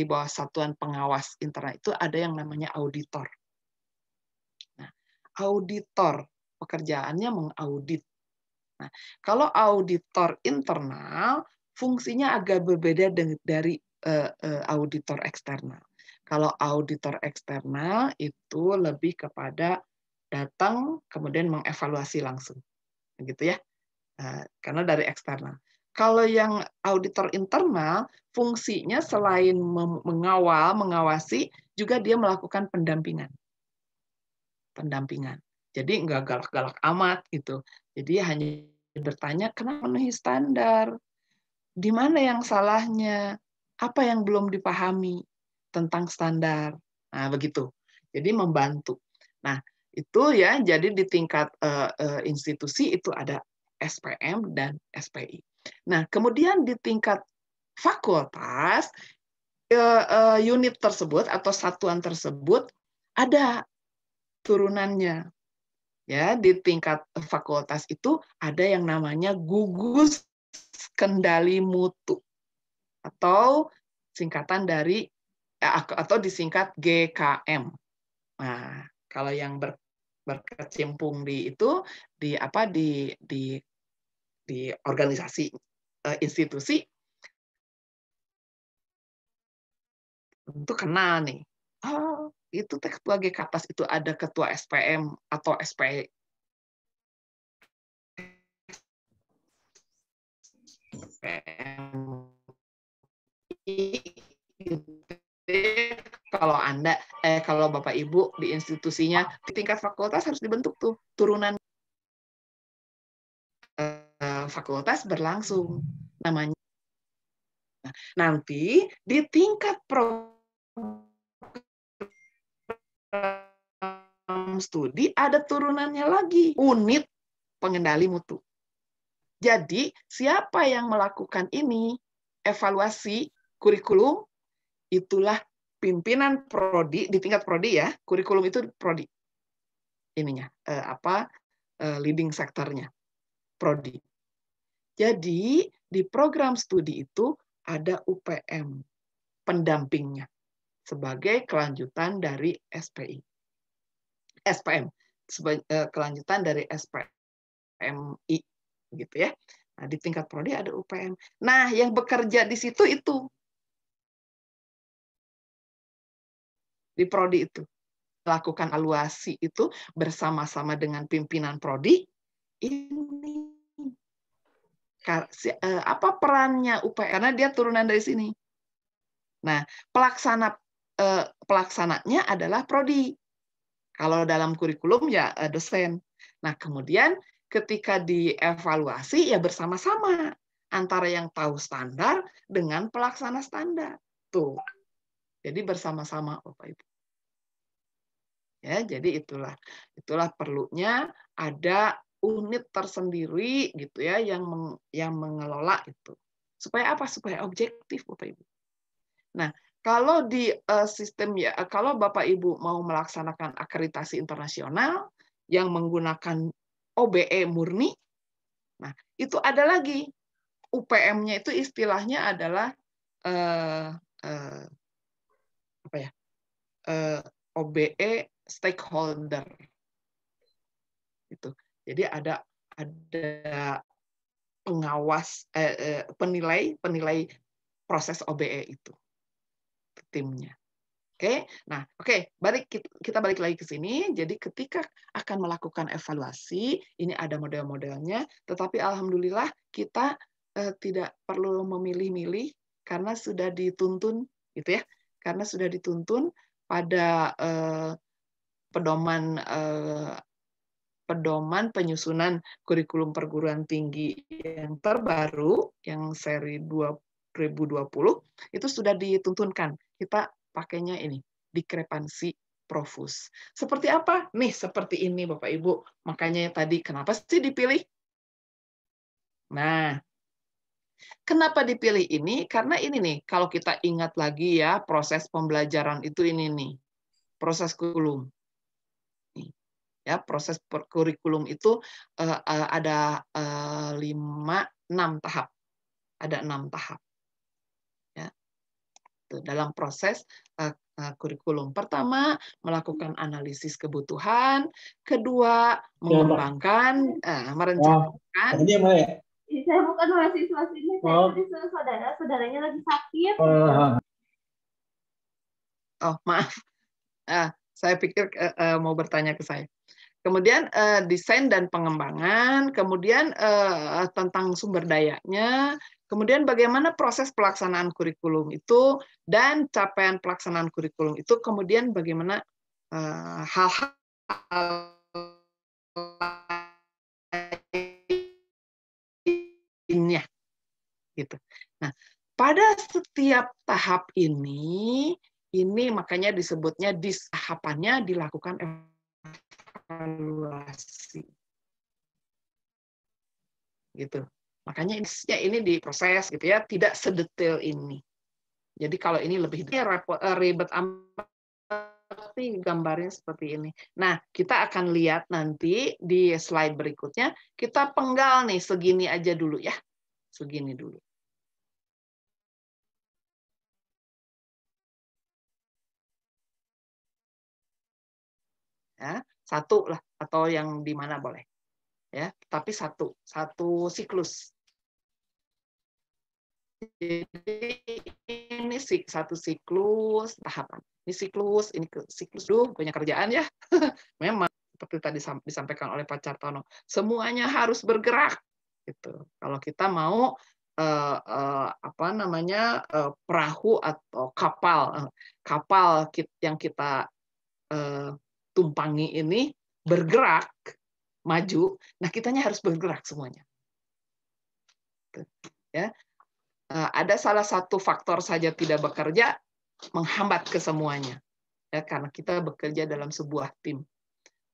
di bawah satuan pengawas internal itu ada yang namanya auditor. Nah, auditor pekerjaannya mengaudit. Nah, kalau auditor internal fungsinya agak berbeda dari eh, eh, auditor eksternal. Kalau auditor eksternal itu lebih kepada datang kemudian mengevaluasi langsung, gitu ya. Nah, karena dari eksternal. Kalau yang auditor internal, fungsinya selain mengawal, mengawasi, juga dia melakukan pendampingan. Pendampingan. Jadi nggak galak-galak amat gitu. Jadi hanya bertanya kenapa memenuhi standar, di mana yang salahnya, apa yang belum dipahami tentang standar. Nah begitu. Jadi membantu. Nah itu ya. Jadi di tingkat uh, uh, institusi itu ada SPM dan SPI. Nah, kemudian di tingkat fakultas eh, eh, unit tersebut atau satuan tersebut ada turunannya. Ya, di tingkat fakultas itu ada yang namanya gugus kendali mutu atau singkatan dari ya, atau disingkat GKM. Nah, kalau yang ber, berkecimpung di itu di apa di di di organisasi uh, institusi itu kena nih. Oh, itu ketua ketua GKPAS itu ada ketua SPM atau SP kalau Anda eh kalau Bapak Ibu di institusinya di tingkat fakultas harus dibentuk tuh turunan fakultas berlangsung hmm. namanya. Nanti di tingkat program studi ada turunannya lagi, unit pengendali mutu. Jadi, siapa yang melakukan ini, evaluasi kurikulum, itulah pimpinan prodi di tingkat prodi ya, kurikulum itu prodi. Ininya eh, apa eh, leading sektornya prodi. Jadi di program studi itu ada UPM pendampingnya sebagai kelanjutan dari SPI. SPM e, kelanjutan dari SPMI gitu ya. Nah, di tingkat prodi ada UPM. Nah, yang bekerja di situ itu di prodi itu lakukan aluasi itu bersama-sama dengan pimpinan prodi ini Eh, apa perannya UPR karena dia turunan dari sini. Nah, pelaksana eh, pelaksananya adalah prodi. Kalau dalam kurikulum ya eh, dosen. Nah, kemudian ketika dievaluasi ya bersama-sama antara yang tahu standar dengan pelaksana standar. Tuh. Jadi bersama-sama Bapak Ibu. Ya, jadi itulah itulah perlunya ada unit tersendiri gitu ya yang meng, yang mengelola itu. Supaya apa? Supaya objektif Bapak Ibu. Nah, kalau di uh, sistem ya eh, kalau Bapak Ibu mau melaksanakan akreditasi internasional yang menggunakan OBE murni, nah itu ada lagi UPM-nya itu istilahnya adalah uh, uh, apa ya uh, OBE stakeholder itu jadi ada ada pengawas eh, eh penilai penilai proses OBE itu timnya. Oke, okay? nah oke okay, balik kita balik lagi ke sini. Jadi ketika akan melakukan evaluasi, ini ada model-modelnya. Tetapi alhamdulillah kita eh, tidak perlu memilih-milih karena sudah dituntun, gitu ya. Karena sudah dituntun pada eh, pedoman eh, pedoman penyusunan kurikulum perguruan tinggi yang terbaru yang seri 2020 itu sudah dituntunkan. Kita pakainya ini dikrepansi profus. Seperti apa? Nih, seperti ini Bapak Ibu. Makanya tadi kenapa sih dipilih? Nah, Kenapa dipilih ini? Karena ini nih, kalau kita ingat lagi ya, proses pembelajaran itu ini nih, proses kurikulum ya proses kurikulum itu uh, uh, ada uh, lima enam tahap ada enam tahap ya dalam proses uh, uh, kurikulum pertama melakukan analisis kebutuhan kedua iya, mengembangkan uh, merencanakan ya, saya bukan mahasiswa sini oh. saya oh. saudara saudaranya lagi sakit oh, oh maaf ah saya pikir uh, uh, mau bertanya ke saya kemudian uh, desain dan pengembangan, kemudian uh, tentang sumber dayanya, kemudian bagaimana proses pelaksanaan kurikulum itu dan capaian pelaksanaan kurikulum itu, kemudian bagaimana hal eh, hal-hal lainnya, gitu. Nah, pada setiap tahap ini, ini makanya disebutnya di tahapannya dilakukan evaluasi. Gitu. Makanya ya ini diproses gitu ya, tidak sedetail ini. Jadi kalau ini lebih eh, ribet amat gambarnya seperti ini. Nah, kita akan lihat nanti di slide berikutnya, kita penggal nih segini aja dulu ya. Segini dulu. Ya satu lah atau yang di mana boleh ya tapi satu satu siklus jadi ini satu siklus tahapan ini siklus ini siklus dulu punya kerjaan ya memang seperti tadi disampaikan oleh Pak Cartono semuanya harus bergerak gitu kalau kita mau eh, eh, apa namanya eh, perahu atau kapal eh, kapal yang kita eh, tumpangi ini bergerak maju, nah kitanya harus bergerak semuanya. Ya. Eh, ada salah satu faktor saja tidak bekerja menghambat kesemuanya. Ya, karena kita bekerja dalam sebuah tim.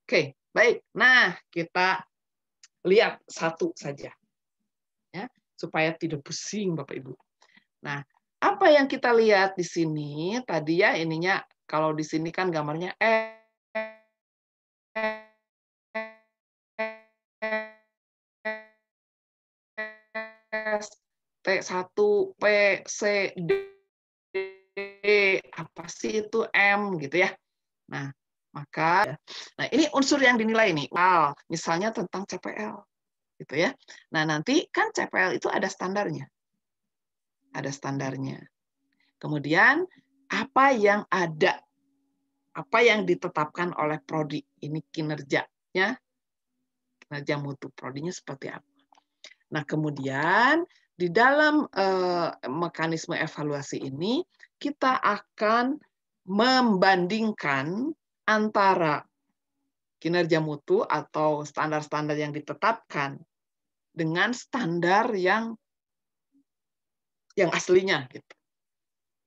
Oke, baik. Nah, kita lihat satu saja. Ya, supaya tidak pusing Bapak Ibu. Nah, apa yang kita lihat di sini tadi ya ininya kalau di sini kan gambarnya T1, P, C, D, apa sih itu M gitu ya. Nah, maka iya. nah ini unsur yang dinilai nih. Wow, misalnya tentang CPL gitu ya. Nah, nanti kan CPL itu ada standarnya. Ada standarnya. Kemudian apa yang ada apa yang ditetapkan oleh prodi ini kinerjanya kinerja mutu prodinya seperti apa nah kemudian di dalam eh, mekanisme evaluasi ini kita akan membandingkan antara kinerja mutu atau standar-standar yang ditetapkan dengan standar yang yang aslinya gitu.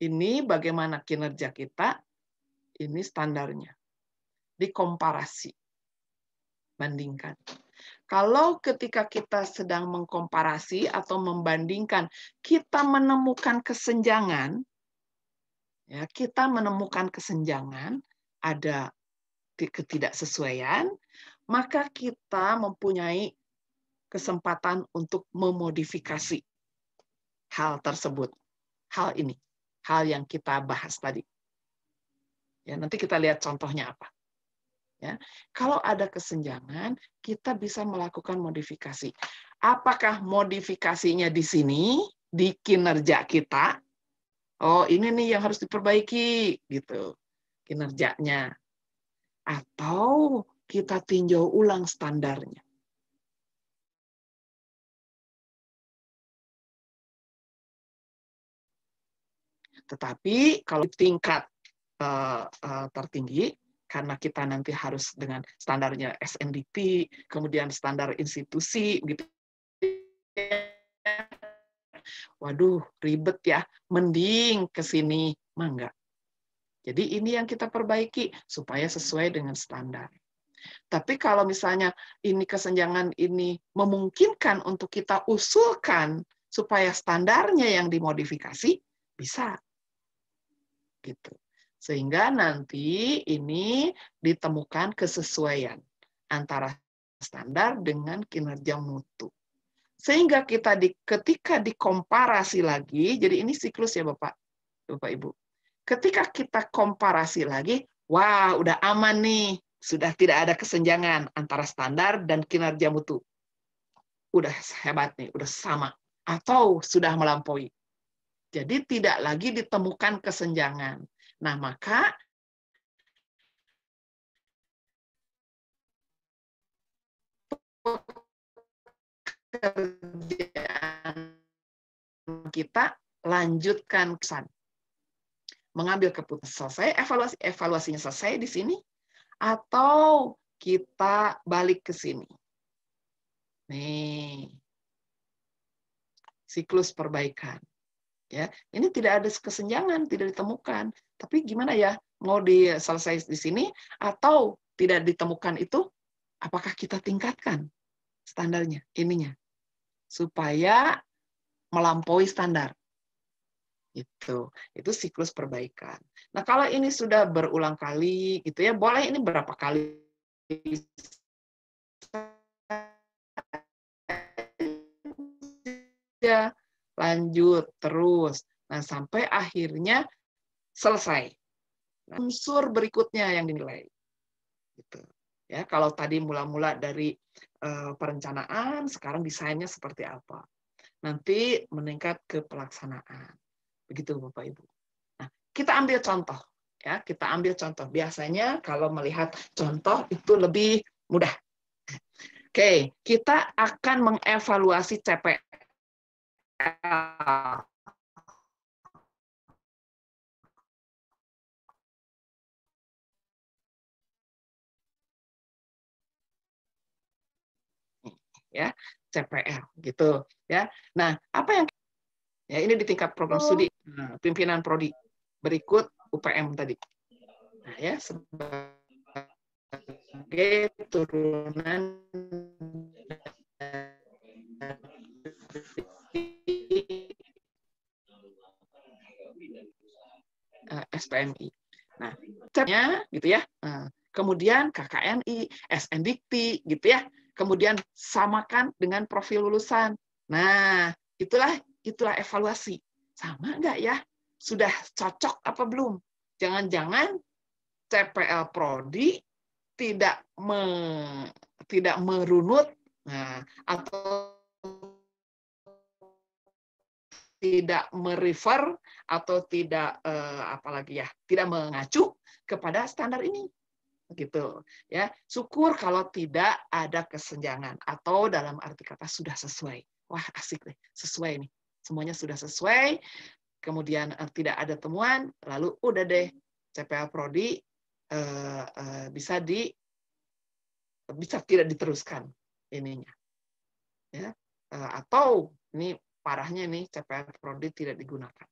Ini bagaimana kinerja kita ini standarnya. Dikomparasi. Bandingkan. Kalau ketika kita sedang mengkomparasi atau membandingkan, kita menemukan kesenjangan, ya kita menemukan kesenjangan, ada ketidaksesuaian, maka kita mempunyai kesempatan untuk memodifikasi hal tersebut. Hal ini, hal yang kita bahas tadi. Ya, nanti kita lihat contohnya apa. Ya, kalau ada kesenjangan, kita bisa melakukan modifikasi. Apakah modifikasinya di sini di kinerja kita? Oh, ini nih yang harus diperbaiki gitu kinerjanya. Atau kita tinjau ulang standarnya. Tetapi kalau tingkat uh, uh, tertinggi karena kita nanti harus dengan standarnya SNDP, kemudian standar institusi gitu. Ya. Waduh, ribet ya. Mending ke sini, mangga. Jadi ini yang kita perbaiki supaya sesuai dengan standar. Tapi kalau misalnya ini kesenjangan ini memungkinkan untuk kita usulkan supaya standarnya yang dimodifikasi, bisa. Gitu. Sehingga nanti ini ditemukan kesesuaian antara standar dengan kinerja mutu. Sehingga kita di, ketika dikomparasi lagi, jadi ini siklus ya Bapak, Bapak Ibu. Ketika kita komparasi lagi, wah udah aman nih, sudah tidak ada kesenjangan antara standar dan kinerja mutu. Udah hebat nih, udah sama atau sudah melampaui. Jadi tidak lagi ditemukan kesenjangan. Nah, maka pekerjaan kita lanjutkan kesan mengambil keputusan selesai evaluasi evaluasinya selesai di sini atau kita balik ke sini nih siklus perbaikan ya ini tidak ada kesenjangan tidak ditemukan tapi gimana ya mau diselesai di sini atau tidak ditemukan itu apakah kita tingkatkan standarnya ininya supaya melampaui standar itu itu siklus perbaikan nah kalau ini sudah berulang kali gitu ya boleh ini berapa kali ya lanjut terus. Nah, sampai akhirnya selesai. Nah, unsur berikutnya yang dinilai. Gitu. Ya, kalau tadi mula-mula dari uh, perencanaan, sekarang desainnya seperti apa. Nanti meningkat ke pelaksanaan. Begitu Bapak Ibu. Nah, kita ambil contoh ya, kita ambil contoh. Biasanya kalau melihat contoh itu lebih mudah. Oke, kita akan mengevaluasi CP ya CPR gitu ya nah apa yang ya ini di tingkat program studi oh. nah, pimpinan prodi berikut UPM tadi nah ya sebagai turunan Eh, SPMI. Nah, chatnya gitu ya. Eh, kemudian KKNI, SNDikti gitu ya. Kemudian samakan dengan profil lulusan. Nah, itulah itulah evaluasi. Sama nggak ya? Sudah cocok apa belum? Jangan-jangan CPL prodi tidak me, tidak merunut nah, atau tidak merefer atau tidak eh, apalagi ya tidak mengacu kepada standar ini gitu ya syukur kalau tidak ada kesenjangan atau dalam arti kata sudah sesuai wah asik deh sesuai nih semuanya sudah sesuai kemudian eh, tidak ada temuan lalu udah deh CPA prodi eh, eh, bisa di bisa tidak diteruskan ininya ya eh, atau ini parahnya nih CPR prodi tidak digunakan.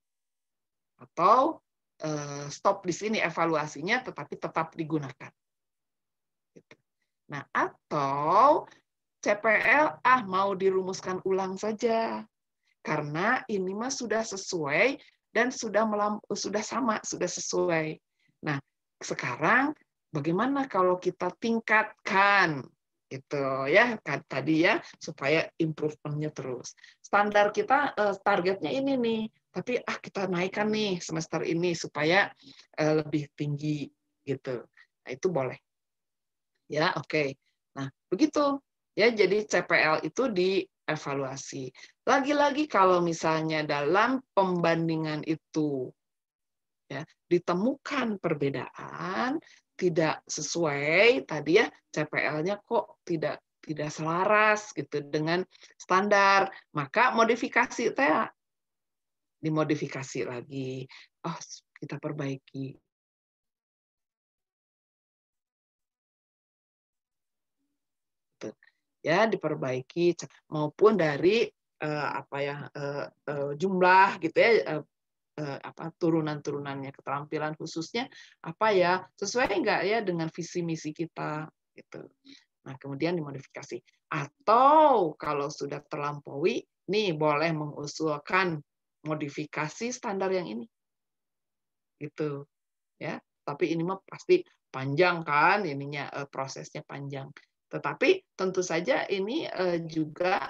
Atau eh, stop di sini evaluasinya tetapi tetap digunakan. Gitu. Nah, atau CPL ah mau dirumuskan ulang saja. Karena ini mah sudah sesuai dan sudah melam, sudah sama, sudah sesuai. Nah, sekarang bagaimana kalau kita tingkatkan gitu ya tadi ya supaya improvementnya terus standar kita eh, targetnya ini nih tapi ah kita naikkan nih semester ini supaya eh, lebih tinggi gitu nah, itu boleh ya oke okay. nah begitu ya jadi CPL itu dievaluasi lagi-lagi kalau misalnya dalam pembandingan itu ya ditemukan perbedaan tidak sesuai tadi ya CPL-nya kok tidak tidak selaras gitu dengan standar maka modifikasi teh dimodifikasi lagi oh kita perbaiki ya diperbaiki maupun dari eh, apa ya eh, eh, jumlah gitu ya Eh, apa turunan-turunannya, keterampilan khususnya apa ya sesuai enggak ya dengan visi misi kita gitu. Nah, kemudian dimodifikasi. Atau kalau sudah terlampaui, nih boleh mengusulkan modifikasi standar yang ini. Gitu. Ya, tapi ini mah pasti panjang kan ininya eh, prosesnya panjang. Tetapi tentu saja ini eh, juga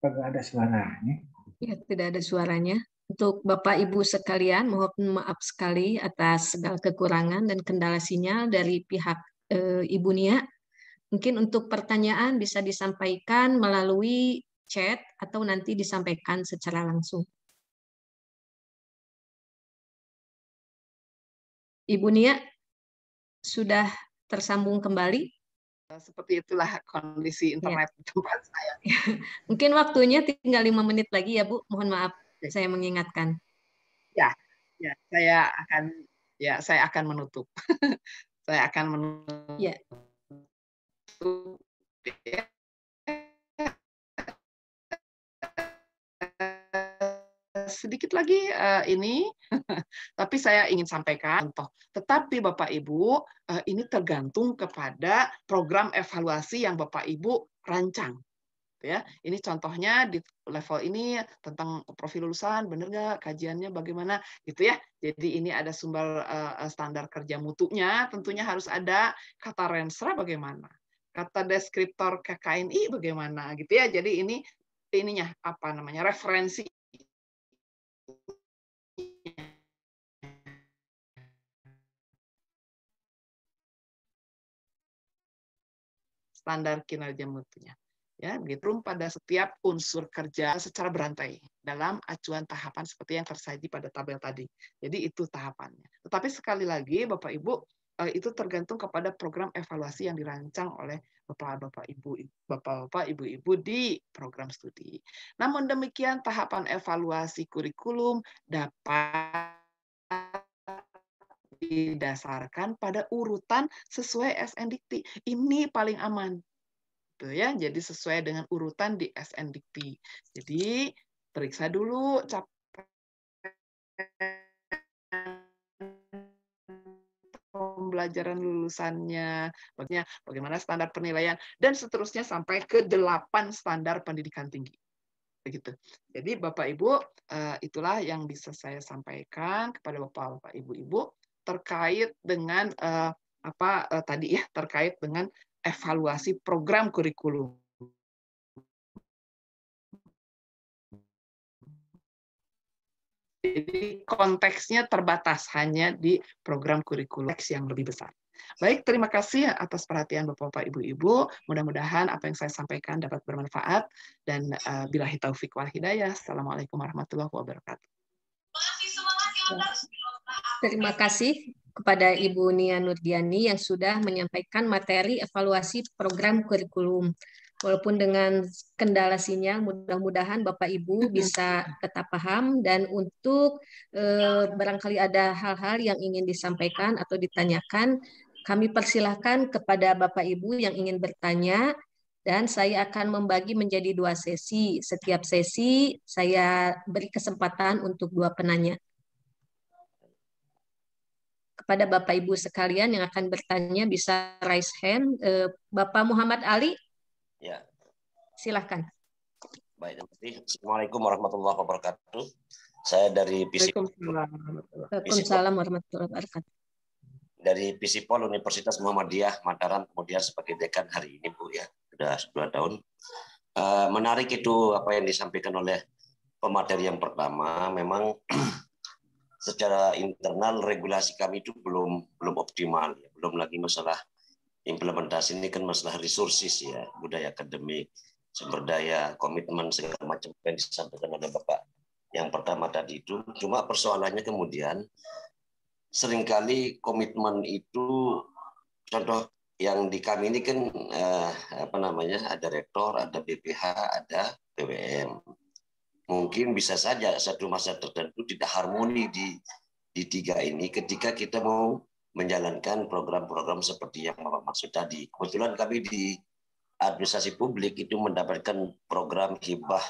Tidak ada suaranya. Ya, tidak ada suaranya. Untuk Bapak Ibu sekalian, mohon maaf sekali atas segala kekurangan dan kendala sinyal dari pihak e, Ibu Nia. Mungkin untuk pertanyaan bisa disampaikan melalui chat atau nanti disampaikan secara langsung. Ibu Nia sudah tersambung kembali seperti itulah kondisi iya. internet ya. tempat saya. Mungkin waktunya tinggal lima menit lagi ya Bu. Mohon maaf ya. saya mengingatkan. Ya, ya saya akan ya saya akan menutup. saya akan menutup. Ya. Ya, sedikit lagi uh, ini, tapi saya ingin sampaikan contoh. Tetapi Bapak Ibu, uh, ini tergantung kepada program evaluasi yang Bapak Ibu rancang. Ya, ini contohnya di level ini tentang profil lulusan, benar nggak kajiannya bagaimana gitu ya. Jadi ini ada sumber uh, standar kerja mutunya, tentunya harus ada kata rensra bagaimana, kata deskriptor KKNI bagaimana gitu ya. Jadi ini ininya apa namanya referensi standar kinerja mutunya. Ya, begitu pada setiap unsur kerja secara berantai dalam acuan tahapan seperti yang tersaji pada tabel tadi. Jadi itu tahapannya. Tetapi sekali lagi Bapak Ibu eh, itu tergantung kepada program evaluasi yang dirancang oleh bapak-bapak ibu bapak-bapak ibu-ibu di program studi. Namun demikian tahapan evaluasi kurikulum dapat didasarkan pada urutan sesuai SNDT. Ini paling aman. Gitu ya. Jadi sesuai dengan urutan di SNDT. Jadi periksa dulu capaian pembelajaran lulusannya, bagaimana standar penilaian, dan seterusnya sampai ke delapan standar pendidikan tinggi begitu. Jadi Bapak Ibu, eh, itulah yang bisa saya sampaikan kepada Bapak Bapak Ibu Ibu terkait dengan uh, apa uh, tadi ya terkait dengan evaluasi program kurikulum. Jadi konteksnya terbatas hanya di program kurikulum yang lebih besar. Baik, terima kasih atas perhatian Bapak-Bapak, Ibu-Ibu. Mudah-mudahan apa yang saya sampaikan dapat bermanfaat. Dan uh, eh, bila hitaufik wal hidayah. Assalamualaikum warahmatullahi wabarakatuh. Terima kasih, Terima kasih kepada Ibu Nia Nurdiani yang sudah menyampaikan materi evaluasi program kurikulum. Walaupun dengan kendala sinyal, mudah-mudahan Bapak Ibu bisa tetap paham dan untuk eh, barangkali ada hal-hal yang ingin disampaikan atau ditanyakan, kami persilahkan kepada Bapak Ibu yang ingin bertanya dan saya akan membagi menjadi dua sesi. Setiap sesi saya beri kesempatan untuk dua penanya kepada Bapak Ibu sekalian yang akan bertanya bisa raise hand. Eh, Bapak Muhammad Ali. Ya. Silahkan. Baik, Assalamualaikum warahmatullahi wabarakatuh. Saya dari PC. Waalaikumsalam warahmatullahi wabarakatuh. Dari Visipol Universitas Muhammadiyah Mataram kemudian sebagai dekan hari ini Bu ya sudah dua tahun. Eh, menarik itu apa yang disampaikan oleh pemateri yang pertama. Memang secara internal regulasi kami itu belum belum optimal, ya. belum lagi masalah implementasi ini kan masalah resources ya, budaya akademik, sumber daya, komitmen segala macam yang disampaikan oleh Bapak yang pertama tadi itu. Cuma persoalannya kemudian seringkali komitmen itu contoh yang di kami ini kan eh, apa namanya ada rektor, ada BPH, ada BWM mungkin bisa saja satu masa tertentu tidak harmoni di di tiga ini ketika kita mau menjalankan program-program seperti yang Bapak maksud tadi. Kebetulan kami di administrasi publik itu mendapatkan program hibah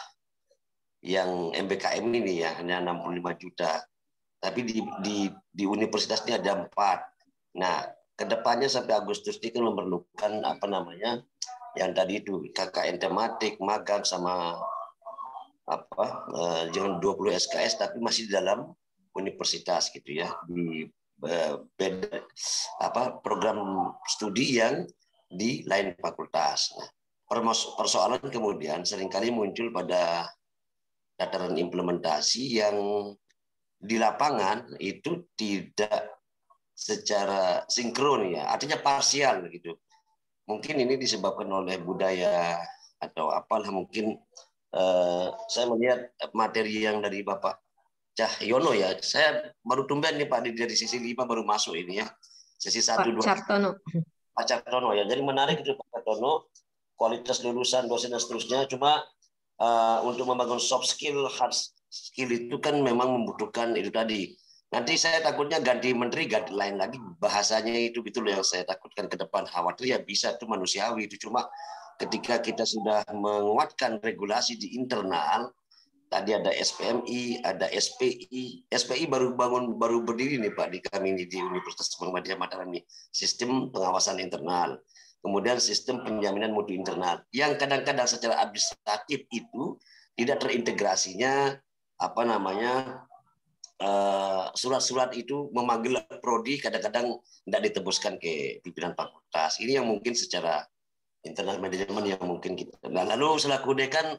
yang MBKM ini ya hanya 65 juta. Tapi di di di universitasnya ada empat. Nah, kedepannya sampai Agustus ini kan memerlukan apa namanya yang tadi itu KKN tematik, magang sama apa uh, jangan 20 SKS tapi masih di dalam universitas gitu ya di eh, beda apa program studi yang di lain fakultas. Nah, persoalan kemudian seringkali muncul pada dataran implementasi yang di lapangan itu tidak secara sinkron ya, artinya parsial gitu. Mungkin ini disebabkan oleh budaya atau apalah mungkin Eh, saya melihat materi yang dari Bapak Cahyono ya. Saya baru tumben nih Pak dari sisi lima baru masuk ini ya. Sisi satu dua. Cartono. Pak Cartono ya. Jadi menarik itu Pak Cartono kualitas lulusan dosen dan seterusnya. Cuma uh, untuk membangun soft skill, hard skill itu kan memang membutuhkan itu tadi. Nanti saya takutnya ganti menteri, ganti lain lagi bahasanya itu gitu loh yang saya takutkan ke depan. Khawatir ya bisa itu manusiawi itu cuma ketika kita sudah menguatkan regulasi di internal, tadi ada SPMI, ada SPI. SPI baru bangun baru berdiri nih Pak di kami ini di Universitas Muhammadiyah Mataram ini, sistem pengawasan internal. Kemudian sistem penjaminan mutu internal yang kadang-kadang secara administratif itu tidak terintegrasinya apa namanya eh, surat-surat itu memanggil prodi kadang-kadang tidak ditebuskan ke pimpinan fakultas. Ini yang mungkin secara internal manajemen yang mungkin kita. Nah, lalu selaku dekan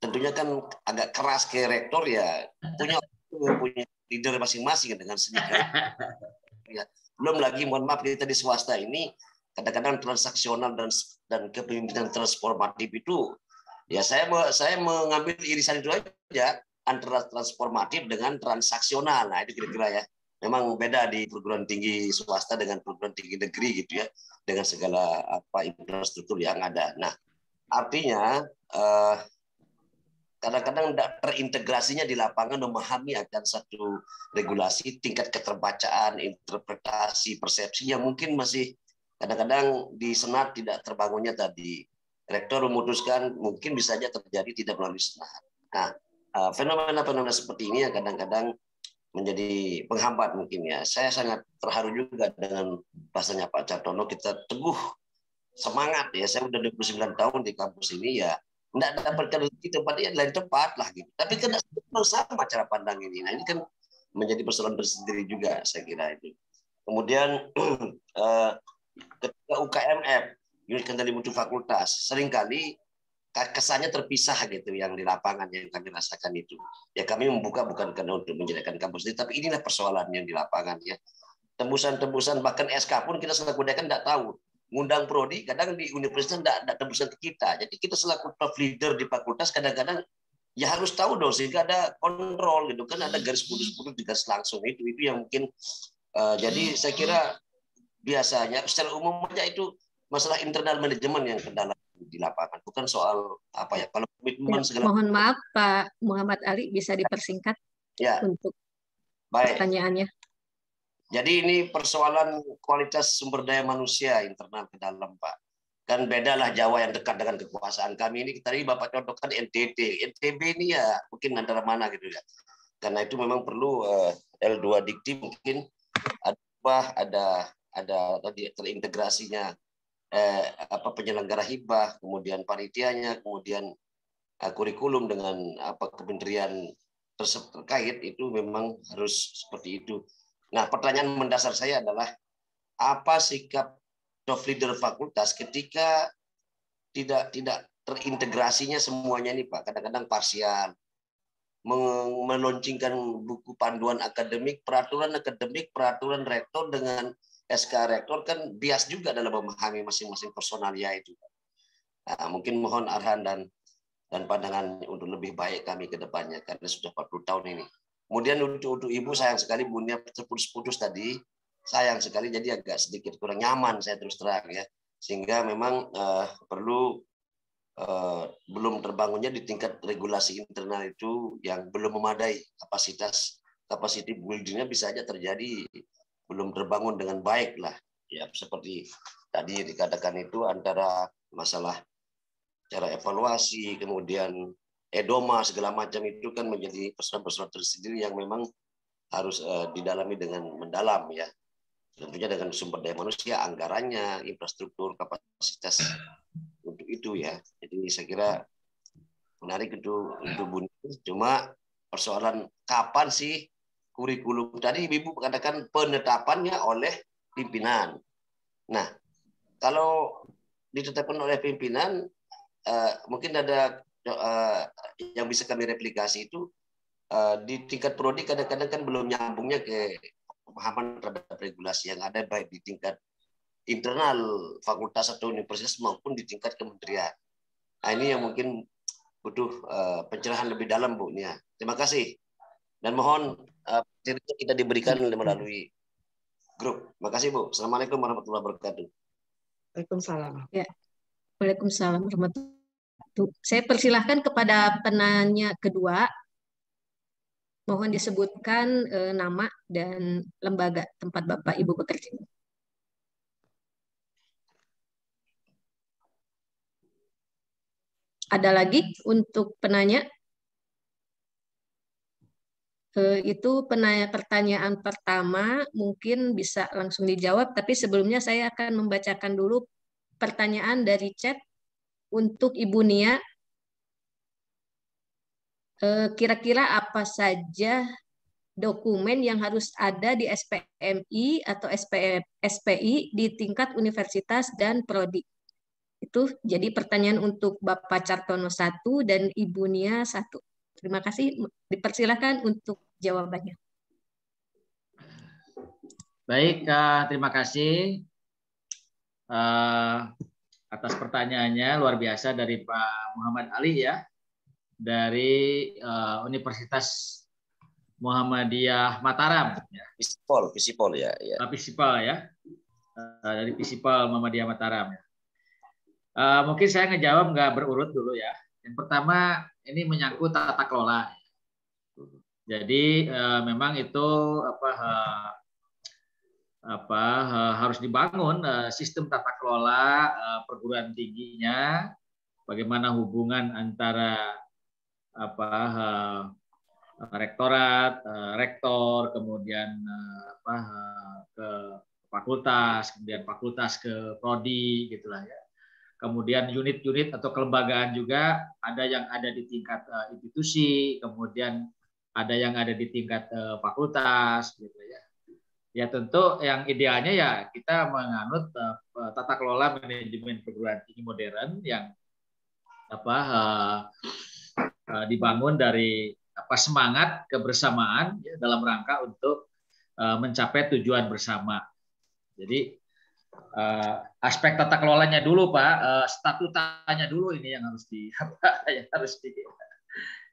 tentunya kan agak keras ke rektor ya punya punya leader masing-masing dengan sedikit. Ya. Belum lagi mohon maaf kita di swasta ini kadang-kadang transaksional dan dan kepemimpinan transformatif itu ya saya saya mengambil irisan itu aja antara transformatif dengan transaksional. Nah, itu kira-kira ya memang beda di perguruan tinggi swasta dengan perguruan tinggi negeri gitu ya dengan segala apa infrastruktur yang ada. Nah, artinya eh, kadang-kadang terintegrasinya di lapangan memahami akan satu regulasi tingkat keterbacaan, interpretasi, persepsi yang mungkin masih kadang-kadang di senat tidak terbangunnya tadi. Rektor memutuskan mungkin bisa saja terjadi tidak melalui senat. Nah, eh, fenomena-fenomena seperti ini yang kadang-kadang menjadi penghambat mungkin ya. Saya sangat terharu juga dengan bahasanya Pak Cartono kita teguh semangat ya. Saya udah 29 tahun di kampus ini ya tidak dapatkan di tempat ini lain tempat lah gitu. Tapi kan memang sama cara pandang ini. Nah ini kan menjadi persoalan tersendiri juga saya kira itu. Kemudian eh, ketika ketika UKMF, unit kendali mutu fakultas, seringkali kesannya terpisah gitu yang di lapangan yang kami rasakan itu. Ya kami membuka bukan karena untuk menjadikan kampus ini, tapi inilah persoalan yang di lapangan ya. Tembusan-tembusan bahkan SK pun kita selaku dekan tidak tahu. Ngundang prodi kadang di universitas tidak, ada tembusan ke kita. Jadi kita selaku top leader di fakultas kadang-kadang ya harus tahu dong sehingga ada kontrol gitu kan ada garis putus-putus di garis langsung itu itu yang mungkin uh, jadi saya kira biasanya secara umum aja itu masalah internal manajemen yang kendala di lapangan bukan soal apa ya kalau komitmen ya, segala mohon maaf Pak Muhammad Ali bisa dipersingkat ya untuk Baik. pertanyaannya jadi ini persoalan kualitas sumber daya manusia internal ke dalam Pak kan bedalah Jawa yang dekat dengan kekuasaan kami ini tadi Bapak contohkan NTT NTB ini ya mungkin antara mana gitu ya karena itu memang perlu uh, eh, L2 Dikti mungkin ada ada ada tadi terintegrasinya eh, apa penyelenggara hibah, kemudian panitianya, kemudian eh, kurikulum dengan apa kementerian terkait itu memang harus seperti itu. Nah, pertanyaan mendasar saya adalah apa sikap top leader fakultas ketika tidak tidak terintegrasinya semuanya ini Pak, kadang-kadang parsial meluncingkan buku panduan akademik, peraturan akademik, peraturan rektor dengan SK rektor kan bias juga dalam memahami masing-masing personalia ya itu. Nah, mungkin mohon arahan dan dan pandangan untuk lebih baik kami ke depannya karena sudah 40 tahun ini. Kemudian untuk, untuk ibu sayang sekali bunyinya terputus-putus tadi, sayang sekali jadi agak sedikit kurang nyaman saya terus terang ya. Sehingga memang uh, perlu uh, belum terbangunnya di tingkat regulasi internal itu yang belum memadai kapasitas kapasiti buildingnya bisa saja terjadi belum terbangun dengan baik lah. Ya, seperti tadi dikatakan itu antara masalah cara evaluasi, kemudian edoma segala macam itu kan menjadi persoalan-persoalan tersendiri yang memang harus uh, didalami dengan mendalam ya. Tentunya dengan sumber daya manusia, anggarannya, infrastruktur, kapasitas untuk itu ya. Jadi saya kira menarik itu untuk bunyi. Cuma persoalan kapan sih kurikulum tadi Ibu katakan penetapannya oleh pimpinan. Nah, kalau ditetapkan oleh pimpinan uh, mungkin ada uh, yang bisa kami replikasi itu uh, di tingkat prodi kadang-kadang kan belum nyambungnya ke pemahaman terhadap regulasi yang ada baik di tingkat internal fakultas atau universitas maupun di tingkat kementerian. Nah, ini yang mungkin butuh uh, pencerahan lebih dalam Bu Nia. Terima kasih. Dan mohon uh, kita diberikan melalui grup. Makasih Bu. Assalamualaikum warahmatullahi wabarakatuh. Waalaikumsalam. Ya. Waalaikumsalam warahmatullahi wabarakatuh. Saya persilahkan kepada penanya kedua. Mohon disebutkan uh, nama dan lembaga tempat Bapak Ibu bekerja. Ada lagi untuk penanya? Eh, itu pertanyaan pertama mungkin bisa langsung dijawab, tapi sebelumnya saya akan membacakan dulu pertanyaan dari chat untuk Ibu Nia. Eh, kira-kira apa saja dokumen yang harus ada di SPMI atau SPI di tingkat universitas dan prodi? Itu jadi pertanyaan untuk Bapak Cartono satu dan Ibu Nia satu Terima kasih. Dipersilahkan untuk jawabannya. Baik, terima kasih eh, atas pertanyaannya luar biasa dari Pak Muhammad Ali ya dari eh, Universitas Muhammadiyah Mataram. Ya. Pisipol, Pisipol ya. ya. Ah, Pisipol ya. Eh, dari Pisipol Muhammadiyah Mataram. Ya. Uh, mungkin saya ngejawab nggak berurut dulu ya. Yang pertama ini menyangkut tata kelola. Jadi eh, memang itu apa eh, apa eh, harus dibangun eh, sistem tata kelola eh, perguruan tingginya, bagaimana hubungan antara apa eh, rektorat, rektor, kemudian apa ke fakultas, kemudian fakultas ke prodi gitulah ya kemudian unit-unit atau kelembagaan juga ada yang ada di tingkat uh, institusi, kemudian ada yang ada di tingkat uh, fakultas gitu ya. Ya tentu yang idealnya ya kita menganut uh, tata kelola manajemen perguruan tinggi modern yang apa uh, uh, dibangun dari apa semangat kebersamaan ya, dalam rangka untuk uh, mencapai tujuan bersama. Jadi Eh, aspek tata kelolanya dulu Pak, uh, statutanya dulu ini yang harus di yang harus di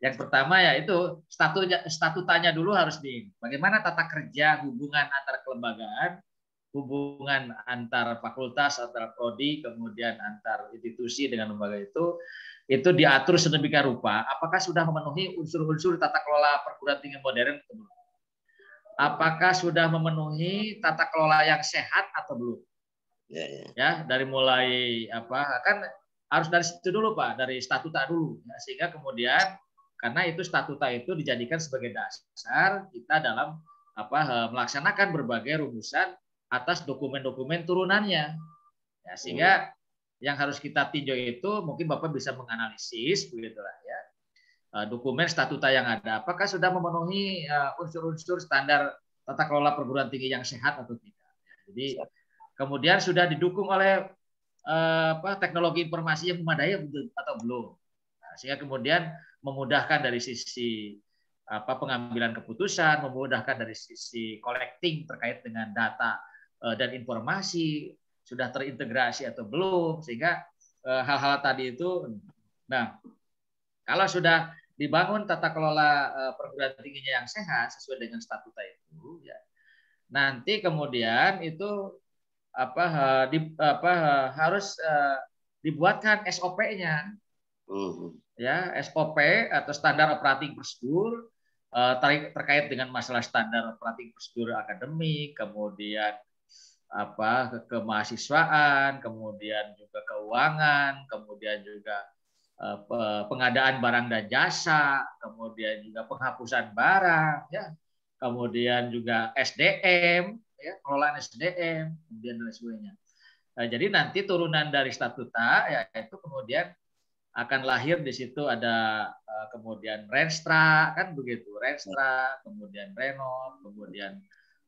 yang pertama ya itu statutnya statutanya dulu harus di bagaimana tata kerja hubungan antar kelembagaan, hubungan antar fakultas, antar prodi, kemudian antar institusi dengan lembaga itu itu diatur sedemikian rupa apakah sudah memenuhi unsur-unsur tata kelola perguruan tinggi modern belum? Apakah sudah memenuhi tata kelola yang sehat atau belum? Ya, ya. ya dari mulai apa kan harus dari situ dulu pak dari statuta dulu ya, sehingga kemudian karena itu statuta itu dijadikan sebagai dasar kita dalam apa eh, melaksanakan berbagai rumusan atas dokumen-dokumen turunannya ya, sehingga hmm. yang harus kita tinjau itu mungkin bapak bisa menganalisis begitulah ya eh, dokumen statuta yang ada apakah sudah memenuhi eh, unsur-unsur standar tata kelola perguruan tinggi yang sehat atau tidak jadi Siap. Kemudian sudah didukung oleh eh, apa, teknologi informasi yang memadai atau belum. Nah, sehingga kemudian memudahkan dari sisi apa pengambilan keputusan, memudahkan dari sisi collecting terkait dengan data eh, dan informasi sudah terintegrasi atau belum sehingga eh, hal-hal tadi itu nah kalau sudah dibangun tata kelola perguruan tingginya yang sehat sesuai dengan statuta itu ya nanti kemudian itu apa eh, di, apa eh, harus eh, dibuatkan SOP-nya. Uh. Hmm. Ya, SOP atau standar operating prosedur terkait dengan masalah standar operating prosedur akademik, kemudian apa ke kemahasiswaan, kemudian juga keuangan, kemudian juga pengadaan barang dan jasa, kemudian juga penghapusan barang, ya, kemudian juga SDM, ya, pengelolaan SDM, kemudian dan sebagainya. Nah, jadi nanti turunan dari statuta yaitu kemudian akan lahir di situ ada eh, kemudian Renstra kan begitu, Renstra, kemudian reno kemudian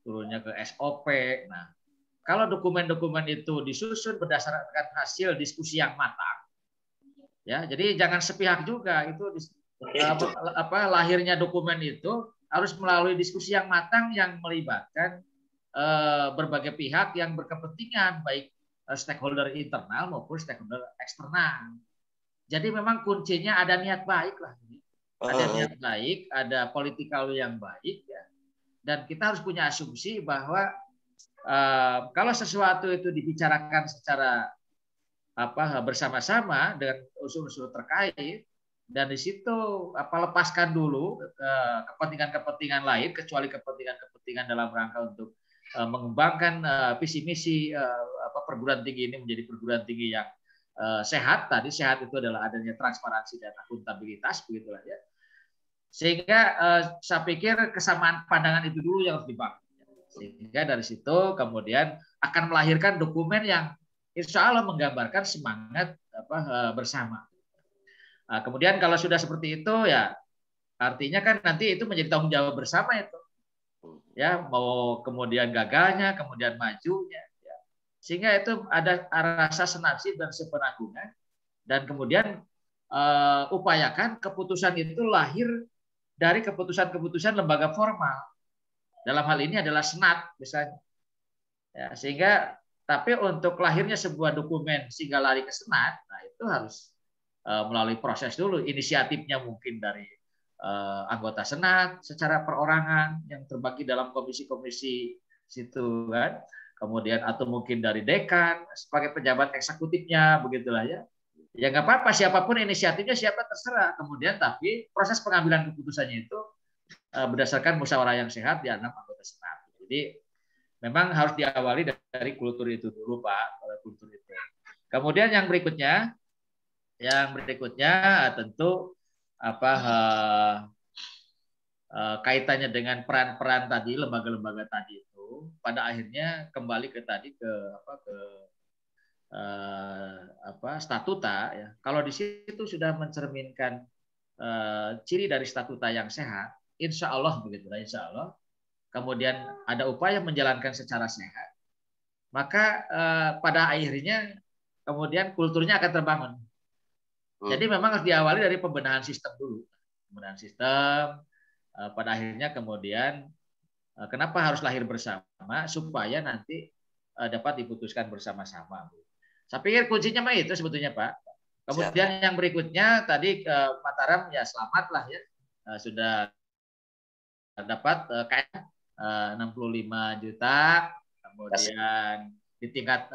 turunnya ke SOP. Nah, kalau dokumen-dokumen itu disusun berdasarkan hasil diskusi yang matang, ya, jadi jangan sepihak juga itu apa lahirnya dokumen itu harus melalui diskusi yang matang yang melibatkan Eh, berbagai pihak yang berkepentingan baik eh, stakeholder internal maupun stakeholder eksternal. Jadi memang kuncinya ada niat baik lah. Ada ah. niat baik, ada political yang baik ya. Dan kita harus punya asumsi bahwa eh, kalau sesuatu itu dibicarakan secara apa bersama-sama dengan unsur-unsur terkait dan di situ apa lepaskan dulu kepentingan-kepentingan lain kecuali kepentingan-kepentingan dalam rangka untuk Eh, mengembangkan eh, visi misi eh, apa, perguruan tinggi ini menjadi perguruan tinggi yang sehat tadi sehat itu adalah adanya transparansi dan akuntabilitas begitulah ya sehingga saya pikir kesamaan pandangan itu dulu yang harus dibangun sehingga dari situ kemudian akan melahirkan dokumen yang insya Allah menggambarkan semangat apa, bersama kemudian kalau sudah seperti itu ya artinya kan nanti itu menjadi tanggung jawab bersama itu ya mau kemudian gagalnya, kemudian majunya, ya. sehingga itu ada rasa senasib dan sepenanggungan, dan kemudian uh, upayakan keputusan itu lahir dari keputusan-keputusan lembaga formal. Dalam hal ini adalah senat misalnya. Ya, sehingga tapi untuk lahirnya sebuah dokumen sehingga lari ke senat, nah itu harus uh, melalui proses dulu inisiatifnya mungkin dari Eh, anggota senat secara perorangan yang terbagi dalam komisi-komisi situ kan kemudian atau mungkin dari dekan sebagai pejabat eksekutifnya begitulah ya ya nggak apa-apa siapapun inisiatifnya siapa terserah kemudian tapi proses pengambilan keputusannya itu eh, berdasarkan musyawarah yang sehat di enam anggota senat jadi memang harus diawali dari kultur itu dulu pak kultur itu kemudian yang berikutnya yang berikutnya tentu apa uh, uh, kaitannya dengan peran-peran tadi lembaga-lembaga tadi itu pada akhirnya kembali ke tadi ke apa ke uh, apa statuta ya kalau di situ sudah mencerminkan uh, ciri dari statuta yang sehat insya Allah begitu insya Allah kemudian ada upaya menjalankan secara sehat maka uh, pada akhirnya kemudian kulturnya akan terbangun. Hmm. Jadi memang harus diawali dari pembenahan sistem dulu. Pembenahan sistem, eh, pada akhirnya kemudian eh, kenapa harus lahir bersama supaya nanti eh, dapat diputuskan bersama-sama. Saya pikir kuncinya mah itu sebetulnya Pak. Kemudian Siap. yang berikutnya tadi ke Mataram ya selamat lah ya sudah dapat KM 65 juta. Kemudian di tingkat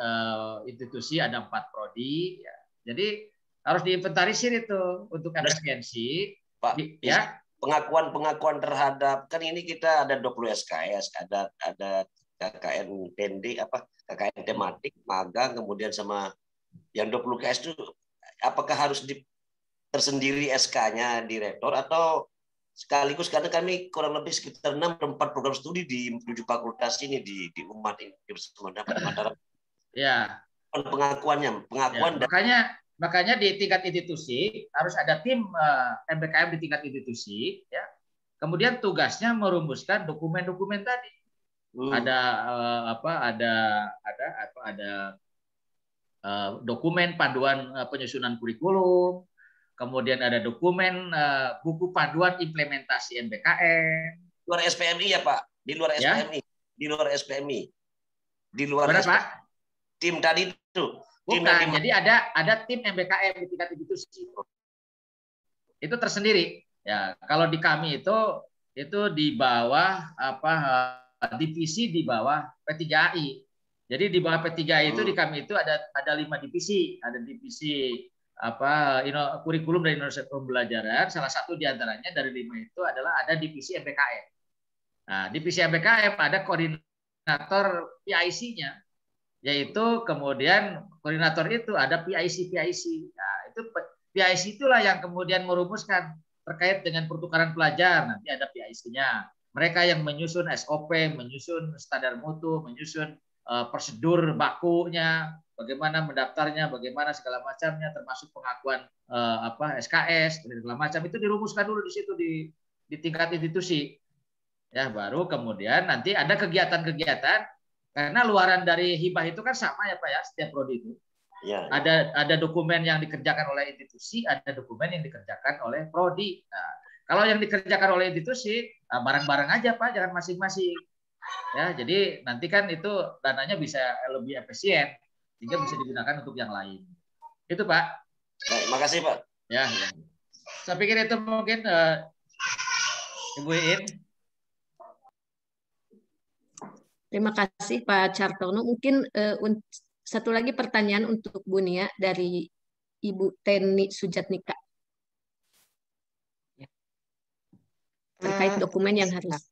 institusi ada empat prodi. Ya. Jadi harus diinventarisir itu untuk emergensi. Pak, ya. Pengakuan-pengakuan terhadap kan ini kita ada 20 SKS, ada ada KKN tendi apa KKN tematik, magang, kemudian sama yang 20 KS itu apakah harus di, tersendiri SK-nya direktor atau sekaligus karena kami kurang lebih sekitar 6 empat program studi di tujuh fakultas ini di di umat ini di Sumatera Ya. Pengakuannya, pengakuan ya, makanya Makanya di tingkat institusi harus ada tim MBKM eh, di tingkat institusi, ya. Kemudian tugasnya merumuskan dokumen-dokumen tadi. Hmm. Ada uh, apa? Ada ada apa? Ada uh, dokumen panduan uh, penyusunan kurikulum. Kemudian ada dokumen uh, buku panduan implementasi MBKM. Luar SPMI ya Pak? Di luar SPMI? Ya? Di luar SPMI? Di luar Benar, SPMI. Pak? Tim tadi itu Bukan. Jadi ada ada tim MBKM di tingkat institusi. Itu tersendiri. Ya, kalau di kami itu itu di bawah apa eh, divisi di bawah P3AI. Jadi di bawah P3AI itu hmm. di kami itu ada ada lima divisi, ada divisi apa ino, kurikulum dari inovasi pembelajaran. Salah satu diantaranya dari lima itu adalah ada divisi MBKM. Nah, divisi MBKM ada koordinator PIC-nya, yaitu kemudian koordinator itu ada PIC PIC. Nah, itu PIC itulah yang kemudian merumuskan terkait dengan pertukaran pelajar nanti ada PIC-nya. Mereka yang menyusun SOP, menyusun standar mutu, menyusun uh, prosedur bakunya, bagaimana mendaftarnya, bagaimana segala macamnya, termasuk pengakuan eh, apa SKS segala macam itu dirumuskan dulu di situ di di tingkat institusi. Ya, baru kemudian nanti ada kegiatan-kegiatan karena luaran dari hibah itu kan sama ya Pak ya setiap prodi itu. Ya, ya. Ada ada dokumen yang dikerjakan oleh institusi, ada dokumen yang dikerjakan oleh prodi. Nah, kalau yang dikerjakan oleh institusi ah, barang-barang aja Pak, jangan masing-masing. Ya, jadi nanti kan itu dananya bisa lebih efisien sehingga bisa digunakan untuk yang lain. Itu Pak. Baik, makasih Pak. Ya, ya. Saya pikir itu mungkin uh, Ibu Iin. Terima kasih Pak Chartono. Mungkin uh, satu lagi pertanyaan untuk Bu Nia dari Ibu Teni Sujatnika. Ya. Terkait eh, dokumen yang harus.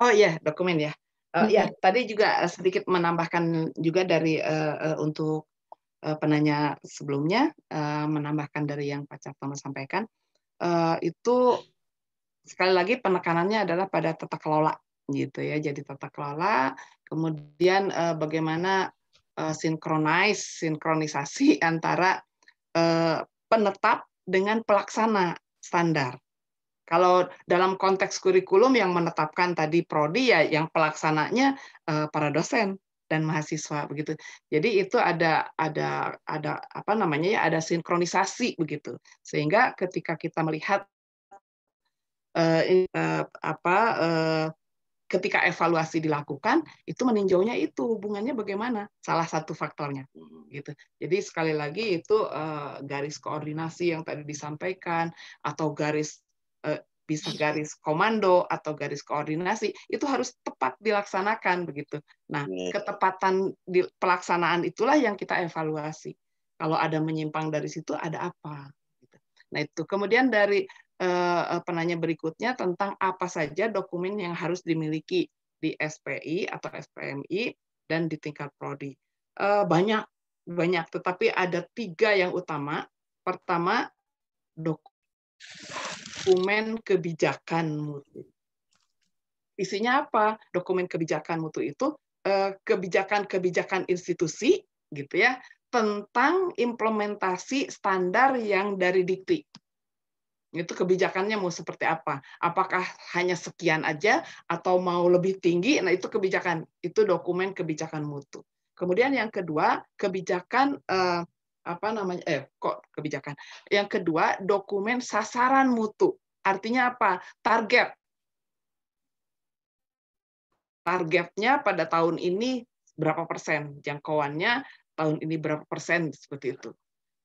Oh iya, dokumen ya. Uh, ya, tadi juga sedikit menambahkan juga dari uh, uh, untuk uh, penanya sebelumnya uh, menambahkan dari yang Pak Cartono sampaikan uh, itu sekali lagi penekanannya adalah pada tata kelola Hmm. gitu ya jadi tata kelola kemudian uh, bagaimana uh, eh, sinkronize sinkronisasi antara uh, penetap dengan pelaksana standar kalau dalam konteks kurikulum yang menetapkan tadi prodi ya yang pelaksananya uh, para dosen dan mahasiswa begitu. Jadi itu ada ada ada apa namanya ya ada sinkronisasi begitu. Sehingga ketika kita melihat uh, uh, apa uh, ketika evaluasi dilakukan itu meninjaunya itu hubungannya bagaimana salah satu faktornya hmm. gitu jadi sekali lagi itu eh, garis koordinasi yang tadi disampaikan atau garis eh, bisa garis komando atau garis koordinasi itu harus tepat dilaksanakan begitu nah iya, iya. ketepatan di pelaksanaan itulah yang kita evaluasi kalau ada menyimpang dari situ ada apa gitu. nah itu kemudian dari Eh, penanya berikutnya tentang apa saja dokumen yang harus dimiliki di SPI atau SPMI dan di tingkat prodi. Eh, banyak, banyak. Tetapi ada tiga yang utama. Pertama, dokumen kebijakan mutu. Isinya apa? Dokumen kebijakan mutu itu eh, kebijakan-kebijakan institusi, gitu ya, tentang implementasi standar yang dari dikti itu kebijakannya mau seperti apa apakah hanya sekian aja atau mau lebih tinggi nah itu kebijakan itu dokumen kebijakan mutu kemudian yang kedua kebijakan eh, apa namanya eh kok kebijakan yang kedua dokumen sasaran mutu artinya apa target targetnya pada tahun ini berapa persen jangkauannya tahun ini berapa persen seperti itu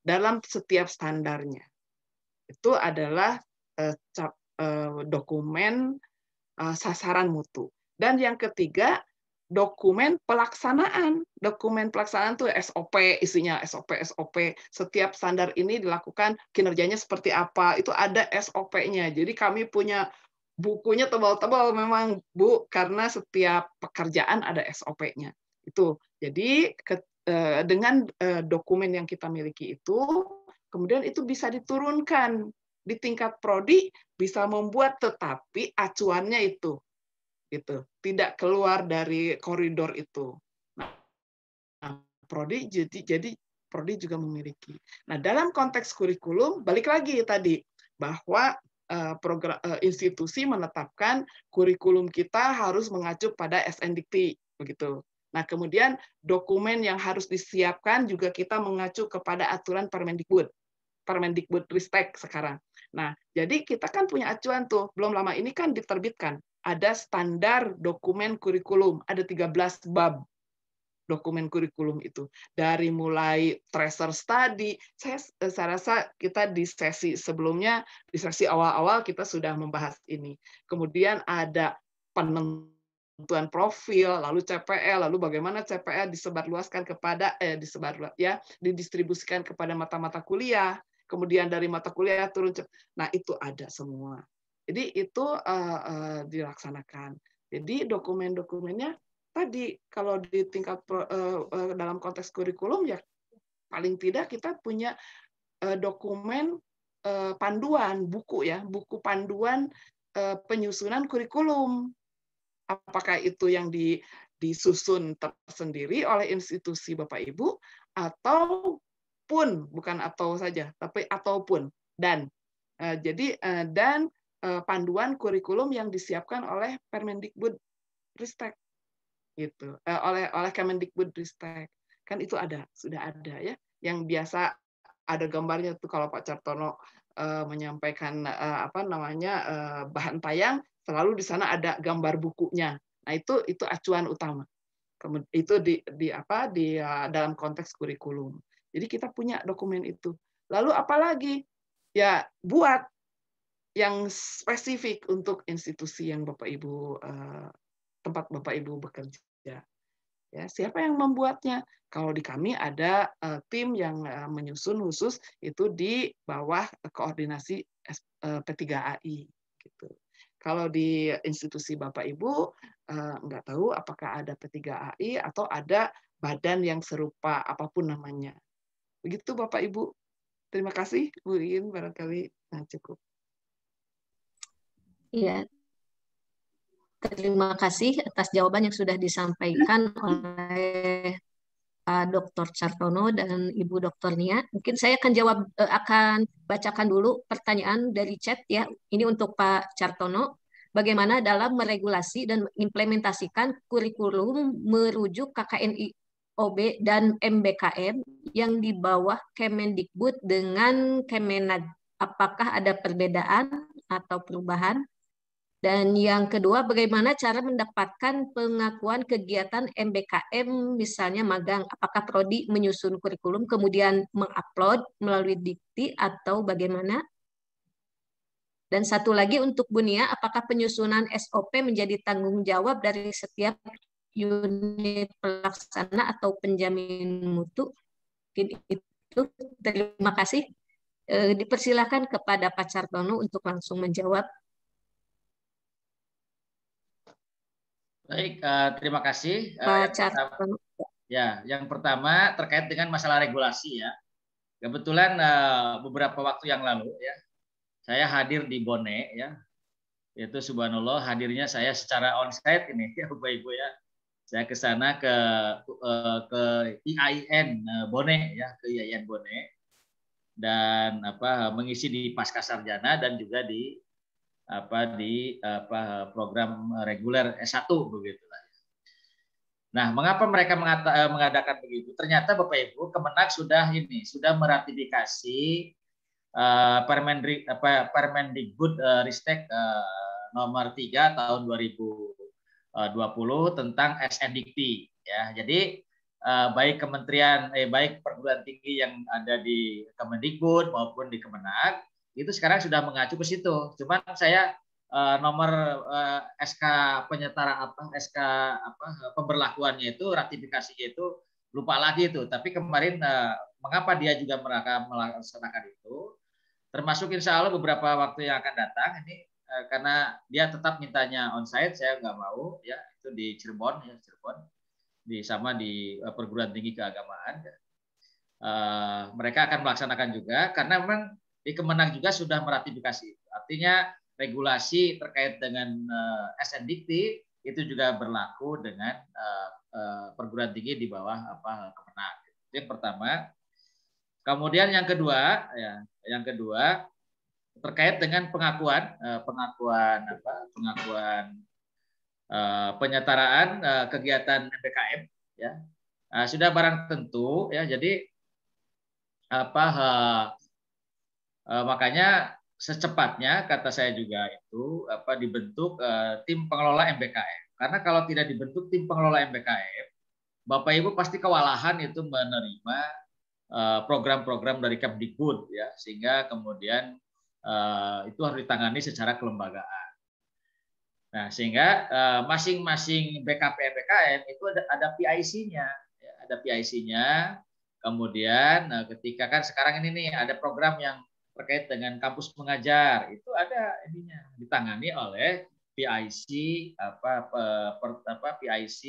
dalam setiap standarnya itu adalah eh, eh, dokumen eh, sasaran mutu. Dan yang ketiga, dokumen pelaksanaan. Dokumen pelaksanaan itu SOP, isinya SOP, SOP. Setiap standar ini dilakukan kinerjanya seperti apa, itu ada SOP-nya. Jadi kami punya bukunya tebal-tebal memang, Bu, karena setiap pekerjaan ada SOP-nya. Itu. Jadi dengan dokumen yang kita miliki itu Kemudian itu bisa diturunkan di tingkat prodi bisa membuat tetapi acuannya itu gitu tidak keluar dari koridor itu nah, prodi jadi jadi prodi juga memiliki nah dalam konteks kurikulum balik lagi tadi bahwa eh, program eh, institusi menetapkan kurikulum kita harus mengacu pada SNDT begitu nah kemudian dokumen yang harus disiapkan juga kita mengacu kepada aturan Permendikbud Permendikbud Ristek sekarang. Nah, jadi kita kan punya acuan tuh, belum lama ini kan diterbitkan. Ada standar dokumen kurikulum, ada 13 bab dokumen kurikulum itu. Dari mulai tracer study, saya, eh, saya rasa kita di sesi sebelumnya, di sesi awal-awal kita sudah membahas ini. Kemudian ada penentuan profil, lalu CPL, lalu bagaimana CPL disebarluaskan kepada eh disebar ya, didistribusikan kepada mata-mata kuliah kemudian dari mata kuliah turun. Nah, itu ada semua. Jadi itu uh, uh, dilaksanakan. Jadi dokumen-dokumennya tadi kalau di tingkat uh, uh, dalam konteks kurikulum ya paling tidak kita punya uh, dokumen uh, panduan buku ya, buku panduan uh, penyusunan kurikulum. Apakah itu yang di disusun tersendiri oleh institusi Bapak Ibu atau pun bukan atau saja, tapi ataupun dan. Eh, jadi eh, dan eh, panduan kurikulum yang disiapkan oleh Permendikbud Ristek gitu oleh oleh Kemendikbud Ristek kan itu ada sudah ada ya yang biasa ada gambarnya tuh kalau Pak Cartono menyampaikan apa namanya bahan tayang selalu di sana ada gambar bukunya nah itu itu acuan utama itu di, di apa di dalam konteks kurikulum jadi kita punya dokumen itu. Lalu apalagi? Ya, buat yang spesifik untuk institusi yang Bapak Ibu eh, tempat Bapak Ibu bekerja. Ya, siapa yang membuatnya? Kalau di kami ada uh, tim yang uh, menyusun khusus itu di bawah koordinasi uh, P3AI gitu. Kalau di institusi Bapak Ibu nggak tahu apakah ada P3AI atau ada badan yang serupa apapun namanya. Begitu Bapak Ibu. Terima kasih Bu Rian barangkali nah, cukup. Iya. Terima kasih atas jawaban yang sudah disampaikan oleh Pak eh, Dr. Sartono dan Ibu Dr. Nia. Mungkin saya akan jawab eh, akan bacakan dulu pertanyaan dari chat ya. Ini untuk Pak Sartono. Bagaimana dalam meregulasi dan implementasikan kurikulum merujuk KKNI OB dan MBKM yang di bawah Kemendikbud dengan Kemenag. Apakah ada perbedaan atau perubahan? Dan yang kedua, bagaimana cara mendapatkan pengakuan kegiatan MBKM, misalnya magang? Apakah Prodi menyusun kurikulum, kemudian mengupload melalui Dikti, atau bagaimana? Dan satu lagi untuk Bunia, apakah penyusunan SOP menjadi tanggung jawab dari setiap unit pelaksana atau penjamin mutu. Mungkin itu terima kasih. E, dipersilahkan kepada Pak Cartono untuk langsung menjawab. Baik, uh, terima kasih. Pak uh, Cartono. Ya, yang pertama terkait dengan masalah regulasi ya. Kebetulan uh, beberapa waktu yang lalu ya, saya hadir di Bone ya, itu subhanallah hadirnya saya secara onsite ini ya Bapak Ibu ya saya ke sana ke eh, ke IAIN eh, Bone ya ke IAIN Bone dan apa mengisi di pasca sarjana dan juga di apa di apa program reguler S1 begitu Nah, mengapa mereka mengata, eh, mengadakan begitu? Ternyata Bapak Ibu, Kemenak sudah ini sudah meratifikasi uh, Permendikbud uh, Ristek uh, nomor 3 tahun 2000 20 eh, tentang SNDT ya. Jadi eh, baik kementerian eh baik perguruan tinggi yang ada di Kemendikbud maupun di Kemenag itu sekarang sudah mengacu ke situ. Cuman saya eh, nomor eh, SK penyetara apa SK apa pemberlakuannya itu ratifikasi itu lupa lagi itu. Tapi kemarin eh, mengapa dia juga mereka melaksanakan itu? Termasuk insya Allah beberapa waktu yang akan datang ini Eh, karena dia tetap mintanya onsite, saya nggak mau ya itu di Cirebon ya Cirebon di sama di eh, perguruan tinggi keagamaan. Uh, mereka akan melaksanakan juga karena memang di Kemenang juga sudah meratifikasi. Artinya regulasi terkait dengan uh, SNDT itu juga berlaku dengan uh, uh, perguruan tinggi di bawah apa Kemenang. Itu yang pertama. Kemudian yang kedua, ya, yang kedua terkait dengan pengakuan eh, pengakuan apa pengakuan eh, penyetaraan eh, kegiatan MBKM, ya sudah barang tentu ya jadi apa makanya secepatnya kata saya juga itu apa dibentuk tim pengelola MBKM. karena kalau tidak dibentuk tim pengelola MBKM, Bapak Ibu pasti kewalahan itu menerima program-program dari Kemdikbud ya sehingga kemudian Eh, itu harus ditangani secara kelembagaan. Nah, sehingga eh, masing-masing BKPM BKM itu ada, ada PIC-nya, ya, ada PIC-nya. Kemudian eh, ketika kan sekarang ini nih ada program yang terkait dengan kampus mengajar itu ada ininya ditangani oleh PIC apa per, apa PIC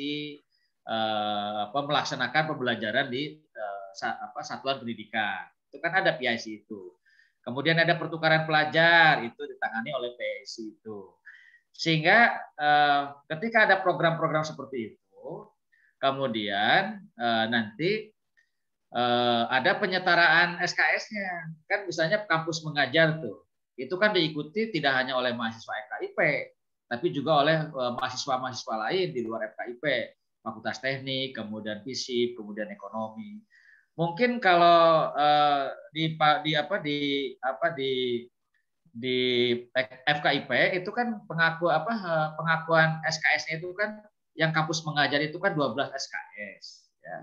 apa melaksanakan pembelajaran di apa satuan pendidikan. Itu kan ada PIC itu. Kemudian ada pertukaran pelajar itu ditangani oleh PSI itu. Sehingga eh, ketika ada program-program seperti itu, kemudian eh, nanti eh, ada penyetaraan SKS-nya. Kan misalnya kampus mengajar tuh. Itu kan diikuti tidak hanya oleh mahasiswa FKIP, tapi juga oleh mahasiswa-mahasiswa lain di luar FKIP, Fakultas Teknik, kemudian FISIP, kemudian Ekonomi mungkin kalau uh, di di apa di apa di di FKIP itu kan pengaku apa eh, pengakuan sks itu kan yang kampus mengajar itu kan 12 SKS ya.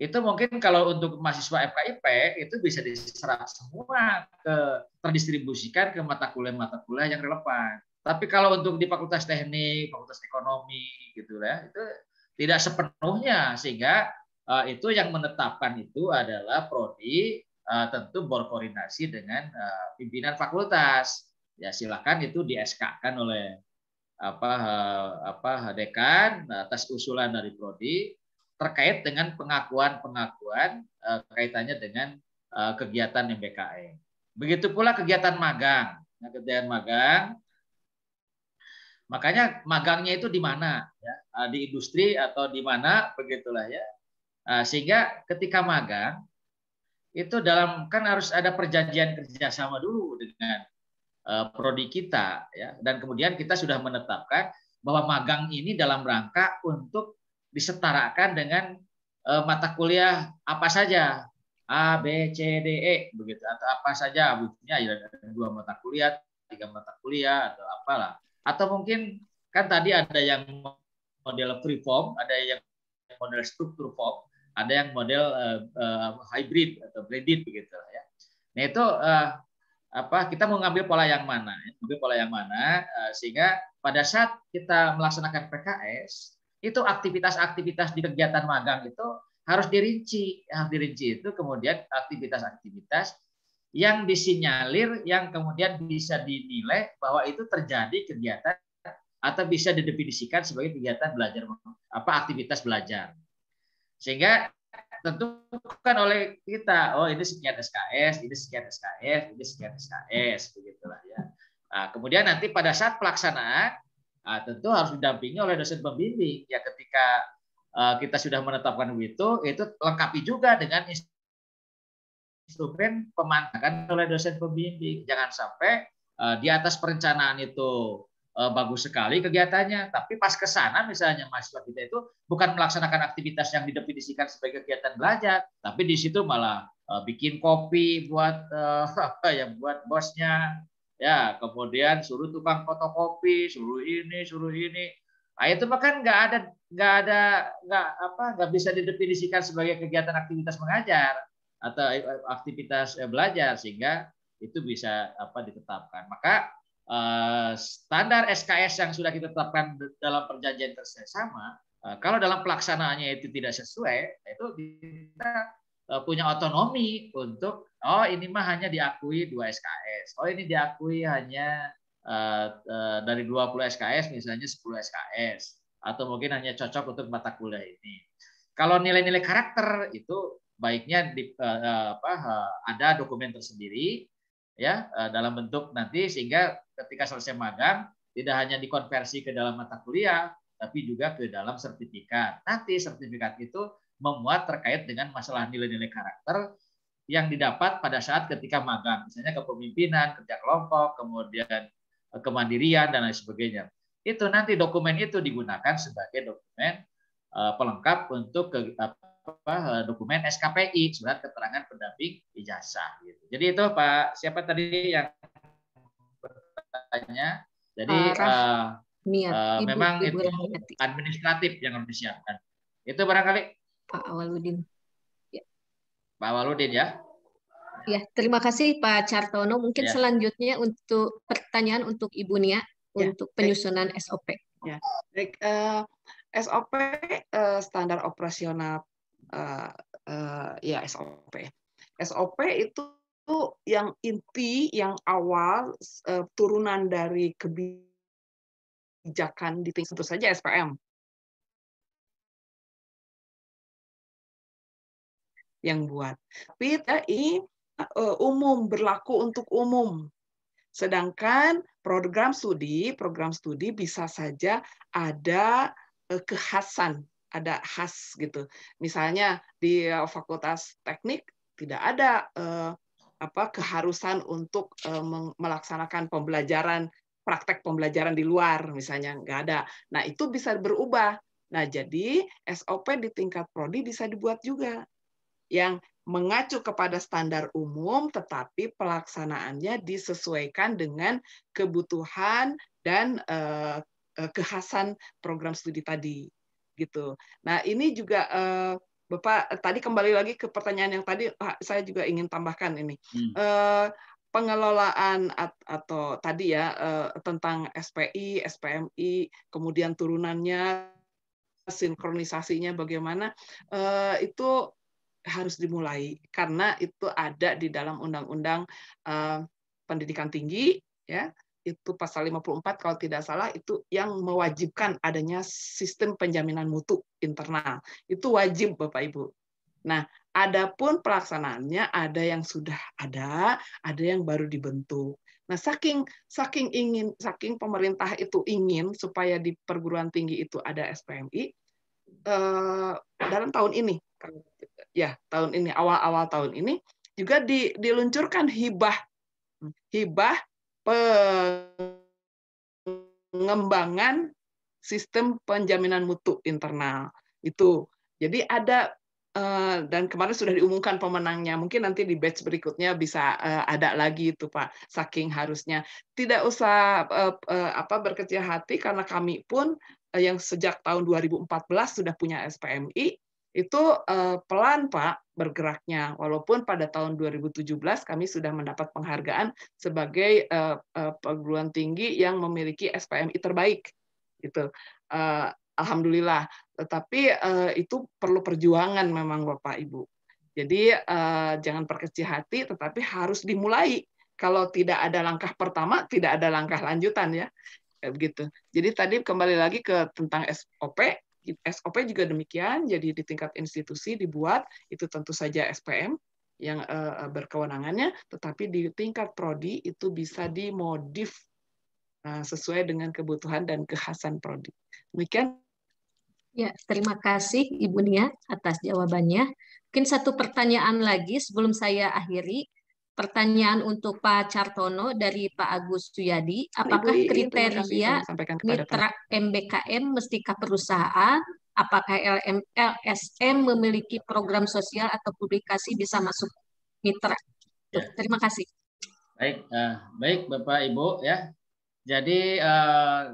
Itu mungkin kalau untuk mahasiswa FKIP itu bisa diserap semua ke terdistribusikan ke mata kuliah-mata kuliah yang relevan. Tapi kalau untuk di fakultas teknik, fakultas ekonomi gitu ya, itu tidak sepenuhnya sehingga Eh, itu yang menetapkan itu adalah prodi eh, tentu berkoordinasi dengan eh, pimpinan fakultas. Ya silakan itu di SK-kan oleh apa apa dekan atas usulan dari prodi terkait dengan pengakuan-pengakuan kaitannya dengan kegiatan MBKM. E. Begitu pula kegiatan magang. Nah, kegiatan magang makanya magangnya itu di mana ya? di industri atau di mana begitulah ya Nah, sehingga ketika magang itu dalam kan harus ada perjanjian kerjasama dulu dengan uh, prodi kita ya dan kemudian kita sudah menetapkan bahwa magang ini dalam rangka untuk disetarakan dengan eh, mata kuliah apa saja A B C D E begitu atau apa saja bukunya ya dua mata kuliah tiga mata kuliah atau apalah atau mungkin kan tadi ada yang model free form ada yang model struktur form ada yang model uh, hybrid atau blended begitu ya. Nah itu uh, apa kita mau ngambil pola yang mana? Ya? Ngambil pola yang mana uh, sehingga pada saat kita melaksanakan PKS itu aktivitas-aktivitas di kegiatan magang itu harus dirinci, harus dirinci itu kemudian aktivitas-aktivitas yang disinyalir yang kemudian bisa dinilai bahwa itu terjadi kegiatan atau bisa didefinisikan sebagai kegiatan belajar apa aktivitas belajar. Sehingga tentukan oleh kita, oh ini sekian SKS, ini sekian SKS, ini sekian SKS, begitulah ya. Nah, kemudian nanti pada saat pelaksanaan, nah, tentu harus didampingi oleh dosen pembimbing. Ya ketika uh, kita sudah menetapkan itu itu lengkapi juga dengan instrumen pemantangan oleh dosen pembimbing. Jangan sampai uh, di atas perencanaan itu Eh, bagus sekali kegiatannya, tapi pas ke sana misalnya mahasiswa kita itu bukan melaksanakan aktivitas yang didefinisikan sebagai kegiatan belajar, tapi di situ malah eh, bikin kopi buat eh, apa ya buat bosnya, ya kemudian suruh tukang fotokopi, suruh ini, suruh ini, Nah, itu bahkan nggak ada nggak ada nggak apa nggak bisa didefinisikan sebagai kegiatan aktivitas mengajar atau aktivitas belajar sehingga itu bisa apa ditetapkan. Maka Eh, standar SKS yang sudah kita tetapkan dalam perjanjian kerjasama, eh, kalau dalam pelaksanaannya itu tidak sesuai, itu kita eh, punya otonomi untuk oh ini mah hanya diakui dua SKS, oh ini diakui hanya dari 20 SKS misalnya 10 SKS atau mungkin hanya cocok untuk mata kuliah ini. Kalau nilai-nilai karakter itu baiknya di, apa, ada dokumen tersendiri ya eh, dalam bentuk nanti sehingga ketika selesai magang tidak hanya dikonversi ke dalam mata kuliah tapi juga ke dalam sertifikat. Nanti sertifikat itu memuat terkait dengan masalah nilai-nilai karakter yang didapat pada saat ketika magang, misalnya kepemimpinan, kerja kelompok, kemudian eh, kemandirian dan lain sebagainya. Itu nanti dokumen itu digunakan sebagai dokumen eh, pelengkap untuk ke, apa eh, dokumen SKPI surat keterangan pendamping ijazah gitu. Jadi itu Pak siapa tadi yang bertanya? Jadi uh, uh, uh, Ibu, memang Ibu, itu Ibu. administratif yang harus disiapkan. Itu barangkali Pak waludin Ya. Pak waludin ya. Ya, terima kasih Pak Cartono. Mungkin ya. selanjutnya untuk pertanyaan untuk Ibu Nia ya. untuk penyusunan SOP. Ya. Baik, uh, eh, SOP uh, eh, standar operasional uh, ya SOP. SOP itu yang inti, yang awal uh, turunan dari kebijakan di tingkat tentu saja SPM. yang buat. Tapi ini umum berlaku untuk umum. Sedangkan program studi, program studi bisa saja ada kekhasan ada khas gitu. Misalnya di eh, fakultas teknik tidak ada eh, apa keharusan untuk eh, melaksanakan pembelajaran praktek pembelajaran di luar misalnya nggak ada. Nah itu bisa berubah. Nah jadi SOP di tingkat prodi bisa dibuat juga yang mengacu kepada standar umum tetapi pelaksanaannya disesuaikan dengan kebutuhan dan eh, eh kekhasan program studi tadi gitu. Nah ini juga uh, Bapak tadi kembali lagi ke pertanyaan yang tadi ah, saya juga ingin tambahkan ini. Uh, pengelolaan at, atau tadi ya uh, tentang SPI, SPMI, kemudian turunannya, sinkronisasinya bagaimana uh, itu harus dimulai karena itu ada di dalam undang-undang uh, pendidikan tinggi ya itu pasal 54 kalau tidak salah itu yang mewajibkan adanya sistem penjaminan mutu internal. Itu wajib Bapak Ibu. Nah, adapun pelaksanaannya ada yang sudah ada, ada yang baru dibentuk. Nah, saking saking ingin saking pemerintah itu ingin supaya di perguruan tinggi itu ada SPMI eh, dalam tahun ini ya, tahun ini awal-awal tahun ini juga di, diluncurkan hibah hibah pengembangan sistem penjaminan mutu internal itu. Jadi ada eh, dan kemarin sudah diumumkan pemenangnya. Mungkin nanti di batch berikutnya bisa eh, ada lagi itu Pak. Saking harusnya tidak usah eh, apa berkecil hati karena kami pun yang sejak tahun 2014 sudah punya SPMI itu eh, pelan Pak bergeraknya walaupun pada tahun 2017 kami sudah mendapat penghargaan sebagai eh, eh, perguruan tinggi yang memiliki SPMI terbaik gitu. Alhamdulillah, tetapi itu perlu perjuangan memang Bapak Ibu. Jadi jangan perkecil hati, tetapi harus dimulai. Kalau tidak ada langkah pertama, tidak ada langkah lanjutan ya begitu. Jadi tadi kembali lagi ke tentang SOP SOP juga demikian, jadi di tingkat institusi dibuat itu tentu saja SPM yang uh, berkewenangannya, tetapi di tingkat prodi itu bisa dimodif uh, sesuai dengan kebutuhan dan kekhasan prodi. Demikian. Ya, terima kasih Ibu Nia atas jawabannya. Mungkin satu pertanyaan lagi sebelum saya akhiri. Pertanyaan untuk Pak Cartono dari Pak Agus Suyadi, apakah Ibu, kriteria mitra Pak. MBKM mestikah perusahaan? Apakah LM, LSM memiliki program sosial atau publikasi bisa masuk mitra? Ya. Terima kasih. Baik, uh, baik Bapak Ibu ya. Jadi uh,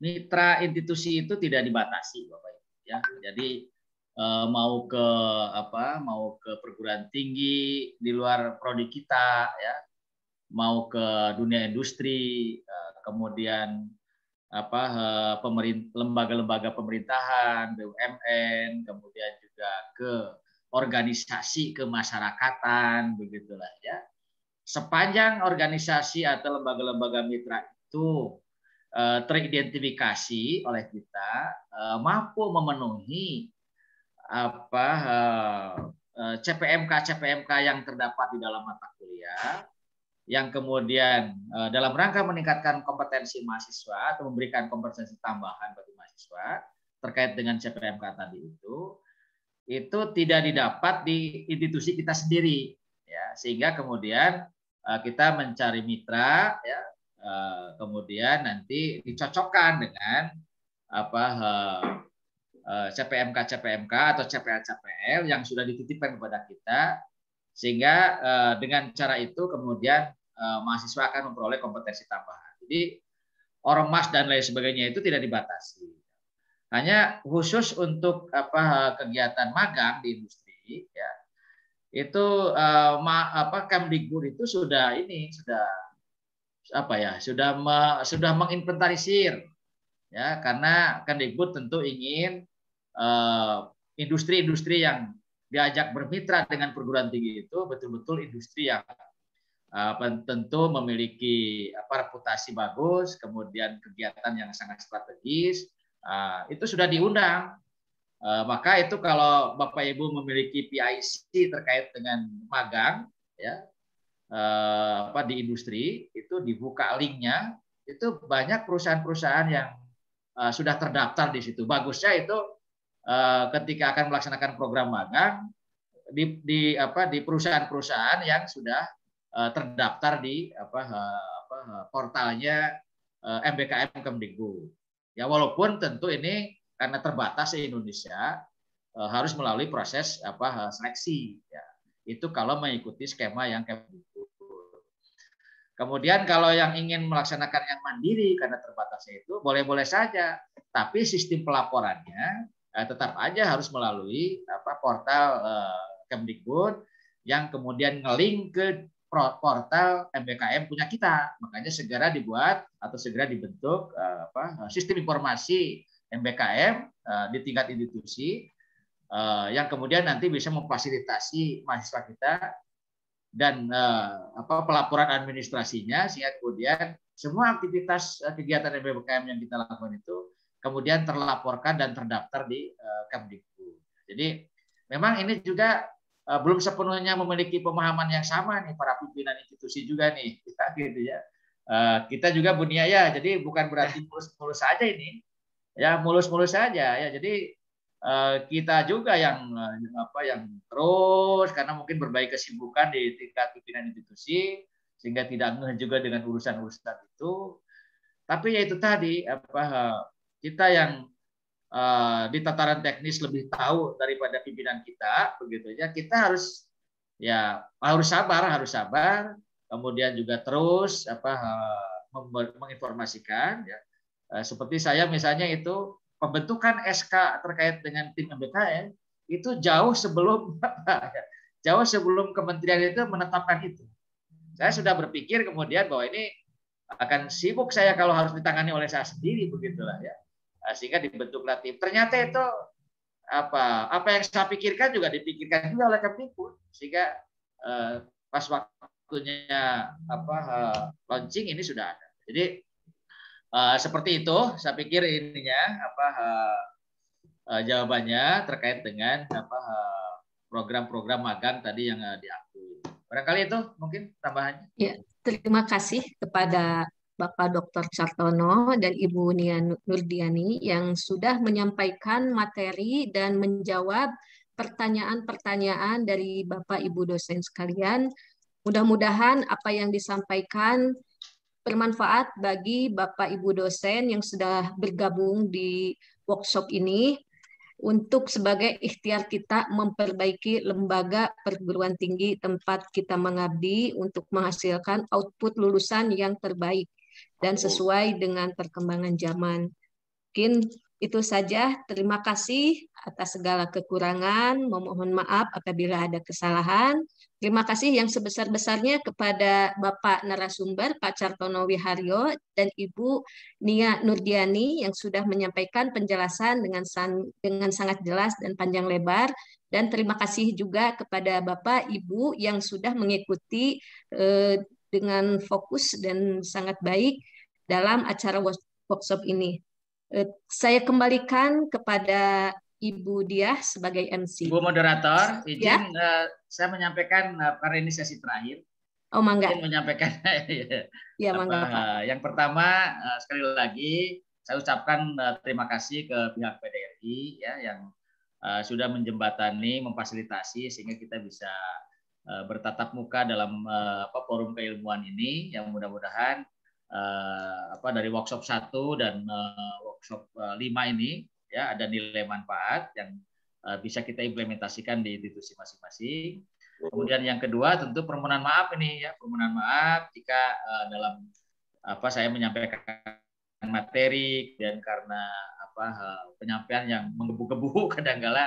mitra institusi itu tidak dibatasi Bapak Ibu ya. Jadi Eh, mau ke apa mau ke perguruan tinggi di luar prodi kita ya mau ke dunia industri eh, kemudian apa eh, pemerintah lembaga-lembaga pemerintahan BUMN kemudian juga ke organisasi kemasyarakatan begitulah ya sepanjang organisasi atau lembaga-lembaga mitra itu teridentifikasi oleh kita mampu memenuhi apa eh, eh, CPMK CPMK yang terdapat di dalam mata kuliah yang kemudian eh, dalam rangka meningkatkan kompetensi mahasiswa atau memberikan kompetensi tambahan bagi mahasiswa terkait dengan CPMK tadi itu itu tidak didapat di institusi kita sendiri ya sehingga kemudian kita mencari mitra ya kemudian nanti dicocokkan dengan apa Eh, CPMK CPMK atau CPL CPL yang sudah dititipkan kepada kita sehingga eh, dengan cara itu kemudian eh, mahasiswa akan memperoleh kompetensi tambahan. Jadi orang mas dan lain sebagainya itu tidak dibatasi. Hanya khusus untuk apa kegiatan magang di industri ya. Itu ma, apa Kemdikbud itu sudah ini sudah apa ya, sudah me, sudah menginventarisir ya karena Kemdikbud tentu ingin Eh, industri-industri yang diajak bermitra dengan perguruan tinggi itu betul-betul industri yang eh, tentu memiliki eh, apa, reputasi bagus, kemudian kegiatan yang sangat strategis, itu sudah diundang. Maka itu kalau Bapak Ibu memiliki PIC terkait dengan magang, ya apa di industri itu dibuka linknya, itu banyak perusahaan-perusahaan yang sudah terdaftar di situ. Bagusnya itu Eh, ketika akan melaksanakan program magang di, di apa di perusahaan-perusahaan yang sudah eh, terdaftar di apa, eh, apa portalnya MBKM Kemdikbud. Ya walaupun tentu ini karena terbatas di Indonesia harus melalui proses apa seleksi ya. Itu kalau mengikuti skema yang Kemdikbud. Kemudian kalau yang ingin melaksanakan yang mandiri karena terbatasnya itu boleh-boleh saja, tapi sistem pelaporannya eh, tetap aja harus melalui apa portal eh, Kemdikbud yang kemudian ngelink ke portal MBKM punya kita. Makanya segera dibuat atau segera dibentuk eh, apa sistem informasi MBKM eh, di tingkat institusi eh, yang kemudian nanti bisa memfasilitasi mahasiswa kita dan eh, apa pelaporan administrasinya sehingga kemudian semua aktivitas eh, kegiatan MBKM yang kita lakukan itu kemudian terlaporkan dan terdaftar di eh, Kemdikbud. Jadi memang ini juga eh, belum sepenuhnya memiliki pemahaman yang sama nih para pimpinan institusi juga nih kita ya, gitu ya. Eh, kita juga ya. jadi bukan berarti mulus-mulus saja ini. Ya mulus-mulus saja ya. Jadi kita juga yang apa yang terus karena mungkin berbagai kesibukan di tingkat pimpinan institusi sehingga tidak ngeh juga dengan urusan-urusan itu. Tapi ya itu tadi apa kita yang uh, di tataran teknis lebih tahu daripada pimpinan kita, begitu ya. Kita harus ya harus sabar, harus sabar. Kemudian juga terus apa uh, menginformasikan. Ya. Uh, seperti saya misalnya itu pembentukan SK terkait dengan tim MBKM itu jauh sebelum jauh sebelum kementerian itu menetapkan itu. Saya sudah berpikir kemudian bahwa ini akan sibuk saya kalau harus ditangani oleh saya sendiri begitulah ya. Nah, sehingga dibentuk tim. Ternyata hmm. itu apa apa yang saya pikirkan juga dipikirkan juga oleh Kemdikbud sehingga eh, pas waktunya apa eh, launching ini sudah ada. Jadi eh, seperti itu saya pikir ininya apa eh, eh jawabannya terkait dengan apa program eh, program-program magang tadi yang eh, diakui. Barangkali itu mungkin tambahannya. Ya, terima kasih kepada Bapak Dr. Cartono dan Ibu Nian Nurdiani yang sudah menyampaikan materi dan menjawab pertanyaan-pertanyaan dari Bapak Ibu dosen sekalian. Mudah-mudahan apa yang disampaikan bermanfaat bagi Bapak Ibu dosen yang sudah bergabung di workshop ini untuk sebagai ikhtiar kita memperbaiki lembaga perguruan tinggi tempat kita mengabdi untuk menghasilkan output lulusan yang terbaik dan sesuai dengan perkembangan zaman. Mungkin itu saja. Terima kasih atas segala kekurangan. Memohon maaf apabila ada kesalahan. Terima kasih yang sebesar-besarnya kepada Bapak Narasumber Pak Cartono Wiharyo dan Ibu Nia Nurdiani yang sudah menyampaikan penjelasan dengan san dengan sangat jelas dan panjang lebar. Dan terima kasih juga kepada Bapak Ibu yang sudah mengikuti eh, dengan fokus dan sangat baik dalam acara workshop ini. Eh, saya kembalikan kepada Ibu Diah sebagai MC. Ibu moderator, izin ya? Eh, saya menyampaikan karena eh, ini sesi terakhir. Oh, mangga. Izin menyampaikan. ya, mangga. yang pertama sekali lagi saya ucapkan terima kasih ke pihak PDRI ya yang sudah menjembatani, memfasilitasi sehingga kita bisa Eh, bertatap muka dalam eh, apa, forum keilmuan ini yang mudah-mudahan eh, apa dari workshop 1 dan workshop lima 5 ini ya ada nilai manfaat yang bisa kita implementasikan di institusi masing-masing. Kemudian yang kedua tentu permohonan maaf ini ya permohonan maaf jika dalam apa saya menyampaikan materi dan karena apa penyampaian yang menggebu-gebu kadangkala kala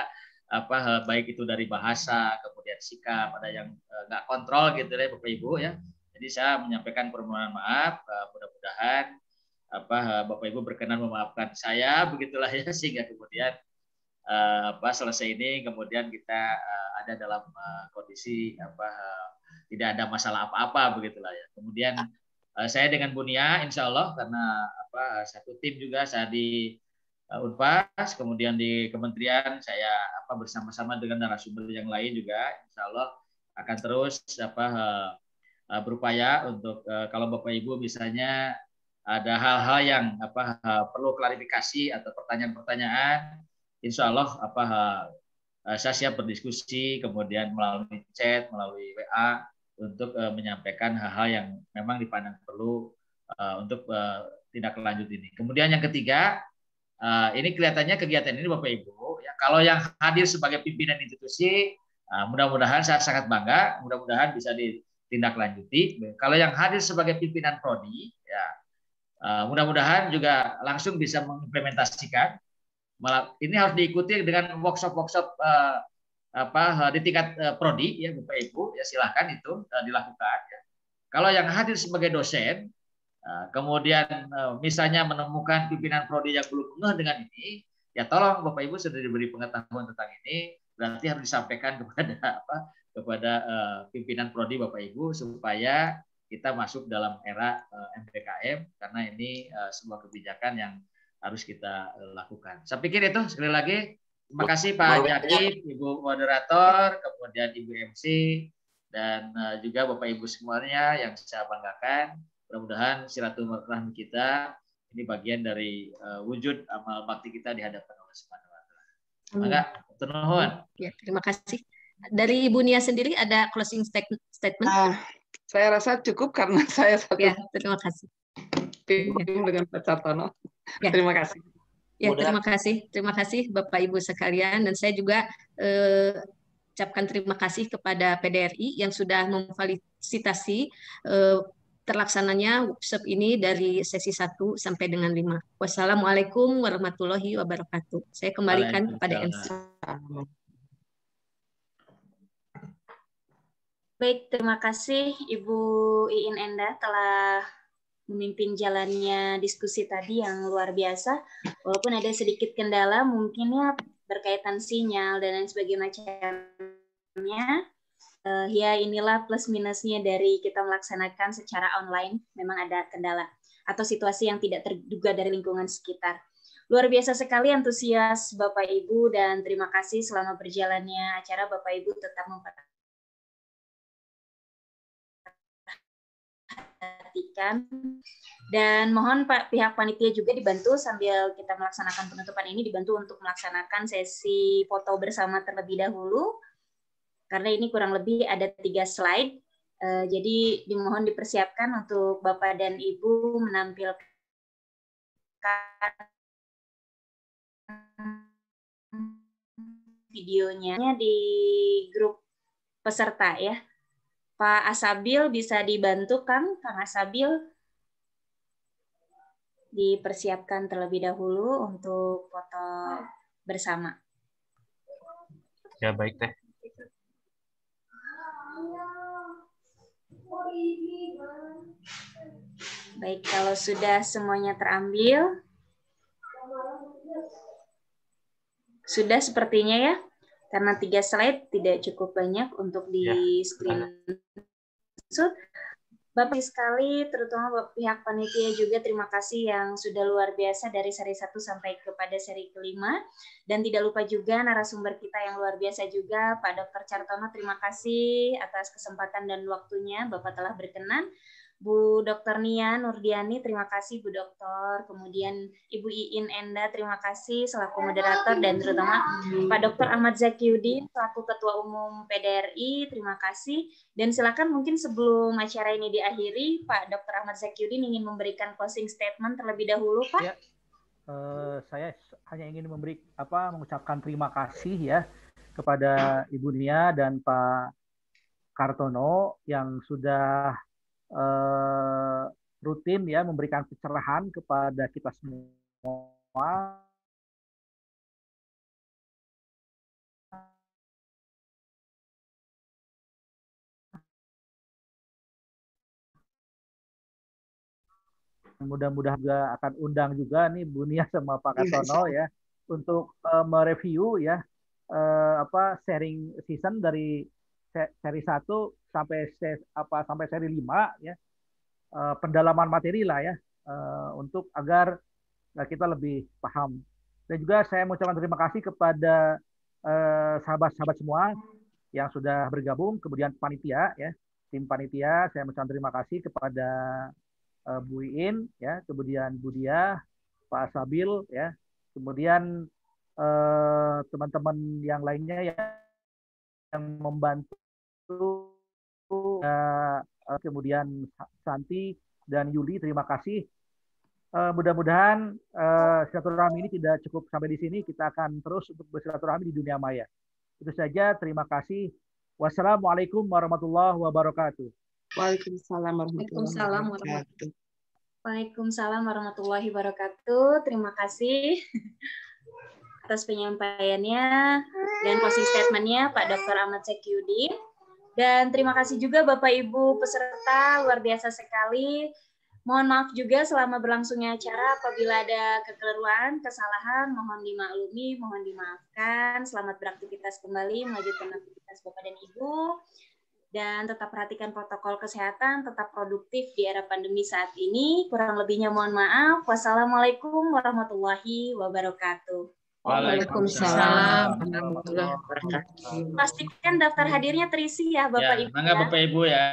apa eh, baik itu dari bahasa kemudian sikap ada yang eh, nggak kontrol gitu ya bapak ibu ya jadi saya menyampaikan permohonan maaf eh, mudah-mudahan apa bapak ibu berkenan memaafkan saya begitulah ya sehingga kemudian apa selesai ini kemudian kita ada dalam kondisi apa tidak ada masalah apa-apa begitulah ya kemudian saya dengan Bunia insya Allah karena apa satu tim juga saya di Eh, Unpas, kemudian di kementerian saya apa bersama-sama dengan narasumber yang lain juga, insya Allah akan terus apa eh, eh, berupaya untuk kalau Bapak Ibu misalnya ada hal-hal yang apa perlu klarifikasi atau pertanyaan-pertanyaan, insya Allah apa saya siap berdiskusi kemudian melalui chat, melalui WA untuk menyampaikan hal-hal yang memang dipandang perlu untuk tindak lanjut ini. Kemudian yang ketiga Uh, ini kelihatannya kegiatan ini Bapak Ibu, ya, kalau yang hadir sebagai pimpinan institusi, uh, mudah-mudahan saya sangat bangga, mudah-mudahan bisa ditindaklanjuti. Kalau yang hadir sebagai pimpinan prodi, ya, uh, mudah-mudahan juga langsung bisa mengimplementasikan. Ini harus diikuti dengan workshop-workshop uh, apa di tingkat uh, prodi ya Bapak Ibu, ya silahkan itu uh, dilakukan. Ya. Kalau yang hadir sebagai dosen, Nah, kemudian eh, misalnya menemukan pimpinan prodi yang belum ngeh dengan ini, ya tolong Bapak Ibu sudah diberi pengetahuan tentang ini, berarti harus disampaikan kepada apa? kepada eh, pimpinan prodi Bapak Ibu supaya kita masuk dalam era uh, eh, MPKM karena ini uh, sebuah kebijakan yang harus kita lakukan. Saya pikir itu sekali lagi terima kasih Pak Jaki, Ibu moderator, kemudian Ibu MC dan juga Bapak Ibu semuanya yang saya banggakan. Mudah-mudahan silaturahmi kita ini bagian dari uh, wujud amal bakti kita di hadapan Allah Subhanahu wa taala. Terima, Ya, terima kasih. Dari Ibu Nia sendiri ada closing statement? Uh, saya rasa cukup karena saya satu. Ya, terima kasih. Ya. dengan Pak Sartono. Ya. Terima kasih. Ya, terima kasih. Terima kasih Bapak Ibu sekalian dan saya juga eh, ucapkan terima kasih kepada PDRI yang sudah memvalidasi eh, terlaksananya workshop ini dari sesi 1 sampai dengan 5. Wassalamualaikum warahmatullahi wabarakatuh. Saya kembalikan kepada Ensa. Baik, terima kasih Ibu Iin Enda telah memimpin jalannya diskusi tadi yang luar biasa. Walaupun ada sedikit kendala mungkin ya berkaitan sinyal dan lain sebagainya uh, ya inilah plus minusnya dari kita melaksanakan secara online memang ada kendala atau situasi yang tidak terduga dari lingkungan sekitar. Luar biasa sekali antusias Bapak Ibu dan terima kasih selama berjalannya acara Bapak Ibu tetap memperhatikan dan mohon Pak pihak panitia juga dibantu sambil kita melaksanakan penutupan ini dibantu untuk melaksanakan sesi foto bersama terlebih dahulu karena ini kurang lebih ada tiga slide, uh, jadi dimohon dipersiapkan untuk Bapak dan Ibu menampilkan videonya di grup peserta ya. Pak Asabil bisa dibantu Kang, Kang Asabil dipersiapkan terlebih dahulu untuk foto bersama. Ya baik teh. Baik, kalau sudah semuanya terambil, sudah sepertinya ya, karena tiga slide tidak cukup banyak untuk di ya, Bapak sekali, terutama pihak panitia juga terima kasih yang sudah luar biasa dari seri 1 sampai kepada seri kelima. Dan tidak lupa juga narasumber kita yang luar biasa juga, Pak Dr. Cartono, terima kasih atas kesempatan dan waktunya Bapak telah berkenan. Bu Dr. Nia Nurdiani, terima kasih Bu Dokter. Kemudian Ibu Iin Enda, terima kasih selaku moderator dan terutama Pak Dr. Ahmad Udin, selaku Ketua Umum PDRI, terima kasih. Dan silakan mungkin sebelum acara ini diakhiri, Pak Dr. Ahmad Udin ingin memberikan closing statement terlebih dahulu, Pak. Ya. Uh, saya hanya ingin memberi apa mengucapkan terima kasih ya kepada Ibu Nia dan Pak Kartono yang sudah uh, rutin ya memberikan pencerahan kepada kita semua mudah-mudahan juga akan undang juga nih Bunia sama Pak iya, Katono ya untuk uh, mereview ya uh, apa sharing season dari seri satu sampai apa sampai seri 5 ya. Uh, pendalaman materi lah ya uh, untuk agar uh, kita lebih paham. Dan juga saya mengucapkan terima kasih kepada sahabat-sahabat semua yang sudah bergabung, kemudian panitia ya, tim panitia saya mengucapkan terima kasih kepada uh, Bu Iin ya, kemudian Budia, Pak Sabil ya, kemudian teman-teman eh, yang lainnya yang, yang membantu uh, kemudian Santi dan Yuli terima kasih. Uh, mudah-mudahan uh, silaturahmi ini tidak cukup sampai di sini. Kita akan terus untuk bersilaturahmi di dunia maya. Itu saja. Terima kasih. Wassalamualaikum warahmatullahi wabarakatuh. Waalaikumsalam warahmatullahi wabarakatuh. Waalaikumsalam warahmatullahi wabarakatuh. Terima kasih atas penyampaiannya dan posting statementnya Pak Dr. Ahmad Sekyudin. Dan terima kasih juga Bapak Ibu peserta, luar biasa sekali. Mohon maaf juga selama berlangsungnya acara apabila ada kekeliruan, kesalahan, mohon dimaklumi, mohon dimaafkan. Selamat beraktivitas kembali, melanjutkan aktivitas Bapak dan Ibu. Dan tetap perhatikan protokol kesehatan, tetap produktif di era pandemi saat ini. Kurang lebihnya mohon maaf. Wassalamualaikum warahmatullahi wabarakatuh. Waalaikumsalam warahmatullahi wabarakatuh. Pastikan daftar hadirnya terisi ya Bapak ya, Ibu. Ya. Bapak Ibu ya.